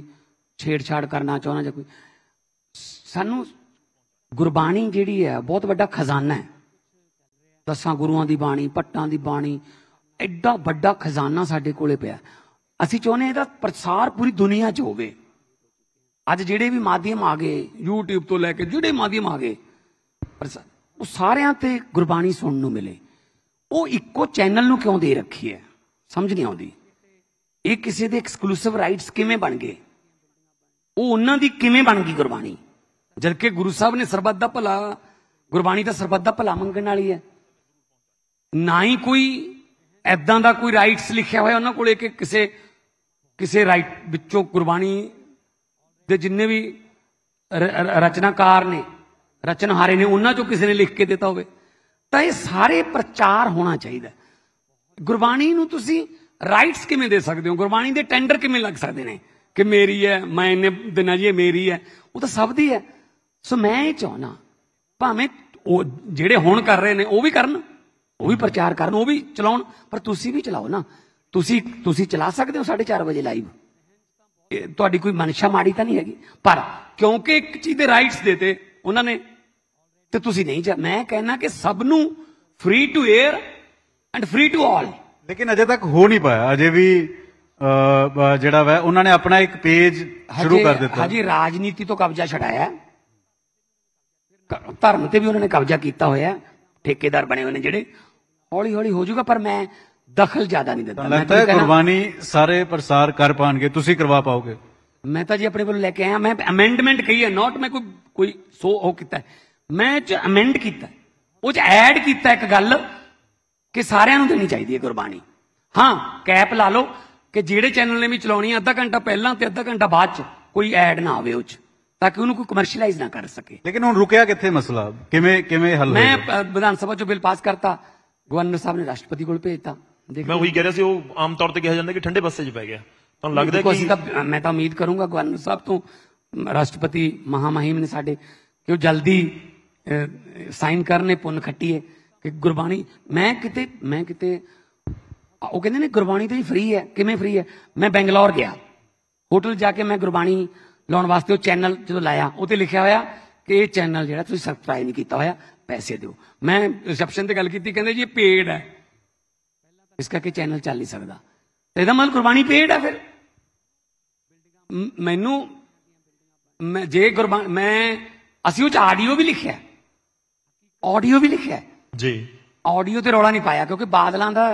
ਛੇੜਛਾੜ ਕਰਨਾ ਚਾਹੁੰਦਾ ਜਾਂ ਕੋਈ ਸਾਨੂੰ ਗੁਰਬਾਣੀ ਜਿਹੜੀ ਹੈ ਬਹੁਤ ਵੱਡਾ ਖਜ਼ਾਨਾ ਹੈ ਦਸਾਂ ਗੁਰੂਆਂ ਦੀ ਬਾਣੀ ਪੱਟਾਂ ਦੀ ਬਾਣੀ ਐਡਾ ਵੱਡਾ ਖਜ਼ਾਨਾ ਸਾਡੇ ਕੋਲੇ ਪਿਆ ਅਸੀਂ ਚਾਹੁੰਦੇ ਇਹਦਾ ਪ੍ਰਸਾਰ ਪੂਰੀ ਦੁਨੀਆ 'ਚ ਹੋਵੇ ਅੱਜ ਜਿਹੜੇ ਵੀ ਮਾਧਿਅਮ ਆ ਗਏ YouTube ਤੋਂ ਲੈ ਕੇ ਜਿਹੜੇ ਮਾਧਿਅਮ ਆ ਗਏ ਪਰ ਉਹ ਸਾਰਿਆਂ ਤੇ ਗੁਰਬਾਣੀ ਸੁਣਨ ਨੂੰ ਮਿਲੇ ਉਹ ਇੱਕੋ ਚੈਨਲ ਨੂੰ ਕਿਉਂ ਦੇ ਰੱਖੀ ਹੈ ਸਮਝ ਨਹੀਂ ਆਉਂਦੀ ਇਹ ਕਿਸੇ ਦੇ ਐਕਸਕਲੂਸਿਵ ਰਾਈਟਸ ਕਿਵੇਂ ਬਣ ਗਏ ਉਹ ਉਹਨਾਂ ਦੀ ਕਿਵੇਂ ਬਣ ਗਈ ਗੁਰਬਾਣੀ ਜਦਕਿ ਗੁਰੂ ਸਾਹਿਬ ਨੇ ਸਰਬੱਤ ਦਾ ਭਲਾ ਗੁਰਬਾਣੀ ਦਾ ਸਰਬੱਤ ਦਾ ਭਲਾ ਮੰਗਣ ਵਾਲੀ ਹੈ ਨਾ ਹੀ ਕੋਈ ਐਦਾਂ ਦਾ ਕੋਈ ਰਾਈਟਸ ਲਿਖਿਆ ਹੋਇਆ ਉਹਨਾਂ ਕੋਲੇ ਕਿ ਕਿਸੇ ਕਿਸੇ ਰਾਈਟ ਵਿੱਚੋਂ ਗੁਰਬਾਣੀ ਦੇ ਜਿੰਨੇ ਵੀ ਰਚਨਾਕਾਰ ਨੇ ਰਚਨਹਾਰੇ ਨੇ ਉਹਨਾਂ ਚੋਂ ਕਿਸੇ ਨੇ ਲਿਖ ਕੇ ਦਿੱਤਾ ਹੋਵੇ ਤਾਂ ਇਹ ਸਾਰੇ ਪ੍ਰਚਾਰ ਹੋਣਾ ਚਾਹੀਦਾ ਗੁਰਬਾਣੀ ਨੂੰ ਤੁਸੀਂ ਰਾਈਟਸ ਕਿਵੇਂ ਦੇ ਸਕਦੇ ਹੋ ਗੁਰਬਾਣੀ ਦੇ ਟੈਂਡਰ ਕਿਵੇਂ ਲੱਗ ਸਕਦੇ ਨੇ ਕਿ ਮੇਰੀ ਹੈ ਮੈਂ ਇਹਨੇ ਦਿਨਾਂ ਜੀ ਮੇਰੀ ਹੈ ਉਹ ਤਾਂ ਸਭ ਦੀ ਹੈ ਸੋ ਮੈਂ ਇਹ ਚਾਹਣਾ ਭਾਵੇਂ ਉਹ ਜਿਹੜੇ ਹੁਣ ਕਰ ਰਹੇ ਨੇ ਉਹ ਵੀ ਕਰਨ ਉਹ ਵੀ ਪ੍ਰਚਾਰ ਕਰਨ ਉਹ ਵੀ ਚਲਾਉਣ ਪਰ ਤੁਸੀਂ ਵੀ ਚਲਾਓ ਨਾ ਤੁਸੀਂ ਤੁਸੀਂ ਚਲਾ ਸਕਦੇ ਹੋ 4:30 ਵਜੇ ਲਾਈਵ ਤੁਹਾਡੀ ਕੋਈ ਮਨਸ਼ਾ ਮਾੜੀ ਤਾਂ ਨਹੀਂ ਹੈਗੀ ਪਰ ਕਿਉਂਕਿ ਇੱਕ ਚੀਜ਼ ਦੇ ਰਾਈਟਸ ਦੇਤੇ ਉਹਨਾਂ ਨੇ ਤੇ ਤੁਸੀਂ ਨਹੀਂ ਜਾ ਮੈਂ ਕਹਿਣਾ ਕਿ ਸਭ ਨੂੰ free to air and free to all ਲੇਕਿਨ ਅਜੇ ਤੱਕ ਹੋ ਨਹੀਂ ਪਾਇਆ ਅਜੇ ਵੀ ਜਿਹੜਾ ਵਾ ਉਹਨਾਂ ਨੇ ਆਪਣਾ ਇੱਕ ਪੇਜ ਸ਼ੁਰੂ ਕਰ ਦਿੱਤਾ ਹਾਂਜੀ ਰਾਜਨੀਤੀ ਤੋਂ ਕਬਜ਼ਾ ਛਡਾਇਆ ਧਰਮ ਤੇ ਵੀ ਉਹਨਾਂ ਨੇ ਕਬਜ਼ਾ ਕੀਤਾ ਹੋਇਆ ਠੇਕੇਦਾਰ ਬਣੇ ਹੋਏ ਨੇ ਜਿਹੜੇ ਹੌਲੀ ਹੌਲੀ ਹੋ ਜਾਊਗਾ ਪਰ ਮੈਂ ਦਖਲ ਜ਼ਿਆਦਾ ਨਹੀਂ ਦਿੰਦਾ ਮੈਂ ਤਾਂ ਕੁਰਬਾਨੀ ਸਾਰੇ ਪ੍ਰਸਾਰ ਕਰ ਪਾਣਗੇ ਤੁਸੀਂ ਕਰਵਾ ਪਾਓਗੇ ਮੈਂ ਤਾਂ ਜੀ ਆਪਣੇ ਕੋਲ ਲੈ ਕੇ ਆਇਆ ਮੈਂ ਅਮੈਂਡਮੈਂਟ ਕਹੀ ਹੈ ਨਾਟ ਮੈਂ ਕੋਈ ਕੋਈ ਸੋ ਉਹ ਕੀਤਾ ਮੈਂ ਚ ਅਮੈਂਡ ਕੀਤਾ ਉਹ ਚ ਐਡ ਕੀਤਾ ਇੱਕ ਗੱਲ ਕਿ ਸਾਰਿਆਂ ਨੂੰ ਦੇਣੀ ਚਾਹੀਦੀ ਹੈ ਕੁਰਬਾਨੀ ਹਾਂ ਕੈਪ ਲਾ ਲਓ ਕਿ ਜਿਹੜੇ ਚੈਨਲ ਨੇ ਵੀ ਚਲਾਉਣੀ ਹੈ ਅੱਧਾ ਘੰਟਾ ਪਹਿਲਾਂ ਤੇ ਅੱਧਾ ਘੰਟਾ ਬਾਅਦ ਚ ਕੋਈ ਐਡ ਨਾ ਆਵੇ ਉਹ ਚ ਤਾਂ ਕਿ ਉਹਨੂੰ ਕੋਈ ਕਮਰਸ਼ੀਅਲਾਈਜ਼ ਨਾ ਕਰ ਸਕੇ ਲੇਕਿਨ ਹੁਣ ਰੁਕਿਆ ਕਿੱਥੇ ਮਸਲਾ ਕਿਵੇਂ ਕਿਵੇਂ ਹੱਲ ਹੋਇਆ ਮੈਂ ਵਿਧਾਨ ਸਭਾ ਚੋਂ ਬਿੱਲ ਪਾਸ ਕਰਤਾ ਗਵਰਨਰ ਸਾਹਿਬ ਨੇ ਰਾਸ਼ਟਰਪਤੀ ਕੋਲ ਭੇਜਤਾ ਮੈਂ ਉਹੀ ਕਹਿ ਰਿਹਾ ਸੀ ਉਹ ਆਮ ਤੌਰ ਤੇ ਕਿਹਾ ਜਾਂਦਾ ਕਿ ਠੰਡੇ ਬੱਸੇ 'ਚ ਪੈ ਗਿਆ ਤੁਹਾਨੂੰ ਲੱਗਦਾ ਕਿ ਅਸੀਂ ਤਾਂ ਮੈਂ ਤਾਂ ਉਮੀਦ ਕਰੂੰਗਾ ਗਵਰਨਰ ਸਾਹਿਬ ਤੋਂ ਰਾਸ਼ਟਰਪਤੀ ਮਹਾਮਹਿਮ ਨੇ ਸਾਡੇ ਕਿ ਉਹ ਜਲਦੀ ਸਾਈਨ ਕਰਨੇ ਪੁੰਨ ਖੱਟੀਏ ਕਿ ਗੁਰਬਾਣੀ ਮੈਂ ਕਿਤੇ ਮੈਂ ਕਿਤੇ ਉਹ ਕਹਿੰਦੇ ਨੇ ਗੁਰਬਾਣੀ ਤਾਂ ਹੀ ਫ੍ਰੀ ਹੈ ਕਿਵੇਂ ਫ੍ਰੀ ਹੈ ਮੈਂ ਬੈਂਗਲੌਰ ਗਿਆ ਹੋਟਲ ਜਾ ਕੇ ਮੈਂ ਗੁਰਬਾਣੀ ਲਾਉਣ ਵਾਸਤੇ ਉਹ ਚੈਨਲ ਜਦੋਂ ਲਾਇਆ ਉਹਤੇ ਲਿਖਿਆ ਹੋਇਆ ਕਿ ਇਹ ਚੈਨਲ ਜਿਹੜਾ ਤੁਸੀਂ ਸਬਸਕ੍ਰਾਈਬ ਨਹੀਂ ਕੀਤਾ ਹੋਇਆ ਪੈਸੇ ਦਿਓ ਮੈਂ ਰਿਸੈਪਸ਼ਨ ਤੇ ਗੱਲ ਕੀਤੀ ਕਹਿੰਦੇ ਜੀ ਇਹ ਪੇਡ ਹੈ ਇਸ ਕਰਕੇ ਚੈਨਲ ਚੱਲ ਨਹੀਂ ਸਕਦਾ ਤੇ ਇਹਦਾ ਮਤਲਬ ਕੁਰਬਾਨੀ ਪੇਡ ਆ ਫਿਰ ਮੈਨੂੰ ਮੈਂ ਜੇ ਗੁਰਬਾਨ ਮੈਂ ਅਸੀਂ ਉਹ ਚ ਆਡੀਓ ਵੀ ਲਿਖਿਆ ਆਡੀਓ ਵੀ ਲਿਖਿਆ ਜੀ ਆਡੀਓ ਤੇ ਰੌਲਾ ਨਹੀਂ ਪਾਇਆ ਕਿਉਂਕਿ ਬਾਦਲਾਂ ਦਾ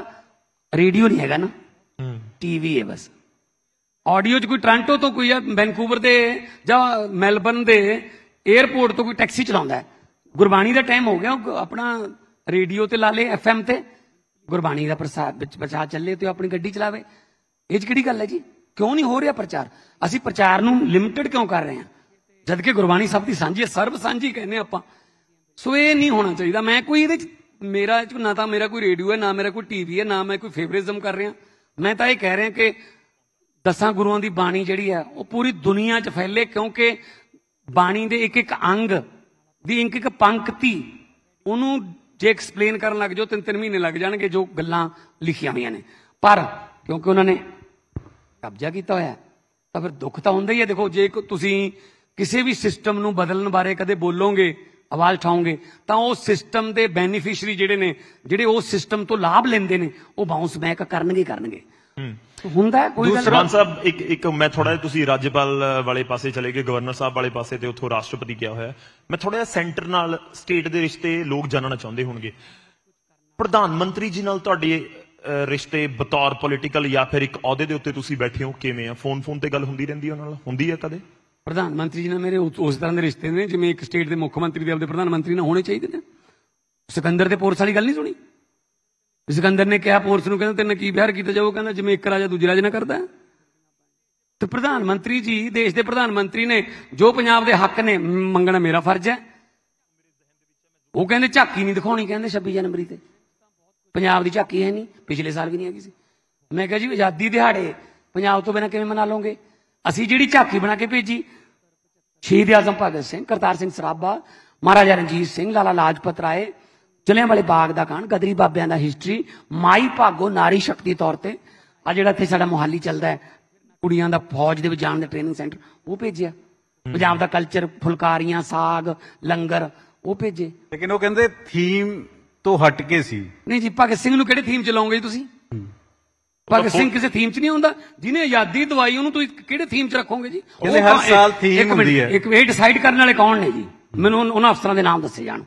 ਰੇਡੀਓ ਨਹੀਂ ਹੈਗਾ ਨਾ ਟੀਵੀ ਹੈ ਬਸ ਆਡੀਓ 'ਚ ਕੋਈ ਟ੍ਰਾਂਟੋ ਤੋਂ ਕੋਈ ਆ ਵੈਂਕੂਵਰ ਦੇ ਜਾਂ ਮੈਲਬਨ ਦੇ 에어ਪੋਰਟ ਤੋਂ ਕੋਈ ਟੈਕਸੀ ਚਲਾਉਂਦਾ ਗੁਰਬਾਣੀ ਦਾ ਟਾਈਮ ਹੋ ਗਿਆ ਆਪਣਾ ਰੇਡੀਓ ਤੇ ਲਾ ਲੇ ਐਫਐਮ ਤੇ ਗੁਰਬਾਣੀ ਦਾ ਪ੍ਰਸਾਦ ਵਿੱਚ ਬਚਾ ਚੱਲੇ ਤੇ ਆਪਣੀ ਗੱਡੀ ਚਲਾਵੇ ਇਹ ਚ ਕਿਹੜੀ ਗੱਲ ਹੈ ਜੀ ਕਿਉਂ ਨਹੀਂ ਹੋ ਰਿਹਾ ਪ੍ਰਚਾਰ ਅਸੀਂ ਪ੍ਰਚਾਰ ਨੂੰ ਲਿਮਟਿਡ ਕਿਉਂ ਕਰ ਰਹੇ ਹਾਂ ਜਦ ਕਿ ਗੁਰਬਾਣੀ ਸਭ ਦੀ ਸਾਂਝੀ ਹੈ ਸਰਬ ਸਾਂਝੀ ਕਹਿੰਦੇ ਆਪਾਂ ਸੋ ਇਹ ਨਹੀਂ ਹੋਣਾ ਚਾਹੀਦਾ ਮੈਂ ਕੋਈ ਇਹਦੇ ਚ ਮੇਰਾ ਨਾ ਤਾਂ ਮੇਰਾ ਕੋਈ ਰੇਡੀਓ ਹੈ ਨਾ ਮੇਰਾ ਕੋਈ ਟੀਵੀ ਹੈ ਨਾ ਮੈਂ ਕੋਈ ਫੇਵਰਿਜ਼ਮ ਕਰ ਰਿਹਾ ਮੈਂ ਤਾਂ ਇਹ ਕਹਿ ਰਿਹਾ ਕਿ ਦਸਾਂ ਗੁਰੂਆਂ ਦੀ ਬਾਣੀ ਜਿਹੜੀ ਹੈ ਉਹ ਪੂਰੀ ਦੁਨੀਆ 'ਚ ਫੈਲੇ ਕਿਉਂਕਿ ਬਾਣੀ ਦੇ ਇੱਕ ਇੱਕ ਅੰਗ ਦੀ ਇੱਕ ਇੱਕ ਪੰਕਤੀ ਉਹਨੂੰ ਜੇ ਐਕਸਪਲੇਨ ਕਰਨ ਲੱਗ ਜਾਓ ਤਿੰਨ ਤਿੰਨ ਮਹੀਨੇ ਲੱਗ ਜਾਣਗੇ ਜੋ ਗੱਲਾਂ ਲਿਖੀਆਂ ਹੋਈਆਂ ਨੇ ਪਰ ਕਿਉਂਕਿ ਉਹਨਾਂ ਨੇ ਕਬਜ਼ਾ ਕੀਤਾ ਹੋਇਆ ਤਾਂ ਫਿਰ ਦੁੱਖ ਤਾਂ ਹੁੰਦਾ ਹੀ ਹੈ ਦੇਖੋ ਜੇ ਤੁਸੀਂ ਕਿਸੇ ਵੀ ਸਿਸਟਮ ਨੂੰ ਬਦਲਣ ਬਾਰੇ ਕਦੇ ਬੋਲੋਗੇ ਆਵਾਜ਼ ਉਠਾਉਂਗੇ ਤਾਂ ਉਹ ਸਿਸਟਮ ਦੇ ਬੈਨੀਫੀਸ਼ੀਅਰੀ ਜਿਹੜੇ ਨੇ ਜਿਹੜੇ ਉਹ ਸਿਸਟਮ ਤੋਂ ਲਾਭ ਲੈਂਦੇ ਨੇ ਉਹ ਬਾਉਂਸ ਬੈਕ ਕਰਨਗੇ ਕਰਨਗੇ ਹੁੰਦਾ ਕੋਈ ਗੱਲ ਨਹੀਂ ਸਾਹਿਬ ਇੱਕ ਇੱਕ ਮੈਂ ਥੋੜਾ ਜਿਹਾ ਤੁਸੀਂ ਰਾਜਪਾਲ ਵਾਲੇ ਪਾਸੇ ਚਲੇ ਗਏ ਗਵਰਨਰ ਸਾਹਿਬ ਵਾਲੇ ਪਾਸੇ ਤੇ ਉੱਥੋਂ ਰਾਸ਼ਟਰਪਤੀ ਗਿਆ ਹੋਇਆ ਮੈਂ ਥੋੜਾ ਜਿਹਾ ਸੈਂਟਰ ਨਾਲ ਸਟੇਟ ਦੇ ਰਿਸ਼ਤੇ ਲੋਕ ਜਾਣਨਾ ਚਾਹੁੰਦੇ ਹੋਣਗੇ ਪ੍ਰਧਾਨ ਮੰਤਰੀ ਜੀ ਨਾਲ ਤੁਹਾਡੇ ਰਿਸ਼ਤੇ ਬਤੌਰ ਪੋਲੀਟੀਕਲ ਜਾਂ ਫਿਰ ਇੱਕ ਅਹੁਦੇ ਦੇ ਉੱਤੇ ਤੁਸੀਂ ਬੈਠੇ ਹੋ ਕਿਵੇਂ ਆ ਫੋਨ ਫੋਨ ਤੇ ਗੱਲ ਹੁੰਦੀ ਰਹਿੰਦੀ ਉਹਨਾਂ ਨਾਲ ਹੁੰਦੀ ਹੈ ਕਦੇ ਪ੍ਰਧਾਨ ਮੰਤਰੀ ਜੀ ਨਾਲ ਮੇਰੇ ਉਸ ਤਰ੍ਹਾਂ ਦੇ ਰਿਸ਼ਤੇ ਨੇ ਜਿਵੇਂ ਇੱਕ ਸਟੇਟ ਦੇ ਮੁੱਖ ਮੰਤਰੀ ਦੇ ਆਪਦੇ ਪ੍ਰਧਾਨ ਮੰਤਰੀ ਨਾਲ ਹੋਣੇ ਚਾਹੀਦੇ ਨੇ ਸਿਕੰਦਰ ਦੇ ਪੋਰਸ ਵਾਲੀ ਗੱਲ ਨਹੀਂ ਸੁਣੀ ਸਿਕੰਦਰ ਨੇ ਕਿਹਾ ਪੋਰਸ ਨੂੰ ਕਹਿੰਦਾ ਤੈਨੂੰ ਕੀ ਵਿਹਾਰ ਕੀਤਾ ਜਾਊ ਕਹਿੰਦਾ ਜਿਵੇਂ ਇੱਕ ਰਾਜਾ ਦੂਜੇ ਰਾਜ ਨਾਲ ਕਰਦਾ ਤੇ ਪ੍ਰਧਾਨ ਮੰਤਰੀ ਜੀ ਦੇਸ਼ ਦੇ ਪ੍ਰਧਾਨ ਮੰਤਰੀ ਨੇ ਜੋ ਪੰਜਾਬ ਦੇ ਹੱਕ ਨੇ ਮੰਗਣਾ ਮੇਰਾ ਫਰਜ਼ ਹੈ ਉਹ ਕਹਿੰਦੇ ਝਾਕੀ ਨਹੀਂ ਦਿਖਾਉਣੀ ਕਹਿੰਦੇ 26 ਜਨਵਰੀ ਤੇ ਪੰਜਾਬ ਦੀ ਝਾਕੀ ਹੈ ਨਹੀਂ ਪਿਛਲੇ ਸਾਲ ਵੀ ਨਹੀਂ ਹੈਗੀ ਸੀ ਮੈਂ ਕਿਹਾ ਜੀ ਆਜ਼ਾਦੀ ਦਿਹਾੜੇ ਪੰਜਾਬ ਤੋਂ ਬਿਨਾ ਕਿਵੇਂ ਮਨਾ ਲਓਗੇ ਅਸੀਂ ਜਿਹੜੀ ਝਾਕੀ ਬਣਾ ਕੇ ਭੇਜੀ ਸ਼ਹੀਦ ਆਜ਼ਮ ਭਗਤ ਸਿੰਘ ਕਰਤਾਰ ਸਿੰਘ ਸਰਾਭਾ ਮਹਾਰਾਜਾ ਰਣਜੀਤ ਸਿੰਘ ਲਾਲਾ ਲਾਜਪਤ ਰਾਏ ਜਲਿਆਂ ਵਾਲੇ ਬਾਗ ਦਾ ਕਾਂਡ ਗਦਰੀ ਬਾਬਿਆਂ ਦਾ ਹਿਸਟਰੀ ਮਾਈ ਭਾਗੋ ਨਾਰੀ ਸ਼ਕਤੀ ਤੌਰ ਤੇ ਆ ਜਿਹੜਾ ਇੱਥੇ ਸਾਡਾ ਮੁਹਾਲੀ ਚੱਲਦਾ ਹੈ ਕੁੜੀਆਂ ਦਾ ਫੌਜ ਦੇ ਵਿੱਚ ਜਾਣ ਦਾ ਟ੍ਰੇਨਿੰਗ ਸੈਂਟਰ ਉਹ ਭੇਜਿਆ ਪੰਜਾਬ ਦਾ ਕਲਚਰ ਫੁਲਕਾਰੀਆਂ ਸਾਗ ਲੰਗਰ ਉਹ ਭੇਜੇ ਲੇਕਿਨ ਉਹ ਕਹਿੰਦੇ ਥੀਮ ਤੋਂ ਹਟ ਕੇ ਸੀ ਨਹੀਂ ਜੀ ਭਗਤ ਸਿੰਘ ਨੂੰ ਕਿਹੜੇ ਥੀਮ ਚ ਲਾਉਂਗੇ ਤੁਸੀਂ ਪਰ ਸਿੰਘ ਕਿਸੇ ਥੀਮ 'ਚ ਨਹੀਂ ਹੁੰਦਾ ਜਿਹਨੇ ਆਜ਼ਾਦੀ ਦਵਾਈ ਉਹਨੂੰ ਤੁਸੀਂ ਕਿਹੜੇ ਥੀਮ 'ਚ ਰੱਖੋਗੇ ਜੀ ਉਹ ਹਰ ਸਾਲ ਥੀਮ ਹੁੰਦੀ ਹੈ ਇੱਕ ਵੇਟ ਡਿਸਾਈਡ ਕਰਨ ਵਾਲੇ ਕੌਣ ਨੇ ਜੀ ਮੈਨੂੰ ਉਹਨਾਂ ਅਫਸਰਾਂ ਦੇ ਨਾਮ ਦੱਸੇ ਜਾਣ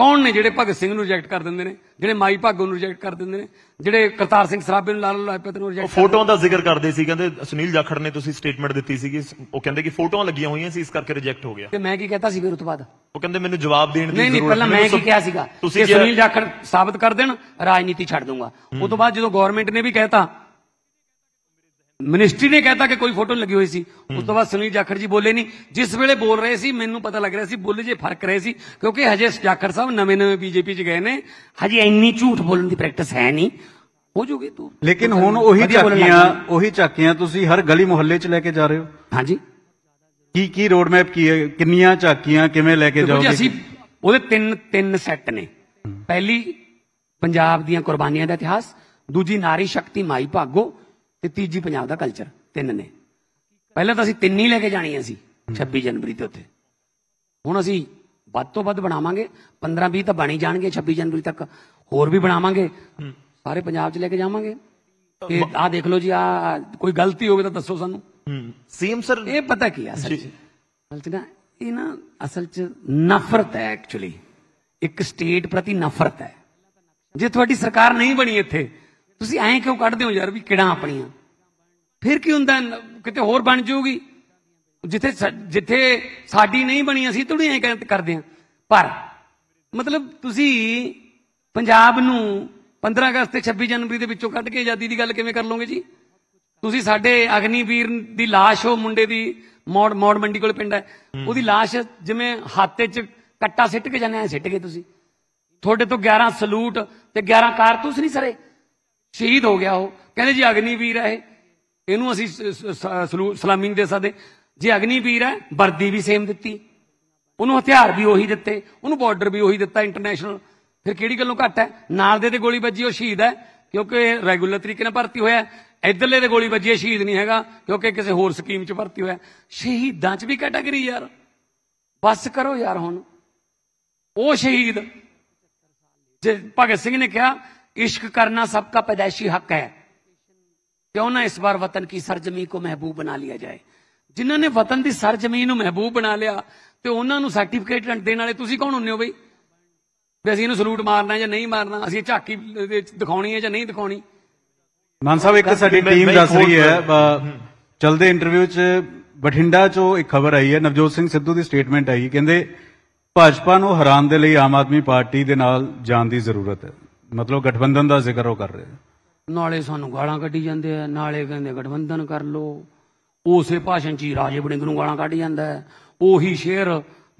ਕੌਣ ਨੇ ਜਿਹੜੇ ਭਗਤ ਸਿੰਘ ਨੂੰ ਰਿਜੈਕਟ ਕਰ ਦਿੰਦੇ ਨੇ ਜਿਹੜੇ ਮਾਈ ਭਾਗੋ ਨੂੰ ਰਿਜੈਕਟ ਕਰ ਦਿੰਦੇ ਨੇ ਜਿਹੜੇ ਕਰਤਾਰ ਸਿੰਘ ਸਰਾਭੇ ਨੂੰ ਲਾਲ ਲਾਜਪਤ ਨੂੰ ਰਿਜੈਕਟ ਫੋਟੋਆਂ ਦਾ ਜ਼ਿਕਰ ਕਰਦੇ ਸੀ ਕਹਿੰਦੇ ਸੁਨੀਲ ਜਾਖੜ ਨੇ ਤੁਸੀਂ ਸਟੇਟਮੈਂਟ ਦਿੱਤੀ ਸੀਗੀ ਉਹ ਕਹਿੰਦੇ ਕਿ ਫੋਟੋਆਂ ਲੱਗੀਆਂ ਹੋਈਆਂ ਸੀ ਇਸ ਕਰਕੇ ਰਿਜੈਕਟ ਹੋ ਗਿਆ ਤੇ ਮੈਂ ਕੀ ਕਹਤਾ ਸੀ ਫਿਰ ਉਸ ਤੋਂ ਬਾਅਦ ਉਹ ਕਹਿੰਦੇ ਮੈਨੂੰ ਜਵਾਬ ਦੇਣ ਦੀ ਜ਼ਰੂਰਤ ਨਹੀਂ ਨਹੀਂ ਪਹਿਲਾਂ ਮੈਂ ਕੀ ਕਿਹਾ ਸੀਗਾ ਕਿ ਸੁਨੀਲ ਜਾਖੜ ਸਾਬਤ ਕਰ ਦੇਣ ਰਾਜਨੀਤੀ ਛੱਡ ਦੂੰਗਾ ਉਸ ਤੋਂ ਬਾਅਦ ਜਦੋਂ ਗਵਰਨਮੈਂਟ ਨੇ ਵੀ ਕਹਿਤਾ ਮਿਨਿਸਟਰੀ ਨੇ ਕਹਿਤਾ ਕਿ ਕੋਈ ਫੋਟੋ ਲੱਗੀ ਹੋਈ ਸੀ ਉਸ ਤੋਂ ਬਾਅਦ ਸੁਨੀਲ ਜਾਖੜ ਜੀ ਬੋਲੇ ਨਹੀਂ ਜਿਸ ਵੇਲੇ ਬੋਲ ਰਹੇ ਸੀ ਮੈਨੂੰ ਪਤਾ ਲੱਗ ਰਿਹਾ ਸੀ ਬੁੱਲ ਜੇ ਫਰਕ ਰਹੇ ਸੀ ਕਿਉਂਕਿ ਹਜੇ ਜਾਖੜ ਸਾਹਿਬ ਨਵੇਂ ਨਵੇਂ ਬੀਜੇਪੀ 'ਚ ਗਏ ਨੇ ਹਜੇ ਇੰਨੀ ਝੂਠ ਬੋਲਣ ਦੀ ਪ੍ਰੈਕਟਿਸ ਹੈ ਨਹੀਂ ਹੋ ਜੂਗੀ ਤੂੰ ਲੇਕਿਨ ਹੁਣ ਉਹੀ ਚਾਕੀਆਂ ਉਹੀ ਚਾਕੀਆਂ ਤੁਸੀਂ ਹਰ ਗਲੀ ਮੁਹੱਲੇ 'ਚ ਲੈ ਕੇ ਜਾ ਰਹੇ ਹੋ ਹਾਂਜੀ ਕੀ ਕੀ ਰੋਡ ਮੈਪ ਕੀ ਹੈ ਕਿੰਨੀਆਂ ਚਾਕੀਆਂ ਕਿਵੇਂ ਲੈ ਕੇ ਜਾਓਗੇ ਅਸੀਂ ਉਹਦੇ ਤਿੰਨ ਤਿੰਨ ਸੈੱਟ ਨੇ ਪਹਿਲੀ ਪੰਜਾਬ ਦੀਆਂ ਕੁਰਬਾਨੀਆਂ ਦਾ ਇਤਿਹਾਸ ਦੂਜੀ ਨਾਰੀ ਸ਼ਕਤੀ ਮਾਈ ਭਾਗੋ ਤੇ ਤੀਜੀ ਪੰਜਾਬ ਦਾ ਕਲਚਰ ਤਿੰਨ ਨੇ ਪਹਿਲਾਂ ਤਾਂ ਅਸੀਂ ਤਿੰਨ ਹੀ ਲੈ ਕੇ ਜਾਣੀਆਂ ਸੀ 26 ਜਨਵਰੀ ਤੇ ਉੱਥੇ ਹੁਣ ਅਸੀਂ ਵੱਧ ਤੋਂ ਵੱਧ ਬਣਾਵਾਂਗੇ 15 20 ਤਾਂ ਬਣੀ ਜਾਣਗੇ 26 ਜਨਵਰੀ ਤੱਕ ਹੋਰ ਵੀ ਬਣਾਵਾਂਗੇ ਸਾਰੇ ਪੰਜਾਬ 'ਚ ਲੈ ਕੇ ਜਾਵਾਂਗੇ ਤੇ ਆ ਦੇਖ ਲਓ ਜੀ ਆ ਕੋਈ ਗਲਤੀ ਹੋਵੇ ਤਾਂ ਦੱਸੋ ਸਾਨੂੰ ਸੀਐਮ ਸਰ ਇਹ ਪਤਾ ਕੀ ਆ ਸੱਚ ਗਲਤੀ ਨਾ ਇਹ ਨਾ ਅਸਲ 'ਚ ਨਫ਼ਰਤ ਹੈ ਐਕਚੁਅਲੀ ਇੱਕ ਸਟੇਟ ਪ੍ਰਤੀ ਨਫ਼ਰਤ ਹੈ ਜੇ ਤੁਹਾਡੀ ਸਰਕਾਰ ਨਹੀਂ ਬਣੀ ਇੱਥੇ ਤੁਸੀਂ ਐਂ ਕਿਉਂ ਕੱਢਦੇ ਹੋ ਯਾਰ ਵੀ ਕਿੜਾ ਆਪਣੀਆਂ ਫਿਰ ਕੀ ਹੁੰਦਾ ਕਿਤੇ ਹੋਰ ਬਣ ਜਾਊਗੀ ਜਿੱਥੇ ਜਿੱਥੇ ਸਾਡੀ ਨਹੀਂ ਬਣੀ ਅਸੀਂ ਥੋੜੀ ਐਂ ਕਰਦੇ ਆ ਪਰ ਮਤਲਬ ਤੁਸੀਂ ਪੰਜਾਬ ਨੂੰ 15 ਅਗਸਤ ਤੇ 26 ਜਨਵਰੀ ਦੇ ਵਿੱਚੋਂ ਕੱਢ ਕੇ ਆਜ਼ਾਦੀ ਦੀ ਗੱਲ ਕਿਵੇਂ ਕਰ ਲੋਗੇ ਜੀ ਤੁਸੀਂ ਸਾਡੇ ਅਗਨੀਵੀਰ ਦੀ লাশ ਉਹ ਮੁੰਡੇ ਦੀ ਮੌੜ ਮੌੜ ਮੰਡੀ ਕੋਲ ਪਿੰਡ ਹੈ ਉਹਦੀ লাশ ਜਿਵੇਂ ਹੱਥੇ 'ਚ ਕੱਟਾ ਸਿੱਟ ਕੇ ਜਾਂਦੇ ਆ ਸਿੱਟ ਕੇ ਤੁਸੀਂ ਤੁਹਾਡੇ ਤੋਂ 11 ਸਲੂਟ ਤੇ 11 ਕਾਰਤੂਸ ਨਹੀਂ ਸਰੇ ਸ਼ਹੀਦ ਹੋ ਗਿਆ ਉਹ ਕਹਿੰਦੇ ਜੀ ਅਗਨੀ ਵੀਰ ਹੈ ਇਹਨੂੰ ਅਸੀਂ ਸਲਾਮੀ ਨਹੀਂ ਦੇ ਸਕਦੇ ਜੇ ਅਗਨੀ ਵੀਰ ਹੈ ਵਰਦੀ ਵੀ ਸੇਮ ਦਿੱਤੀ ਉਹਨੂੰ ਹਥਿਆਰ ਵੀ ਉਹੀ ਦਿੱਤੇ ਉਹਨੂੰ ਬਾਰਡਰ ਵੀ ਉਹੀ ਦਿੱਤਾ ਇੰਟਰਨੈਸ਼ਨਲ ਫਿਰ ਕਿਹੜੀ ਗੱਲੋਂ ਘੱਟ ਹੈ ਨਾਲ ਦੇ ਤੇ ਗੋਲੀ ਵੱਜੀ ਉਹ ਸ਼ਹੀਦ ਹੈ ਕਿਉਂਕਿ ਰੈਗੂਲਰ ਤਰੀਕੇ ਨਾਲ ਭਰਤੀ ਹੋਇਆ ਇਧਰਲੇ ਦੇ ਗੋਲੀ ਵੱਜੀ ਸ਼ਹੀਦ ਨਹੀਂ ਹੈਗਾ ਕਿਉਂਕਿ ਕਿਸੇ ਹੋਰ ਸਕੀਮ 'ਚ ਭਰਤੀ ਹੋਇਆ ਸ਼ਹੀਦਾਂ 'ਚ ਵੀ ਕੈਟਾਗਰੀ ਯਾਰ ਬਸ ਕਰੋ ਯਾਰ ਹੁਣ ਉਹ ਸ਼ਹੀਦ ਜੇ ਭਗਤ ਸਿੰਘ ਨੇ ਕਿਹਾ इश्क करना सबका पैदाइशी हक है क्यों ना ਇਸ ਵਾਰ ਵਤਨ ਕੀ ਸਰਜ਼ਮੀ ਕੋ ਮਹਿਬੂਬ ਬਣਾ ਲਿਆ ਜਾਏ ਜਿਨ੍ਹਾਂ ਨੇ ਵਤਨ ਦੀ ਸਰਜ਼ਮੀਨ ਨੂੰ ਮਹਿਬੂਬ ਬਣਾ ਲਿਆ ਤੇ ਉਹਨਾਂ ਨੂੰ ਸਰਟੀਫਿਕੇਟ ਦੇਣ ਵਾਲੇ ਤੁਸੀਂ ਕੌਣ ਹੁੰਨੇ ਹੋ ਬਈ ਵੀ ਅਸੀਂ ਇਹਨੂੰ ਸਲੂਟ ਮਾਰਨਾ ਜਾਂ ਨਹੀਂ ਮਾਰਨਾ ਅਸੀਂ ਝਾਕੀ ਦਿਖਾਉਣੀ ਹੈ ਜਾਂ ਨਹੀਂ ਦਿਖਾਉਣੀ ਮਾਨ ਸਾਹਿਬ ਇੱਕ ਸਾਡੀ ਟੀਮ ਦੱਸ ਰਹੀ ਹੈ ਚਲਦੇ ਇੰਟਰਵਿਊ 'ਚ ਬਠਿੰਡਾ 'ਚੋਂ ਇੱਕ ਖਬਰ ਆਈ ਹੈ ਨਵਜੋਤ ਸਿੰਘ ਸਿੱਧੂ ਦੀ ਸਟੇਟਮੈਂਟ ਆਈ ਕਹਿੰਦੇ ਭਾਜਪਾ ਨੂੰ ਹਰਾਉਣ ਦੇ ਲਈ ਆਮ ਆਦਮੀ ਪਾਰਟੀ ਦੇ ਨਾਲ ਜਾਣ ਦੀ ਜ਼ਰੂਰਤ ਹੈ ਮਤਲਬ ਗਠਬੰਧਨ ਦਾ ਜ਼ਿਕਰ ਉਹ ਕਰ ਰਹੇ ਨਾਲੇ ਸਾਨੂੰ ਗਾਲਾਂ ਕੱਢੀ ਜਾਂਦੇ ਆ ਨਾਲੇ ਕਹਿੰਦੇ ਗਠਬੰਧਨ ਕਰ ਲੋ ਉਸੇ ਭਾਸ਼ਣ 'ਚ ਹੀ ਰਾਜੇ ਬੜਿੰਗ ਨੂੰ ਗਾਲਾਂ ਕੱਢ ਜਾਂਦਾ ਹੈ ਉਹੀ ਸ਼ੇਰ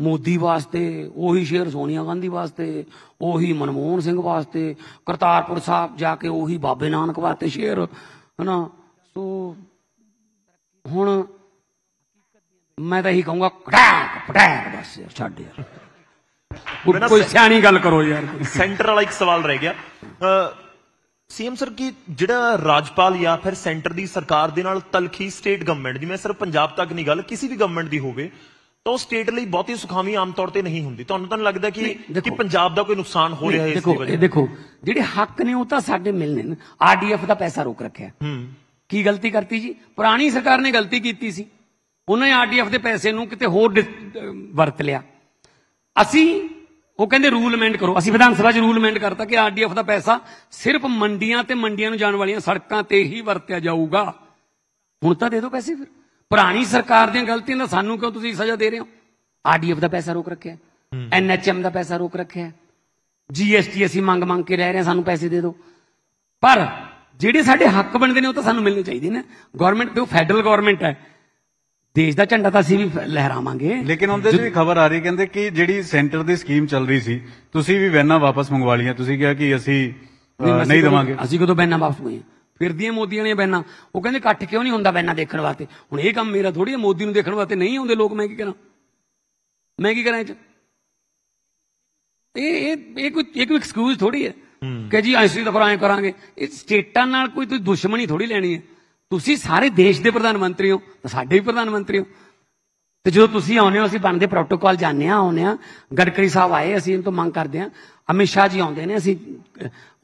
ਮੋਦੀ ਵਾਸਤੇ ਉਹੀ ਸ਼ੇਰ ਸੋਨੀਆ ਗਾਂਧੀ ਵਾਸਤੇ ਉਹੀ ਮਨਮੋਹਨ ਸਿੰਘ ਵਾਸਤੇ ਕਰਤਾਰਪੁਰ ਸਾਹਿਬ ਜਾ ਕੇ ਉਹੀ ਬਾਬੇ ਨਾਨਕ ਵਾਸਤੇ ਸ਼ੇਰ ਹਨਾ ਸੋ ਹੁਣ ਮੈਂ ਤਾਂ ਇਹੀ ਕਹੂੰਗਾ ਕਟਾਕ ਪਟਾਕ ਬਸ ਛੱਡ ਯਾਰ ਕੋਈ ਸਿਆਣੀ ਗੱਲ ਕਰੋ ਯਾਰ ਸੈਂਟਰ ਵਾਲਾ ਇੱਕ ਸਵਾਲ ਰਹਿ ਗਿਆ ਸੀਐਮ ਸਰ ਕੀ ਜਿਹੜਾ ਰਾਜਪਾਲ ਜਾਂ ਫਿਰ ਸੈਂਟਰ ਦੀ ਸਰਕਾਰ ਦੇ ਨਾਲ ਤਲਖੀ ਸਟੇਟ ਗਵਰਨਮੈਂਟ ਦੀ ਮੈਂ ਸਰ ਪੰਜਾਬ ਤੱਕ ਨਹੀਂ ਗੱਲ ਕਿਸੇ ਵੀ ਗਵਰਨਮੈਂਟ ਦੀ ਹੋਵੇ ਤਾਂ ਉਹ ਸਟੇਟ ਲਈ ਬਹੁਤੀ ਸੁਖਾਵੀ ਆਮ ਤੌਰ ਤੇ ਨਹੀਂ ਹੁੰਦੀ ਤੁਹਾਨੂੰ ਤਾਂ ਲੱਗਦਾ ਕਿ ਕਿ ਪੰਜਾਬ ਦਾ ਕੋਈ ਨੁਕਸਾਨ ਹੋ ਰਿਹਾ ਹੈ ਇਸ ਦੀ ਵਜ੍ਹਾ ਦੇਖੋ ਜਿਹੜੇ ਹੱਕ ਨੇ ਉਹ ਤਾਂ ਸਾਡੇ ਮਿਲਨੇ ਨੇ ਆਰਡੀਐਫ ਦਾ ਪੈਸਾ ਰੋਕ ਰੱਖਿਆ ਹੂੰ ਕੀ ਗਲਤੀ ਕਰਤੀ ਜੀ ਪੁਰਾਣੀ ਸਰਕਾਰ ਨੇ ਗਲਤੀ ਕੀਤੀ ਸੀ ਉਹਨੇ ਆਰਡੀਐਫ ਦੇ ਪੈਸੇ ਨੂੰ ਕਿਤੇ ਹੋਰ ਵਰਤ ਲਿਆ ਅਸੀਂ ਉਹ ਕਹਿੰਦੇ ਰੂਲ ਅਮੈਂਡ ਕਰੋ ਅਸੀਂ ਵਿਧਾਨ ਸਭਾ 'ਚ ਰੂਲ ਅਮੈਂਡ ਕਰਤਾ ਕਿ ਆਰਡੀਐਫ ਦਾ ਪੈਸਾ ਸਿਰਫ ਮੰਡੀਆਂ ਤੇ ਮੰਡੀਆਂ ਨੂੰ ਜਾਣ ਵਾਲੀਆਂ ਸੜਕਾਂ ਤੇ ਹੀ ਵਰਤਿਆ ਜਾਊਗਾ ਹੁਣ ਤਾਂ ਦੇ ਦਿਓ ਪੈਸੇ ਫਿਰ ਪੁਰਾਣੀ ਸਰਕਾਰ ਦੀਆਂ ਗਲਤੀਆਂ ਦਾ ਸਾਨੂੰ ਕਿਉਂ ਤੁਸੀਂ ਸਜ਼ਾ ਦੇ ਰਹੇ ਹੋ ਆਰਡੀਐਫ ਦਾ ਪੈਸਾ ਰੋਕ ਰੱਖਿਆ ਐਨਐਚਐਮ ਦਾ ਪੈਸਾ ਰੋਕ ਰੱਖਿਆ ਜੀਐਸਟੀ ਅਸੀਂ ਮੰਗ ਮੰਗ ਕੇ ਰਹਿ ਰਹੇ ਹਾਂ ਸਾਨੂੰ ਪੈਸੇ ਦੇ ਦਿਓ ਪਰ ਜਿਹੜੇ ਸਾਡੇ ਹੱਕ ਬਣਦੇ ਨੇ ਉਹ ਤਾਂ ਸਾਨੂੰ ਮਿਲਣੇ ਚਾਹੀਦੇ ਨੇ ਗਵਰਨਮੈਂਟ ਤੇ ਉਹ ਫੈਡਰਲ ਗਵਰਨਮੈਂਟ ਹੈ ਦੇਸ਼ ਦਾ ਝੰਡਾ ਤਾਂ ਅਸੀਂ ਵੀ ਲਹਿਰਾਵਾਂਗੇ ਲੇਕਿਨ ਉਹਦੇ 'ਚ ਖਬਰ ਆ ਰਹੀ ਕਹਿੰਦੇ ਕਿ ਜਿਹੜੀ ਸੈਂਟਰ ਦੀ ਸਕੀਮ ਚੱਲ ਰਹੀ ਸੀ ਤੁਸੀਂ ਵੀ ਵੈਨਾਂ ਵਾਪਸ ਮੰਗਵਾ ਲਈਆਂ ਤੁਸੀਂ ਕਿਹਾ ਕਿ ਅਸੀਂ ਨਹੀਂ ਦਵਾਂਗੇ ਅਸੀਂ ਕਦੋਂ ਵੈਨਾਂ ਵਾਪਸ ਮੰਗੀਆਂ ਫਿਰਦੀਆਂ ਮੋਦੀਆਂ ਨੇ ਵੈਨਾਂ ਉਹ ਕਹਿੰਦੇ ਇਕੱਠ ਕਿਉਂ ਨਹੀਂ ਹੁੰਦਾ ਵੈਨਾਂ ਦੇਖਣ ਵਾਸਤੇ ਹੁਣ ਇਹ ਕੰਮ ਮੇਰਾ ਥੋੜੀ ਮੋਦੀ ਨੂੰ ਦੇਖਣ ਵਾਸਤੇ ਨਹੀਂ ਆਉਂਦੇ ਲੋਕ ਮੈਂ ਕੀ ਕਰਾਂ ਮੈਂ ਕੀ ਕਰਾਂ ਇਹ ਇਹ ਇਹ ਕੋਈ ਇਹ ਕੋਈ ਐਕਸਕਿਊਜ਼ ਥੋੜੀ ਹੈ ਕਿ ਜੀ ਅਸੀਂ ਤਾਂ ਫਿਰ ਕਰਾਂਗੇ ਇਹ ਸਟੇਟਾਂ ਨਾਲ ਕੋਈ ਤੁਸੀਂ ਦੁਸ਼ਮਣੀ ਥੋੜੀ ਲੈਣੀ ਹੈ ਤੁਸੀਂ ਸਾਰੇ ਦੇਸ਼ ਦੇ ਪ੍ਰਧਾਨ ਮੰਤਰੀ ਹੋ ਤਾਂ ਸਾਡੇ ਵੀ ਪ੍ਰਧਾਨ ਮੰਤਰੀ ਹੋ ਤੇ ਜਦੋਂ ਤੁਸੀਂ ਆਉਨੇ ਹੋ ਅਸੀਂ ਬਣਦੇ ਪ੍ਰੋਟੋਕਾਲ ਜਾਣਦੇ ਆ ਆਉਨੇ ਆ ਗੜਕਰੀ ਸਾਹਿਬ ਆਏ ਅਸੀਂ ਇਹਨਾਂ ਤੋਂ ਮੰਗ ਕਰਦੇ ਆ ਹਮੇਸ਼ਾ ਜੀ ਆਉਂਦੇ ਨੇ ਅਸੀਂ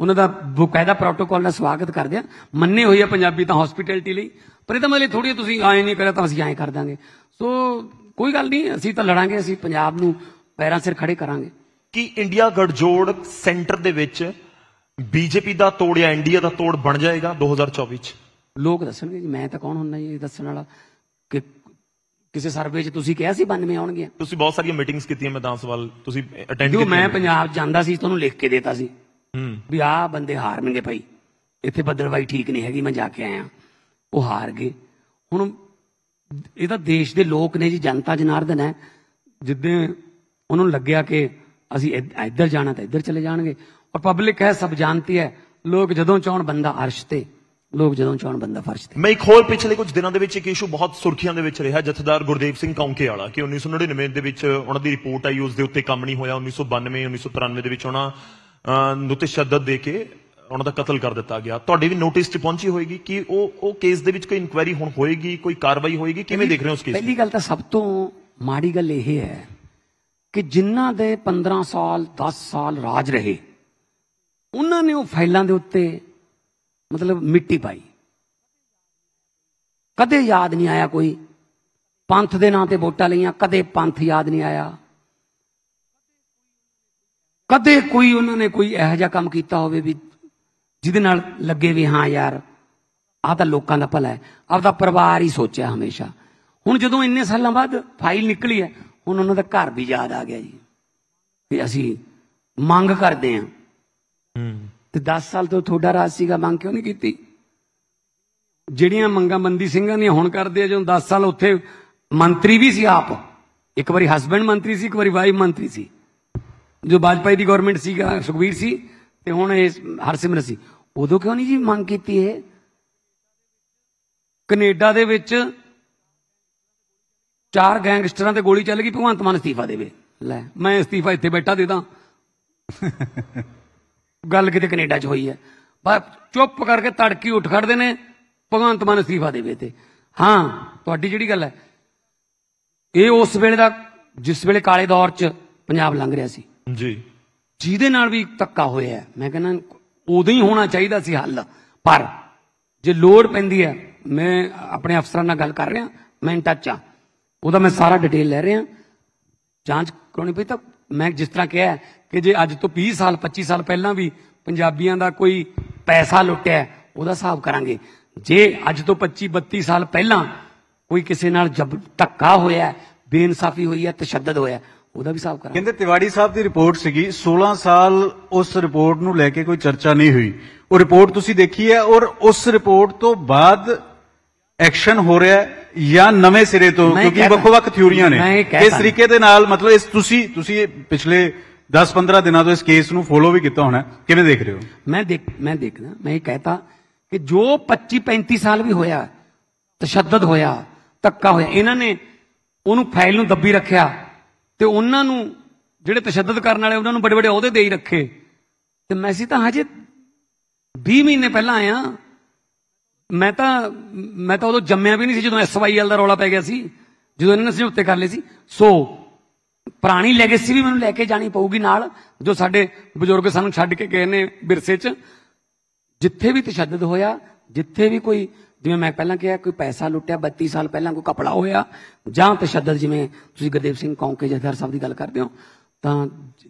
ਉਹਨਾਂ ਦਾ ਬੁਕਾਇਦਾ ਪ੍ਰੋਟੋਕਾਲ ਨਾਲ ਸਵਾਗਤ ਕਰਦੇ ਆ ਮੰਨੇ ਹੋਈ ਆ ਪੰਜਾਬੀ ਤਾਂ ਹਸਪੀਟੈਲਿਟੀ ਲਈ ਪਰ ਇਹਦਾ ਮਤਲਬ ਥੋੜੀ ਤੁਸੀਂ ਆਏ ਨਹੀਂ ਕਰਿਆ ਤਾਂ ਅਸੀਂ ਆਏ ਕਰ ਦਾਂਗੇ ਸੋ ਕੋਈ ਗੱਲ ਨਹੀਂ ਅਸੀਂ ਤਾਂ ਲੜਾਂਗੇ ਅਸੀਂ ਪੰਜਾਬ ਨੂੰ ਪੈਰਾਂ ਸਿਰ ਖੜੇ ਕਰਾਂਗੇ ਕਿ ਇੰਡੀਆ ਗੜਜੋੜ ਸੈਂਟਰ ਦੇ ਵਿੱਚ ਬੀਜੇਪੀ ਦਾ ਤੋੜ ਜਾਂ ਇੰਡੀਆ ਦਾ ਤੋੜ ਬਣ ਜਾਏਗਾ 2024 ਚ ਲੋਕ ਦੱਸਣਗੇ ਕਿ ਮੈਂ ਤਾਂ ਕੌਣ ਹੁੰਨਾ ਇਹ ਦੱਸਣ ਵਾਲਾ ਕਿ ਕਿਸੇ ਸਰਵੇ 'ਚ ਤੁਸੀਂ ਕਿਹਾ ਸੀ 92 ਆਉਣਗੇ ਤੁਸੀਂ ਬਹੁਤ ਸਾਰੀਆਂ ਮੀਟਿੰਗਸ ਕੀਤੀਆਂ ਮੈਂ ਤਾਂ ਸਵਾਲ ਤੁਸੀਂ ਅਟੈਂਡ ਕੀਤੀਆਂ ਜੋ ਮੈਂ ਪੰਜਾਬ ਜਾਂਦਾ ਸੀ ਤੁਹਾਨੂੰ ਲਿਖ ਕੇ ਦੇਤਾ ਸੀ ਹੂੰ ਵੀ ਆਹ ਬੰਦੇ ਹਾਰਨਗੇ ਭਾਈ ਇੱਥੇ ਬੱਦਲਵਾਈ ਠੀਕ ਨਹੀਂ ਹੈਗੀ ਮੈਂ ਜਾ ਕੇ ਆਇਆ ਉਹ ਹਾਰ ਗਏ ਹੁਣ ਇਹ ਤਾਂ ਦੇਸ਼ ਦੇ ਲੋਕ ਨੇ ਜੀ ਜਨਤਾ ਜਨਾਰਦਨ ਹੈ ਜਿੱਦੇ ਉਹਨਾਂ ਨੂੰ ਲੱਗਿਆ ਕਿ ਅਸੀਂ ਇੱਧਰ ਜਾਣਾ ਤਾਂ ਇੱਧਰ ਚਲੇ ਜਾਣਗੇ ਔਰ ਪਬਲਿਕ ਹੈ ਸਭ ਜਾਣਦੀ ਹੈ ਲੋਕ ਜਦੋਂ ਚਾਹਣ ਬੰਦਾ ਅਰਸ਼ ਤੇ ਲੋਕ ਜਦੋਂ ਚਾਹਣ ਬੰਦਾ ਫਰਸ਼ ਤੇ ਮੈਂ ਖੋਲ ਪਿਛਲੇ ਕੁਝ ਦਿਨਾਂ ਦੇ ਵਿੱਚ ਇੱਕ ਇਸ਼ੂ ਬਹੁਤ ਸੁਰਖੀਆਂ ਦੇ ਵਿੱਚ ਰਿਹਾ ਜਥੇਦਾਰ ਗੁਰਦੇਵ ਸਿੰਘ ਕੌਂਕੇ ਵਾਲਾ ਕਿ 1999 ਦੇ ਵਿੱਚ ਉਹਨਾਂ ਦੀ ਰਿਪੋਰਟ ਆਈ ਉਸ ਦੇ ਉੱਤੇ ਕੰਮ ਨਹੀਂ ਹੋਇਆ 1992 1993 ਦੇ ਵਿੱਚ ਉਹਨਾਂ ਨੂੰ ਤਸ਼ੱਦਦ ਦੇ ਕੇ ਉਹਨਾਂ ਦਾ ਕਤਲ ਕਰ ਦਿੱਤਾ ਗਿਆ ਤੁਹਾਡੇ ਵੀ ਨੋਟਿਸ ਤੇ ਪਹੁੰਚੀ ਹੋਏਗੀ ਕਿ ਉਹ ਉਹ ਕੇਸ ਦੇ ਵਿੱਚ ਕੋਈ ਇਨਕੁਆਇਰੀ ਹੁਣ ਹੋਏਗੀ ਕੋਈ ਕਾਰਵਾਈ ਹੋਏਗੀ ਕਿਵੇਂ ਦੇਖ ਰਹੇ ਹੋ ਉਸ ਕੇਸ ਪਹਿਲੀ ਗੱਲ ਤਾਂ ਸਭ ਤੋਂ ਮਾੜੀ ਗੱਲ ਇਹ ਹੈ ਕਿ ਜਿਨ੍ਹਾਂ ਦੇ 15 ਸਾਲ 10 ਸਾਲ ਰਾਜ ਰਹੇ ਉਹਨਾਂ ਨੇ ਉਹ ਫਾਈਲਾਂ ਦੇ ਉੱਤੇ ਮਤਲਬ ਮਿੱਟੀ ਪਾਈ ਕਦੇ ਯਾਦ ਨਹੀਂ ਆਇਆ ਕੋਈ ਪੰਥ ਦੇ ਨਾਂ ਤੇ ਵੋਟਾਂ ਲਈਆਂ ਕਦੇ ਪੰਥ ਯਾਦ ਨਹੀਂ ਆਇਆ ਕਦੇ ਕੋਈ ਉਹਨਾਂ ਨੇ ਕੋਈ ਇਹੋ ਜਿਹਾ ਕੰਮ ਕੀਤਾ ਹੋਵੇ ਵੀ ਜਿਹਦੇ ਨਾਲ ਲੱਗੇ ਵੀ ਹਾਂ ਯਾਰ ਆਹ ਤਾਂ ਲੋਕਾਂ ਦਾ ਭਲਾ ਹੈ ਆਪਦਾ ਪਰਿਵਾਰ ਹੀ ਸੋਚਿਆ ਹਮੇਸ਼ਾ ਹੁਣ ਜਦੋਂ ਇੰਨੇ ਸਾਲਾਂ ਬਾਅਦ ਫਾਈਲ ਨਿਕਲੀ ਹੈ ਹੁਣ ਉਹਨਾਂ ਦਾ ਘਰ ਵੀ ਯਾਦ ਆ ਗਿਆ ਜੀ ਕਿ ਅਸੀਂ ਮੰਗ ਕਰਦੇ ਹਾਂ ਹੂੰ ਤੇ 10 ਸਾਲ ਤੋਂ ਤੁਹਾਡਾ ਰਾਜ ਸੀਗਾ ਮੰਗ ਕਿਉਂ ਨਹੀਂ ਕੀਤੀ ਜਿਹੜੀਆਂ ਮੰਗਾਂ ਮੰਦੀ ਸਿੰਘਾਂ ਦੀਆਂ ਹੁਣ ਕਰਦੇ ਆ ਜਦੋਂ 10 ਸਾਲ ਉੱਥੇ ਮੰਤਰੀ ਵੀ ਸੀ ਆਪ ਇੱਕ ਵਾਰੀ ਹਸਬੰਡ ਮੰਤਰੀ ਸੀ ਇੱਕ ਵਾਰੀ ਵਾਈਫ ਮੰਤਰੀ ਸੀ ਜੋ ਬਾਜਪਾਈ ਦੀ ਗਵਰਨਮੈਂਟ ਸੀਗਾ ਸੁਖਵੀਰ ਸੀ ਤੇ ਹੁਣ ਇਹ ਹਰਸਿਮਰ ਸੀ ਉਦੋਂ ਕਿਉਂ ਨਹੀਂ ਜੀ ਮੰਗ ਕੀਤੀ ਇਹ ਕੈਨੇਡਾ ਦੇ ਵਿੱਚ ਚਾਰ ਗੈਂਗਸਟਰਾਂ ਤੇ ਗੋਲੀ ਚੱਲ ਗਈ ਭਗਵੰਤ ਮਾਨ ਅਸਤੀਫਾ ਦੇਵੇ ਲੈ ਮੈਂ ਅਸਤੀਫਾ ਇੱਥੇ ਬੈਠਾ ਦੇ ਦਾਂ ਗੱਲ ਕਿਤੇ ਕੈਨੇਡਾ 'ਚ ਹੋਈ ਹੈ ਬਸ ਚੁੱਪ ਕਰਕੇ ਤੜਕੀ ਉੱਠ ਖੜਦੇ ਨੇ ਭਗਵੰਤ ਮਾਨ ਅਸਤੀਫਾ ਦੇਵੇ ਤੇ ਹਾਂ ਤੁਹਾਡੀ ਜਿਹੜੀ ਗੱਲ ਹੈ ਇਹ ਉਸ ਵੇਲੇ ਦਾ ਜਿਸ ਵੇਲੇ ਕਾਲੇ ਦੌਰ 'ਚ ਪੰਜਾਬ ਲੰਘ ਰਿਹਾ ਸੀ ਜੀ ਜਿਹਦੇ ਨਾਲ ਵੀ ਤੱਕਾ ਹੋਇਆ ਮੈਂ ਕਹਿੰਦਾ ਉਦੋਂ ਹੀ ਹੋਣਾ ਚਾਹੀਦਾ ਸੀ ਹੱਲ ਪਰ ਜੇ ਲੋੜ ਪੈਂਦੀ ਹੈ ਮੈਂ ਆਪਣੇ ਅਫਸਰਾਂ ਨਾਲ ਗੱਲ ਕਰ ਰਿਹਾ ਮੈਂ ਇਨ ਟੱਚ ਆ ਉਹਦਾ ਮੈਂ ਸਾਰਾ ਡਿਟੇਲ ਲੈ ਰਿਹਾ ਜਾਂਚ ਕਰਨੀ ਪਈ ਤਾਂ ਮੈਂ ਜਿਸ ਤਰ੍ਹਾਂ ਕਿਹਾ ਕਿ ਜੇ ਅੱਜ ਤੋਂ 20 ਸਾਲ 25 ਸਾਲ ਪਹਿਲਾਂ ਵੀ ਪੰਜਾਬੀਆਂ ਦਾ ਕੋਈ ਪੈਸਾ ਲੁੱਟਿਆ ਉਹਦਾ ਹਿਸਾਬ ਕਰਾਂਗੇ ਜੇ ਅੱਜ ਤੋਂ 25 32 ਸਾਲ ਪਹਿਲਾਂ ਕੋਈ ਕਿਸੇ ਨਾਲ ਜਬ ਧੱਕਾ ਹੋਇਆ ਬੇਇਨਸਾਫੀ ਹੋਈ ਹੈ ਤਸ਼ੱਦਦ ਹੋਇਆ ਉਹਦਾ ਵੀ ਹਿਸਾਬ ਕਰਾਂਗੇ ਕਹਿੰਦੇ ਤਿਵਾੜੀ ਸਾਹਿਬ ਦੀ ਰਿਪੋਰਟ ਸੀਗੀ 16 ਸਾਲ ਉਸ ਰਿਪੋਰਟ ਨੂੰ ਲੈ ਕੇ ਕੋਈ ਚਰਚਾ ਨਹੀਂ ਹੋਈ ਉਹ ਰਿਪੋਰਟ ਤੁਸੀਂ ਦੇਖੀ ਹੈ ਔਰ ਉਸ ਰਿਪੋਰਟ ਤੋਂ ਬਾਅਦ ਐਕਸ਼ਨ ਹੋ ਰਿਹਾ ਹੈ ਜਾਂ ਨਵੇਂ ਸਿਰੇ ਤੋਂ ਕਿਉਂਕਿ ਵੱਖ-ਵੱਖ ਥਿਊਰੀਆਂ ਨੇ ਇਸ ਤਰੀਕੇ ਦੇ ਨਾਲ ਮਤਲਬ ਇਸ ਤੁਸੀਂ ਤੁਸੀਂ ਪਿਛਲੇ 10-15 ਦਿਨਾਂ ਤੋਂ ਇਸ ਕੇਸ ਨੂੰ ਫੋਲੋ ਵੀ ਕੀਤਾ ਹੋਣਾ ਕਿਵੇਂ ਦੇਖ ਰਹੇ ਹੋ ਮੈਂ ਦੇਖ ਮੈਂ ਦੇਖਦਾ ਮੈਂ ਇਹ ਕਹਤਾ ਕਿ ਜੋ 25-35 ਸਾਲ ਵੀ ਹੋਇਆ ਤਸ਼ੱਦਦ ਹੋਇਆ ਤੱਕਾ ਹੋਇਆ ਇਹਨਾਂ ਨੇ ਉਹਨੂੰ ਫਾਈਲ ਨੂੰ ਦੱਬੀ ਰੱਖਿਆ ਤੇ ਉਹਨਾਂ ਨੂੰ ਜਿਹੜੇ ਤਸ਼ੱਦਦ ਕਰਨ ਵਾਲੇ ਉਹਨਾਂ ਨੂੰ ਬੜੇ ਬੜੇ ਅਹੁਦੇ ਦੇ ਹੀ ਰੱਖੇ ਤੇ ਮੈਂ ਸੀ ਤਾਂ ਹਜੇ 20 ਮਹੀਨੇ ਪਹਿਲਾਂ ਆਇਆ ਮੈਂ ਤਾਂ ਮੈਂ ਤਾਂ ਉਦੋਂ ਜੰਮਿਆ ਵੀ ਨਹੀਂ ਸੀ ਜਦੋਂ ਐਸਵਾਈਐਲ ਦਾ ਰੌਲਾ ਪੈ ਗਿਆ ਸੀ ਜਦੋਂ ਇਹਨਾਂ ਨੇ ਸਮਝੌਤੇ ਕਰ ਲਏ ਸੀ ਸੋ ਪੁਰਾਣੀ ਲੈਗੇਸੀ ਵੀ ਮੈਨੂੰ ਲੈ ਕੇ ਜਾਣੀ ਪਊਗੀ ਨਾਲ ਜੋ ਸਾਡੇ ਬਜ਼ੁਰਗ ਸਾਨੂੰ ਛੱਡ ਕੇ ਗਏ ਨੇ ਵਿਰਸੇ 'ਚ ਜਿੱਥੇ ਵੀ ਤਸ਼ੱਦਦ ਹੋਇਆ ਜਿੱਥੇ ਵੀ ਕੋਈ ਜਿਵੇਂ ਮੈਂ ਪਹਿਲਾਂ ਕਿਹਾ ਕੋਈ ਪੈਸਾ ਲੁੱਟਿਆ 32 ਸਾਲ ਪਹਿਲਾਂ ਕੋਈ ਕਪੜਾ ਹੋਇਆ ਜਾਂ ਤਸ਼ੱਦਦ ਜਿਵੇਂ ਤੁਸੀਂ ਗੁਰਦੇਵ ਸਿੰਘ ਕੌਂਕੇ ਜਥੇਦਾਰ ਸਾਹਿਬ ਦੀ ਗੱਲ ਕਰਦੇ ਹੋ ਤਾਂ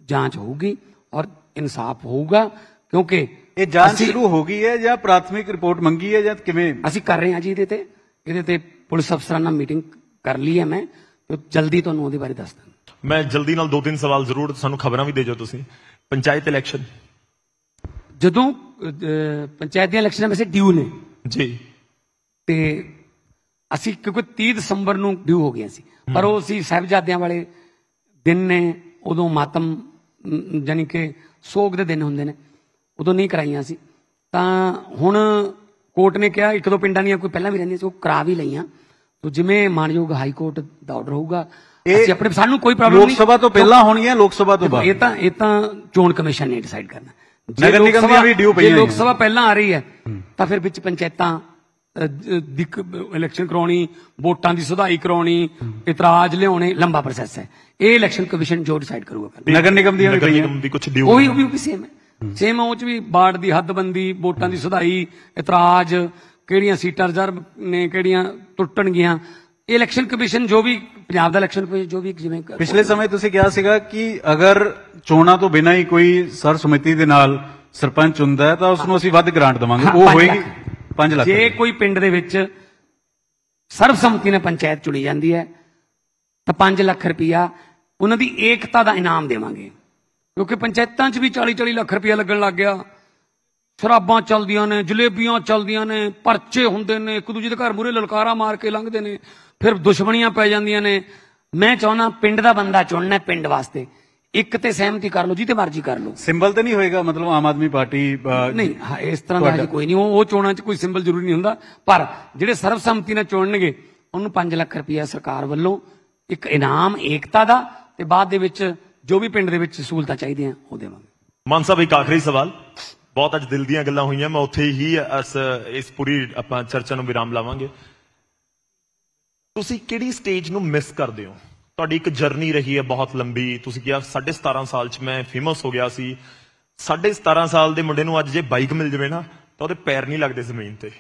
ਜਾਂਚ ਹੋਊਗੀ ਔਰ ਇਨਸਾਫ ਹੋਊਗਾ ਕਿਉਂਕਿ ਇਹ ਜਾਂਚ ਸ਼ੁਰੂ ਹੋ ਗਈ ਹੈ ਜਾਂ ਪ੍ਰਾਥਮਿਕ ਰਿਪੋਰਟ ਮੰਗੀ ਹੈ ਜਾਂ ਕਿਵੇਂ ਅਸੀਂ ਕਰ ਰਹੇ ਹਾਂ ਜੀ ਇਹਦੇ ਤੇ ਇਹਦੇ ਤੇ ਪੁਲਿਸ ਅਫਸਰਾਂ ਨਾਲ ਮੀਟਿੰਗ ਕਰ ਲਈ ਹੈ ਮੈਂ ਤੇ ਜਲਦੀ ਤੁਹਾਨੂੰ ਉਹਦੇ ਬਾਰੇ ਦੱਸ ਦਾਂਗਾ ਮੈਂ ਜਲਦੀ ਨਾਲ ਦੋ ਤਿੰਨ ਸਵਾਲ ਜ਼ਰੂਰ ਸਾਨੂੰ ਖਬਰਾਂ ਵੀ ਦੇ ਜਾਓ ਤੁਸੀਂ ਪੰਚਾਇਤ ਇਲੈਕਸ਼ਨ ਜਦੋਂ ਪੰਚਾਇਤ ਦੀਆਂ ਇਲੈਕਸ਼ਨਾਂ ਵਿੱਚ ਡਿਊ ਨੇ ਜੀ ਤੇ ਅਸੀਂ ਕਿਉਂਕਿ 30 ਦਸੰਬਰ ਨੂੰ ਡਿਊ ਹੋ ਗਿਆ ਸੀ ਪਰ ਉਹ ਸੀ ਸਹਿਬਜ਼ਾਦਿਆਂ ਵਾਲੇ ਦਿਨ ਨੇ ਉਦੋਂ ਮਾਤਮ ਜਾਨੀ ਕਿ ਸੋਗ ਦੇ ਦਿਨ ਹੁੰਦੇ ਨੇ ਉਦੋਂ ਨਹੀਂ ਕਰਾਈਆਂ ਸੀ ਤਾਂ ਹੁਣ ਕੋਰਟ ਨੇ ਕਿਹਾ ਇੱਕ ਦੋ ਪਿੰਡਾਂ ਦੀਆਂ ਕੋਈ ਪਹਿਲਾਂ ਵੀ ਰਹਿੰਦੀਆਂ ਸੀ ਉਹ ਕਰਾ ਵੀ ਲਈਆਂ ਤੋ ਜਿਵੇਂ ਮਾਨਯੋਗ ਹਾਈ ਕੋਰਟ ਦਾ ਆਰਡਰ ਹੋਊਗਾ ਅਸੀਂ ਆਪਣੇ ਸਾਨੂੰ ਕੋਈ ਪ੍ਰੋਬਲਮ ਨਹੀਂ ਲੋਕ ਸਭਾ ਤੋਂ ਪਹਿਲਾਂ ਹੋਣੀ ਹੈ ਲੋਕ ਸਭਾ ਤੋਂ ਬਾਅਦ ਇਹ ਤਾਂ ਇਹ ਤਾਂ ਚੋਣ ਕਮਿਸ਼ਨ ਨੇ ਡਿਸਾਈਡ ਕਰਨਾ ਨਗਰ ਨਿਗਮ ਦੀਆਂ ਵੀ ਡਿਊ ਪਈਆਂ ਜੇ ਲੋਕ ਸਭਾ ਪਹਿਲਾਂ ਆ ਰਹੀ ਹੈ ਤਾਂ ਫਿਰ ਵਿੱਚ ਪੰਚਾਇਤਾਂ ਦਿੱਕ ਇਲੈਕਸ਼ਨ ਕਰਾਉਣੀ ਵੋਟਾਂ ਦੀ ਸੁਧਾਈ ਕਰਾਉਣੀ ਇਤਰਾਜ਼ ਲਿਆਉਣੇ ਲੰਬਾ ਪ੍ਰੋਸੈਸ ਹੈ ਇਹ ਇਲੈਕਸ਼ਨ ਕਮਿਸ਼ਨ ਜੋ ਡਿਸਾਈਡ ਕਰੂਗਾ ਨਗਰ ਨਿਗਮ ਦੀਆਂ ਵੀ ਕੁਝ ਡਿਊ ਵੀ ਉਹੀ ਵੀ ਸੇਮ ਹੈ ਸੇਮ ਉਹ ਚ ਵੀ ਬਾੜ ਦੀ ਹੱਦਬੰਦੀ ਵੋਟਾਂ ਦੀ ਸਦਾਈ ਇਤਰਾਜ਼ ਕਿਹੜੀਆਂ ਸੀਟਾਂ ਰਿਜ਼ਰਵ ਨੇ ਕਿਹੜੀਆਂ ਟੁੱਟਣਗੀਆਂ ਇਲੈਕਸ਼ਨ ਕਮਿਸ਼ਨ ਜੋ ਵੀ ਪੰਜਾਬ ਦਾ ਇਲੈਕਸ਼ਨ ਕਮਿਸ਼ਨ ਜੋ ਵੀ ਜਿਵੇਂ ਪਿਛਲੇ ਸਮੇਂ ਤੁਸੀਂ ਕਿਹਾ ਸੀਗਾ ਕਿ ਅਗਰ ਚੋਣਾਂ ਤੋਂ ਬਿਨਾਂ ਹੀ ਕੋਈ ਸਰ ਸਮਿਤੀ ਦੇ ਨਾਲ ਸਰਪੰਚ ਹੁੰਦਾ ਹੈ ਤਾਂ ਉਸ ਨੂੰ ਅਸੀਂ ਵੱਧ ਗ੍ਰਾਂਟ ਦਵਾਂਗੇ ਉਹ ਹੋਏਗੀ 5 ਲੱਖ ਜੇ ਕੋਈ ਪਿੰਡ ਦੇ ਵਿੱਚ ਸਰਬ ਸੰਮਤੀ ਨਾਲ ਪੰਚਾਇਤ ਚੁਣੀ ਜਾਂਦੀ ਹੈ ਤਾਂ 5 ਲੱਖ ਰੁਪਇਆ ਉਹਨਾਂ ਦੀ ਏਕਤਾ ਦਾ ਇਨਾਮ ਦੇਵਾਂਗੇ ਕਿਉਂਕਿ ਪੰਚਾਇਤਾਂ 'ਚ ਵੀ 40-40 ਲੱਖ ਰੁਪਏ ਲੱਗਣ ਲੱਗ ਗਿਆ ਸ਼ਰਾਬਾਂ ਚੱਲਦੀਆਂ ਨੇ ਜਲੇਬੀਆਂ ਚੱਲਦੀਆਂ ਨੇ ਪਰਚੇ ਹੁੰਦੇ ਨੇ ਇੱਕ ਦੂਜੇ ਦੇ ਘਰ ਮੂਰੇ ਲਲਕਾਰਾ ਮਾਰ ਕੇ ਲੰਘਦੇ ਨੇ ਫਿਰ ਦੁਸ਼ਮਣੀਆਂ ਪੈ ਜਾਂਦੀਆਂ ਨੇ ਮੈਂ ਚਾਹਣਾ ਪਿੰਡ ਦਾ ਬੰਦਾ ਚੁਣਨਾ ਪਿੰਡ ਵਾਸਤੇ ਇੱਕ ਤੇ ਸਹਿਮਤੀ ਕਰ ਲਓ ਜਿੱਤੇ ਮਰਜ਼ੀ ਕਰ ਲਓ ਸਿੰਬਲ ਤੇ ਨਹੀਂ ਹੋਏਗਾ ਮਤਲਬ ਆਮ ਆਦਮੀ ਪਾਰਟੀ ਨਹੀਂ ਹਾਂ ਇਸ ਤਰ੍ਹਾਂ ਦਾ ਕੋਈ ਨਹੀਂ ਉਹ ਚੋਣਾਂ 'ਚ ਕੋਈ ਸਿੰਬਲ ਜ਼ਰੂਰੀ ਨਹੀਂ ਹੁੰਦਾ ਪਰ ਜਿਹੜੇ ਸਰਵਸੰਮਤੀ ਨਾਲ ਚੋਣਨਗੇ ਉਹਨੂੰ 5 ਲੱਖ ਰੁਪਇਆ ਸਰਕਾਰ ਵੱਲੋਂ ਇੱਕ ਇਨਾਮ ਏਕਤਾ ਦਾ ਤੇ ਬਾਅਦ ਦੇ ਵਿੱਚ ਜੋ ਵੀ ਪਿੰਡ ਦੇ ਵਿੱਚ ਸਹੂਲਤਾਂ ਚਾਹੀਦੀਆਂ ਉਹ ਦੇਵਾਂਗੇ ਮਾਨ ਸਾਹਿਬ ਇੱਕ ਆਖਰੀ ਸਵਾਲ ਬਹੁਤ ਅੱਜ ਦਿਲ ਦੀਆਂ ਗੱਲਾਂ ਹੋਈਆਂ ਮੈਂ ਉੱਥੇ ਹੀ ਇਸ ਇਸ ਪੂਰੀ ਆਪਾਂ ਚਰਚਾ ਨੂੰ ਵਿਰਾਮ ਲਾਵਾਂਗੇ ਤੁਸੀਂ ਕਿਹੜੀ ਸਟੇਜ ਨੂੰ ਮਿਸ ਕਰਦੇ ਹੋ ਤੁਹਾਡੀ ਇੱਕ ਜਰਨੀ ਰਹੀ ਹੈ ਬਹੁਤ ਲੰਬੀ ਤੁਸੀਂ ਕਿਹਾ 17.5 ਸਾਲ 'ਚ ਮੈਂ ਫੇਮਸ ਹੋ ਗਿਆ ਸੀ 17.5 ਸਾਲ ਦੇ ਮੁੰਡੇ ਨੂੰ ਅੱਜ ਜੇ ਬਾਈਕ ਮਿਲ ਜਵੇ ਨਾ ਤਾਂ ਉਹਦੇ ਪੈਰ ਨਹੀਂ ਲੱਗਦੇ ਜ਼ਮੀਨ ਤੇ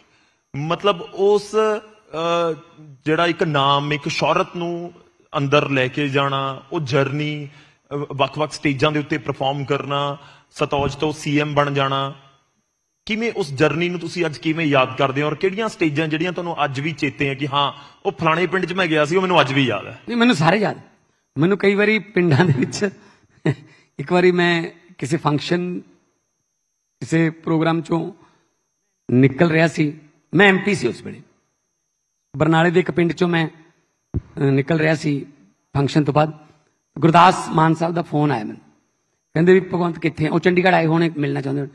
ਮਤਲਬ ਉਸ ਜਿਹੜਾ ਇੱਕ ਨਾਮ ਇੱਕ ਸ਼ੌਹਰਤ ਨੂੰ ਅੰਦਰ ਲੈ ਕੇ ਜਾਣਾ ਉਹ ਜਰਨੀ ਵੱਖ-ਵੱਖ ਸਟੇਜਾਂ ਦੇ ਉੱਤੇ ਪਰਫਾਰਮ ਕਰਨਾ ਸਤੌਜ ਤੋਂ ਸੀਐਮ ਬਣ ਜਾਣਾ ਕਿਵੇਂ ਉਸ ਜਰਨੀ ਨੂੰ ਤੁਸੀਂ ਅੱਜ ਕਿਵੇਂ ਯਾਦ ਕਰਦੇ ਹੋ ਔਰ ਕਿਹੜੀਆਂ ਸਟੇਜਾਂ ਜਿਹੜੀਆਂ ਤੁਹਾਨੂੰ ਅੱਜ ਵੀ ਚੇਤੇ ਆ ਕਿ ਹਾਂ ਉਹ ਫਲਾਣੇ ਪਿੰਡ 'ਚ ਮੈਂ ਗਿਆ ਸੀ ਉਹ ਮੈਨੂੰ ਅੱਜ ਵੀ ਯਾਦ ਹੈ ਨਹੀਂ ਮੈਨੂੰ ਸਾਰੇ ਯਾਦ ਮੈਨੂੰ ਕਈ ਵਾਰੀ ਪਿੰਡਾਂ ਦੇ ਵਿੱਚ ਇੱਕ ਵਾਰੀ ਮੈਂ ਕਿਸੇ ਫੰਕਸ਼ਨ ਕਿਸੇ ਪ੍ਰੋਗਰਾਮ 'ਚੋਂ ਨਿਕਲ ਰਿਹਾ ਸੀ ਮੈਂ ਐਮਪੀ ਸੀ ਉਸ ਵੇਲੇ ਬਰਨਾਲੇ ਦੇ ਇੱਕ ਪਿੰਡ 'ਚੋਂ ਮੈਂ ਨਿਕਲ ਰਿਹਾ ਸੀ ਫੰਕਸ਼ਨ ਤੋਂ ਬਾਅਦ ਗੁਰਦਾਸ ਮਾਨ ਸਾਹਿਬ ਦਾ ਫੋਨ ਆਇਆ ਮੈਨੂੰ ਕਹਿੰਦੇ ਵੀ ਭਗਵੰਤ ਕਿੱਥੇ ਉਹ ਚੰਡੀਗੜ੍ਹ ਆਏ ਹੋਣੇ ਮਿਲਣਾ ਚਾਹੁੰਦੇ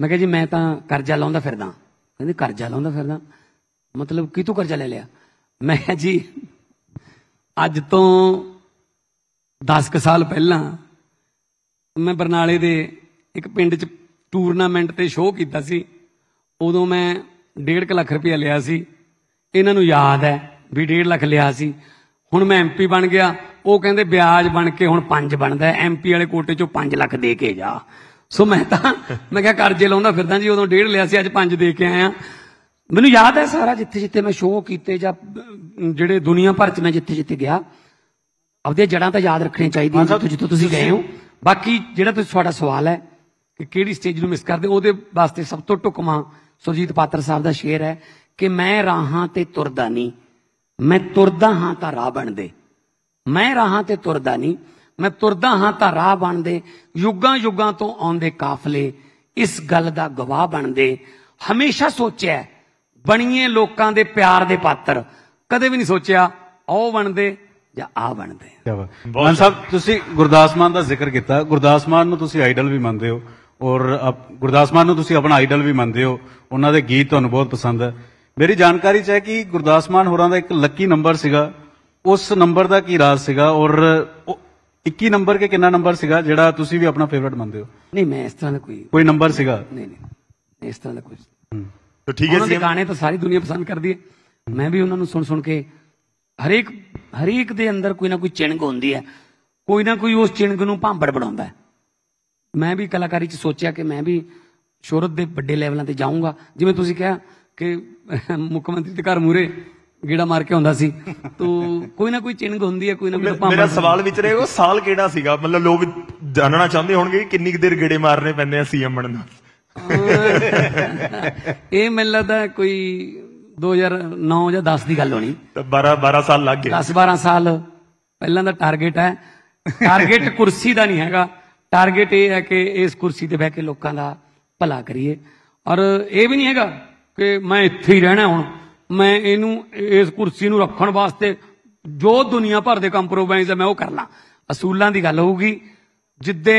ਮੈਂ ਕਿਹਾ ਜੀ ਮੈਂ ਤਾਂ ਕਰਜ਼ਾ ਲਾਉਂਦਾ ਫਿਰਦਾ ਕਹਿੰਦੇ ਕਰਜ਼ਾ ਲਾਉਂਦਾ ਫਿਰਦਾ ਮਤਲਬ ਤੂੰ ਕਰਜ਼ਾ ਲੈ ਲਿਆ ਮੈਂ ਜੀ ਅੱਜ ਤੋਂ 10 ਸਾਲ ਪਹਿਲਾਂ ਮੈਂ ਬਰਨਾਲੇ ਦੇ ਇੱਕ ਪਿੰਡ 'ਚ ਟੂਰਨਾਮੈਂਟ ਤੇ ਸ਼ੋਅ ਕੀਤਾ ਸੀ ਉਦੋਂ ਮੈਂ 1.5 ਲੱਖ ਰੁਪਏ ਲਿਆ ਸੀ ਇਹਨਾਂ ਨੂੰ ਯਾਦ ਹੈ ਵੀ 1.5 ਲੱਖ ਲਿਆ ਸੀ ਹੁਣ ਮੈਂ ਐਮਪੀ ਬਣ ਗਿਆ ਉਹ ਕਹਿੰਦੇ ਵਿਆਜ ਬਣ ਕੇ ਹੁਣ 5 ਬਣਦਾ ਐਮਪੀ ਵਾਲੇ ਕੋਟੇ ਚੋਂ 5 ਲੱਖ ਦੇ ਕੇ ਜਾ ਸੋ ਮੈਂ ਤਾਂ ਮੈਂ ਕਿਹਾ ਕਰਜ਼ੇ ਲਾਉਂਦਾ ਫਿਰਦਾ ਜੀ ਉਦੋਂ ਡੇਢ ਲਿਆ ਸੀ ਅੱਜ 5 ਦੇ ਕੇ ਆਇਆ ਮੈਨੂੰ ਯਾਦ ਹੈ ਸਾਰਾ ਜਿੱਥੇ ਜਿੱਥੇ ਮੈਂ ਸ਼ੋਅ ਕੀਤੇ ਜਾਂ ਜਿਹੜੇ ਦੁਨੀਆ ਭਰ ਚ ਮੈਂ ਜਿੱਥੇ ਜਿੱਥੇ ਗਿਆ ਆਪਦੇ ਜੜਾਂ ਤਾਂ ਯਾਦ ਰੱਖਣੀਆਂ ਚਾਹੀਦੀਆਂ ਜਿੱਥੋਂ ਜਿੱਥੇ ਤੁਸੀਂ ਗਏ ਹੋ ਬਾਕੀ ਜਿਹੜਾ ਤੁਸੀਂ ਤੁਹਾਡਾ ਸਵਾਲ ਹੈ ਕਿ ਕਿਹੜੀ ਸਟੇਜ ਨੂੰ ਮਿਸ ਕਰਦੇ ਉਹਦੇ ਵਾਸਤੇ ਸਭ ਤੋਂ ਟੁਕਮਾ ਸੁਰਜੀਤ ਪਾਤਰ ਸਾਹਿਬ ਦਾ ਸ਼ੇਰ ਹੈ ਕਿ ਮੈਂ ਰਾਹਾਂ ਤੇ ਤੁਰਦਾ ਨਹੀਂ ਮੈਂ ਤੁਰਦਾ ਹਾਂ ਤਾਂ ਰਾਹ ਬਣਦੇ ਮੈਂ ਰਾਹਾਂ ਤੇ ਤੁਰਦਾ ਨਹੀਂ ਮੈਂ ਤੁਰਦਾ ਹਾਂ ਤਾਂ ਰਾਹ ਬਣਦੇ ਯੁੱਗਾਂ ਯੁੱਗਾਂ ਤੋਂ ਆਉਂਦੇ ਕਾਫਲੇ ਇਸ ਗੱਲ ਦਾ ਗਵਾਹ ਬਣਦੇ ਹਮੇਸ਼ਾ ਸੋਚਿਆ ਬਣੀਏ ਲੋਕਾਂ ਦੇ ਪਿਆਰ ਦੇ ਪਾਤਰ ਕਦੇ ਵੀ ਨਹੀਂ ਸੋਚਿਆ ਉਹ ਬਣਦੇ ਜਾਂ ਆ ਬਣਦੇ ਮਾਨ ਸਾਹਿਬ ਤੁਸੀਂ ਗੁਰਦਾਸ ਮਾਨ ਦਾ ਜ਼ਿਕਰ ਕੀਤਾ ਗੁਰਦਾਸ ਮਾਨ ਨੂੰ ਤੁਸੀਂ ਆਈਡਲ ਵੀ ਮੰਨਦੇ ਹੋ ਔਰ ਗੁਰਦਾਸ ਮਾਨ ਨੂੰ ਤੁਸੀਂ ਆਪਣਾ ਆਈਡਲ ਵੀ ਮੰਨਦੇ ਹੋ ਉਹਨਾਂ ਦੇ ਗੀਤ ਤੁਹਾਨੂੰ ਬਹੁਤ ਪਸੰਦ ਹੈ ਮੇਰੀ ਜਾਣਕਾਰੀ ਚ ਹੈ ਕਿ ਗੁਰਦਾਸ ਮਾਨ ਹੋਰਾਂ ਦਾ ਇੱਕ ਲੱਕੀ ਨੰਬਰ ਸੀਗਾ ਉਸ ਨੰਬਰ ਦਾ ਕੀ ਰਾਜ਼ ਸੀਗਾ ਔਰ 21 ਨੰਬਰ ਕੇ ਕਿੰਨਾ ਨੰਬਰ ਸੀਗਾ ਜਿਹੜਾ ਤੁਸੀਂ ਵੀ ਆਪਣਾ ਫੇਵਰਿਟ ਮੰਨਦੇ ਹੋ ਨਹੀਂ ਮੈਂ ਇਸ ਤਰ੍ਹਾਂ ਦਾ ਕੋਈ ਕੋਈ ਨੰਬਰ ਸੀਗਾ ਨਹੀਂ ਨਹੀਂ ਇਸ ਤਰ੍ਹਾਂ ਦਾ ਕੁਝ ਤਾਂ ਠੀਕ ਹੈ ਜੀ ਗਾਣੇ ਤਾਂ ਸਾਰੀ ਦੁਨੀਆ ਪਸੰਦ ਕਰਦੀ ਹੈ ਮੈਂ ਵੀ ਉਹਨਾਂ ਨੂੰ ਸੁਣ ਸੁਣ ਕੇ ਹਰੇਕ ਹਰੇਕ ਦੇ ਅੰਦਰ ਕੋਈ ਨਾ ਕੋਈ ਚਿੰਗ ਹੁੰਦੀ ਹੈ ਕੋਈ ਨਾ ਕੋਈ ਉਸ ਚਿੰਗ ਨੂੰ ਭਾਂਬੜ ਬਣਾਉਂਦਾ ਮੈਂ ਵੀ ਕਲਾਕਾਰੀ 'ਚ ਸੋਚਿਆ ਕਿ ਮੈਂ ਵੀ ਸ਼ੋਹਰਤ ਦੇ ਵੱਡੇ ਲੈਵਲਾਂ ਤੇ ਜਾਊਂਗਾ ਜਿਵੇਂ ਤੁਸੀਂ ਕਿਹਾ ਕਿ ਮੁੱਖ ਮੰਤਰੀ ਦੇ ਘਰ ਮੂਰੇ ਗੇੜਾ ਮਾਰ ਕੇ ਹੁੰਦਾ ਸੀ ਤੋ ਕੋਈ ਨਾ ਕੋਈ ਚਿੰਗ ਹੁੰਦੀ ਹੈ ਕੋਈ ਨਾ ਕੋਈ ਮੇਰਾ ਸਵਾਲ ਵਿੱਚ ਰਹੇ ਉਹ ਸਾਲ ਕਿਹੜਾ ਸੀਗਾ ਮਤਲਬ ਲੋਕ ਜਾਣਨਾ ਚਾਹੁੰਦੇ ਹੋਣਗੇ ਕਿੰਨੀ ਕੁ ਦੇਰ ਗੇੜੇ ਮਾਰਨੇ ਪੈਂਦੇ ਆ ਸੀਐਮ ਬਣਨ ਦਾ ਇਹ ਮੈਨੂੰ ਲੱਗਦਾ ਕੋਈ 2009 ਜਾਂ 10 ਦੀ ਗੱਲ ਹੋਣੀ 12 12 ਸਾਲ ਲੱਗ ਗਏ 10 12 ਸਾਲ ਪਹਿਲਾਂ ਦਾ ਟਾਰਗੇਟ ਹੈ ਟਾਰਗੇਟ ਕੁਰਸੀ ਦਾ ਨਹੀਂ ਹੈਗਾ ਟਾਰਗੇਟ ਇਹ ਹੈ ਕਿ ਇਸ ਕੁਰਸੀ ਤੇ ਬਹਿ ਕੇ ਲੋਕਾਂ ਦਾ ਭਲਾ ਕਰੀਏ ਔਰ ਇਹ ਵੀ ਨਹੀਂ ਹੈਗਾ ਕਿ ਮੈਂ ਇੱਥੇ ਹੀ ਰਹਿਣਾ ਹੁਣ ਮੈਂ ਇਹਨੂੰ ਇਸ ਕੁਰਸੀ ਨੂੰ ਰੱਖਣ ਵਾਸਤੇ ਜੋ ਦੁਨੀਆ ਭਰ ਦੇ ਕੰਪਰੋਮਾਈਜ਼ ਹੈ ਮੈਂ ਉਹ ਕਰ ਲਾਂ ਅਸੂਲਾਂ ਦੀ ਗੱਲ ਹੋਊਗੀ ਜਿੱਦੇ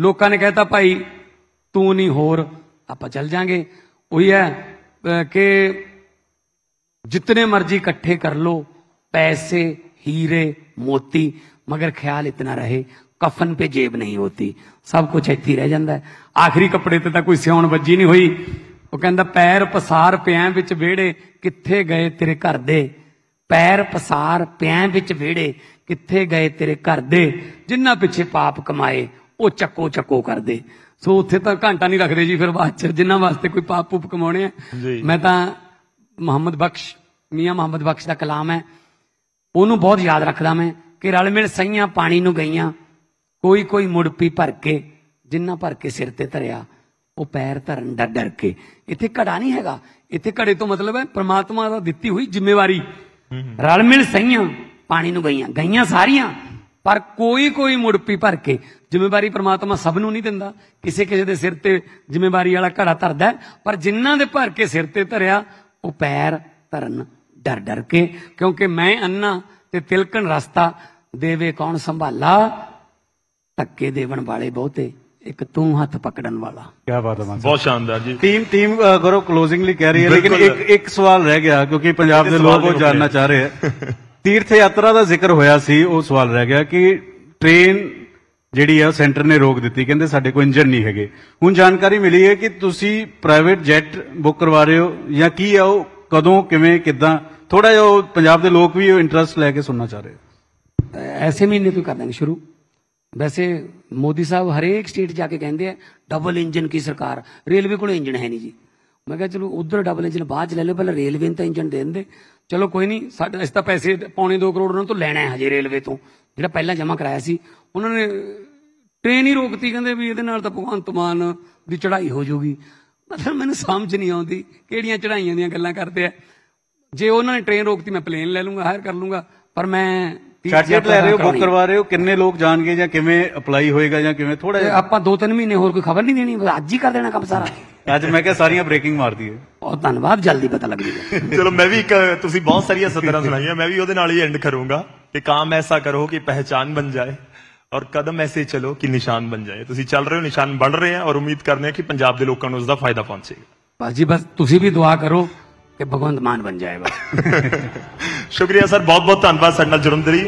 ਲੋਕਾਂ ਨੇ ਕਹਿਤਾ ਭਾਈ ਤੂੰ ਨਹੀਂ ਹੋਰ ਆਪਾਂ ਚੱਲ ਜਾਾਂਗੇ ਉਹੀ ਹੈ ਕਿ ਜਿੰਨੇ ਮਰਜ਼ੀ ਇਕੱਠੇ ਕਰ ਲੋ ਪੈਸੇ ਹੀਰੇ ਮੋਤੀ ਮਗਰ ਖਿਆਲ ਇਤਨਾ ਰਹੇ ਕਫਨ 'ਤੇ ਜੇਬ ਨਹੀਂ ਹੋਤੀ ਸਭ ਕੁਝ ਇੱਥੇ ਰਹਿ ਜਾਂਦਾ ਹੈ ਆਖਰੀ ਕੱਪੜੇ ਤੇ ਤਾਂ ਕੋਈ ਸਿਉਣ ਵੱਜੀ ਨਹੀਂ ਹੋਈ ਉਹ ਕਹਿੰਦਾ ਪੈਰ ਪਸਾਰ ਪਿਆ ਵਿੱਚ ਵਿਹੜੇ ਕਿੱਥੇ ਗਏ ਤੇਰੇ ਘਰ ਦੇ ਪੈਰ ਪਸਾਰ ਪਿਆ ਵਿੱਚ ਵਿਹੜੇ ਕਿੱਥੇ ਗਏ ਤੇਰੇ ਘਰ ਦੇ ਜਿੰਨਾ ਪਿੱਛੇ ਪਾਪ ਕਮਾਏ ਉਹ ਚੱਕੋ ਚੱਕੋ ਕਰਦੇ ਸੋ ਉੱਥੇ ਤਾਂ ਘੰਟਾ ਨਹੀਂ ਰੱਖਦੇ ਜੀ ਫਿਰ ਬਾਅਦ ਚ ਜਿੰਨਾ ਵਾਸਤੇ ਕੋਈ ਪਾਪ ਪੂਪ ਕਮਾਉਣੇ ਆ ਮੈਂ ਤਾਂ ਮੁਹੰਮਦ ਬਖਸ਼ ਮੀਆਂ ਮੁਹੰਮਦ ਬਖਸ਼ ਦਾ ਕਲਾਮ ਹੈ ਉਹਨੂੰ ਬਹੁਤ ਯਾਦ ਰੱਖਦਾ ਮੈਂ ਕਿ ਰਲ ਮਿਲ ਸਈਆਂ ਪਾਣੀ ਨੂੰ ਗਈਆਂ ਕੋਈ ਕੋਈ ਮੁੜਪੀ ਭਰ ਕੇ ਜਿੰਨਾ ਭਰ ਕੇ ਸਿਰ ਤੇ ਧਰਿਆ ਉਹ ਪੈਰ ਧਰਨ ਦਾ ਡਰ ਕੇ ਇੱਥੇ ਘੜਾ ਨਹੀਂ ਹੈਗਾ ਇੱਥੇ ਘੜੇ ਤੋਂ ਮਤਲਬ ਹੈ ਪ੍ਰਮਾਤਮਾ ਦਾ ਦਿੱਤੀ ਹੋਈ ਜ਼ਿੰਮੇਵਾਰੀ ਰਲ ਮਿਲ ਸਈਆਂ ਪਾਣੀ ਨੂੰ ਗਈਆਂ ਗਈਆਂ ਸਾਰੀਆਂ ਪਰ ਕੋਈ ਕੋਈ ਮੁੜਪੀ ਭਰ ਕੇ ਜ਼ਿੰਮੇਵਾਰੀ ਪ੍ਰਮਾਤਮਾ ਸਭ ਨੂੰ ਨਹੀਂ ਦਿੰਦਾ ਕਿਸੇ ਕਿਸੇ ਦੇ ਸਿਰ ਤੇ ਜ਼ਿੰਮੇਵਾਰੀ ਵਾਲਾ ਘੜਾ ਧਰਦਾ ਪਰ ਜਿਨ੍ਹਾਂ ਦੇ ਭਰ ਕੇ ਸਿਰ ਤੇ ਧਰਿਆ ਉਹ ਪੈਰ ਧਰਨ ਡਰ ਡਰ ਕੇ ਕਿਉਂਕਿ ਮੈਂ ਅੰਨਾ ਤੇ ਤਿਲਕਣ ਰਸਤਾ ਦੇਵੇ ਕੌਣ ਸੰਭਾਲਾ ਧੱਕੇ ਦੇਵਣ ਵਾਲੇ ਬਹੁਤੇ ਇੱਕ ਤੂੰ ਹੱਥ ਪਕੜਨ ਵਾਲਾ ਕੀ ਬਾਤ ਹੈ ਮਾਨ ਬਹੁਤ ਸ਼ਾਨਦਾਰ ਜੀ ਟੀਮ ਟੀਮ ਗਰੋ ਕਲੋਜ਼ਿੰਗਲੀ ਕਹਿ ਰਹੀ ਹੈ ਲੇਕਿਨ ਇੱਕ ਇੱਕ ਸਵਾਲ ਰਹਿ ਗਿਆ ਕਿਉਂਕਿ ਪੰਜਾਬ ਦੇ ਲੋਕ ਉਹ ਜਾਣਨਾ ਚਾਹ ਰਹੇ ਹੈ ਤੀਰਥ ਯਾਤਰਾ ਦਾ ਜ਼ਿਕਰ ਹੋਇਆ ਸੀ ਉਹ ਸਵਾਲ ਰਹਿ ਗਿਆ ਕਿ ਟ੍ਰੇਨ ਜਿਹੜੀ ਆ ਸੈਂਟਰ ਨੇ ਰੋਕ ਦਿੱਤੀ ਕਹਿੰਦੇ ਸਾਡੇ ਕੋਲ ਇੰਜਨ ਨਹੀਂ ਹੈਗੇ ਹੁਣ ਜਾਣਕਾਰੀ ਮਿਲੀ ਹੈ ਕਿ ਤੁਸੀਂ ਪ੍ਰਾਈਵੇਟ ਜੈਟ ਬੁੱਕ ਕਰਵਾ ਰਹੇ ਹੋ ਜਾਂ ਕੀ ਆ ਉਹ ਕਦੋਂ ਕਿਵੇਂ ਕਿਦਾਂ ਥੋੜਾ ਜਿਹਾ ਪੰਜਾਬ ਦੇ ਲੋਕ ਵੀ ਇੰਟਰਸਟ ਲੈ ਕੇ ਸੁਣਨਾ ਚਾਹ ਰਹੇ ਐਸੇ ਮਹੀਨੇ ਤੋਂ ਕਰ ਦਾਂਗੇ ਸ਼ੁਰੂ ਵੈਸੇ ਮੋਦੀ ਸਾਹਿਬ ਹਰੇਕ ਸਟੇਟ ਜਾ ਕੇ ਕਹਿੰਦੇ ਆ ਡਬਲ ਇੰਜਨ ਕੀ ਸਰਕਾਰ ਰੇਲਵੇ ਕੋਲ ਇੰਜਨ ਹੈ ਨਹੀਂ ਜੀ ਮੈਂ ਕਿਹਾ ਚਲੋ ਉਧਰ ਡਬਲ ਇੰਜਨ ਬਾਅਦ ਚ ਲੈ ਲਓ ਪਹਿਲਾਂ ਰੇਲਵੇ ਨੂੰ ਤਾਂ ਇੰਜਨ ਦੇ ਦਿੰਦੇ ਚਲੋ ਕੋਈ ਨਹੀਂ ਸਾਡੇ ਇਸ ਤਾਂ ਪੈਸੇ ਪੌਣੇ 2 ਕਰੋੜ ਉਹਨਾਂ ਤੋਂ ਲੈਣਾ ਹੈ ਹਜੇ ਰੇਲਵੇ ਤੋਂ ਜਿਹੜਾ ਪਹਿਲਾਂ ਜਮ੍ਹਾਂ ਕਰਾਇਆ ਸੀ ਉਹਨਾਂ ਨੇ ਟ੍ਰੇਨ ਹੀ ਰੋਕਤੀ ਕਹਿੰਦੇ ਵੀ ਇਹਦੇ ਨਾਲ ਤਾਂ ਭਗਵੰਤ ਮਾਨ ਦੀ ਚੜ੍ਹਾਈ ਹੋ ਜਾਊਗੀ ਮਤਲਬ ਮੈਨੂੰ ਸਮਝ ਨਹੀਂ ਆਉਂਦੀ ਕਿਹੜੀਆਂ ਚੜ੍ਹਾਈਆਂ ਦੀਆਂ ਗੱਲਾਂ ਕਰਦੇ ਆ ਜੇ ਉਹਨਾਂ ਨੇ ਟ੍ਰੇਨ ਰੋਕਤੀ ਮੈਂ ਪਲੇਨ ਲੈ ਲੂੰਗਾ ਹਾਇਰ ਕਰ ਲੂੰਗਾ ਪਰ ਮੈਂ ਸਰਟੀਫਿਕੇਟ ਲੈ ਰਹੇ ਹੋ ਬੁੱਕ ਕਰਵਾ ਰਹੇ ਹੋ ਕਿੰਨੇ ਲੋਕ ਜਾਣਗੇ ਜਾਂ ਕਿਵੇਂ ਅਪਲਾਈ ਹੋਏਗਾ ਜਾਂ ਕਿਵੇਂ ਥੋੜਾ ਜਿਹਾ ਆਪਾਂ 2-3 ਮਹੀਨੇ ਹੋਰ ਕੋਈ ਖਬਰ ਨਹੀਂ ਦੇਣੀ ਅੱਜ ਹੀ ਕਰ ਦੇਣਾ ਕੰਮ ਸਾਰਾ ਅੱਜ ਮੈਂ ਕਿਹਾ ਸਾਰੀਆਂ ਬ੍ਰੇਕਿੰਗ ਮਾਰ ਦਈਏ ਬਹੁਤ ਧੰਨਵਾਦ ਜਲਦੀ ਪਤਾ ਲੱਗ ਜੂਗਾ ਚਲੋ ਮੈਂ ਵੀ ਇੱਕ ਤੁਸੀਂ ਬਹੁਤ ਸਾਰੀਆਂ ਸਦਰਾਂ ਸੁਣਾਈਆਂ ਮੈਂ ਵੀ ਉਹਦੇ ਨਾਲ ਹੀ ਐਂਡ ਕਰੂੰਗਾ ਕਿ ਕਾਮ ਐਸਾ ਕਰੋ ਕਿ ਪਹਿਚਾਨ ਬਣ ਜਾਏ ਔਰ ਕਦਮ ਐਸੇ ਚਲੋ ਕਿ ਨਿਸ਼ਾਨ ਬਣ ਜਾਏ ਤੁਸੀਂ ਚੱਲ ਰਹੇ ਹੋ ਨਿਸ਼ਾਨ ਬਣ ਰਹੇ ਆ ਔਰ ਉਮੀਦ ਕਰਦੇ ਆ ਕਿ ਪੰਜਾਬ ਦੇ ਲੋਕਾਂ ਨੂੰ ਉਸ ਦਾ ਫਾਇਦਾ ਪਹੁੰਚੇਗਾ ਬਾਜੀ ਬਸ ਤੁਸੀਂ ਵੀ ਦੁਆ ਕਰੋ ਕਿ ਭਗਵੰਤ ਮਾਨ ਬਣ ਜਾਏ ਬਸ ਸ਼ੁਕਰੀਆ ਸਰ ਬਹੁਤ ਬਹੁਤ ਧੰਨਵਾਦ ਸਾਡੇ ਨਾਲ ਜੁੜਨ ਦੇ ਲਈ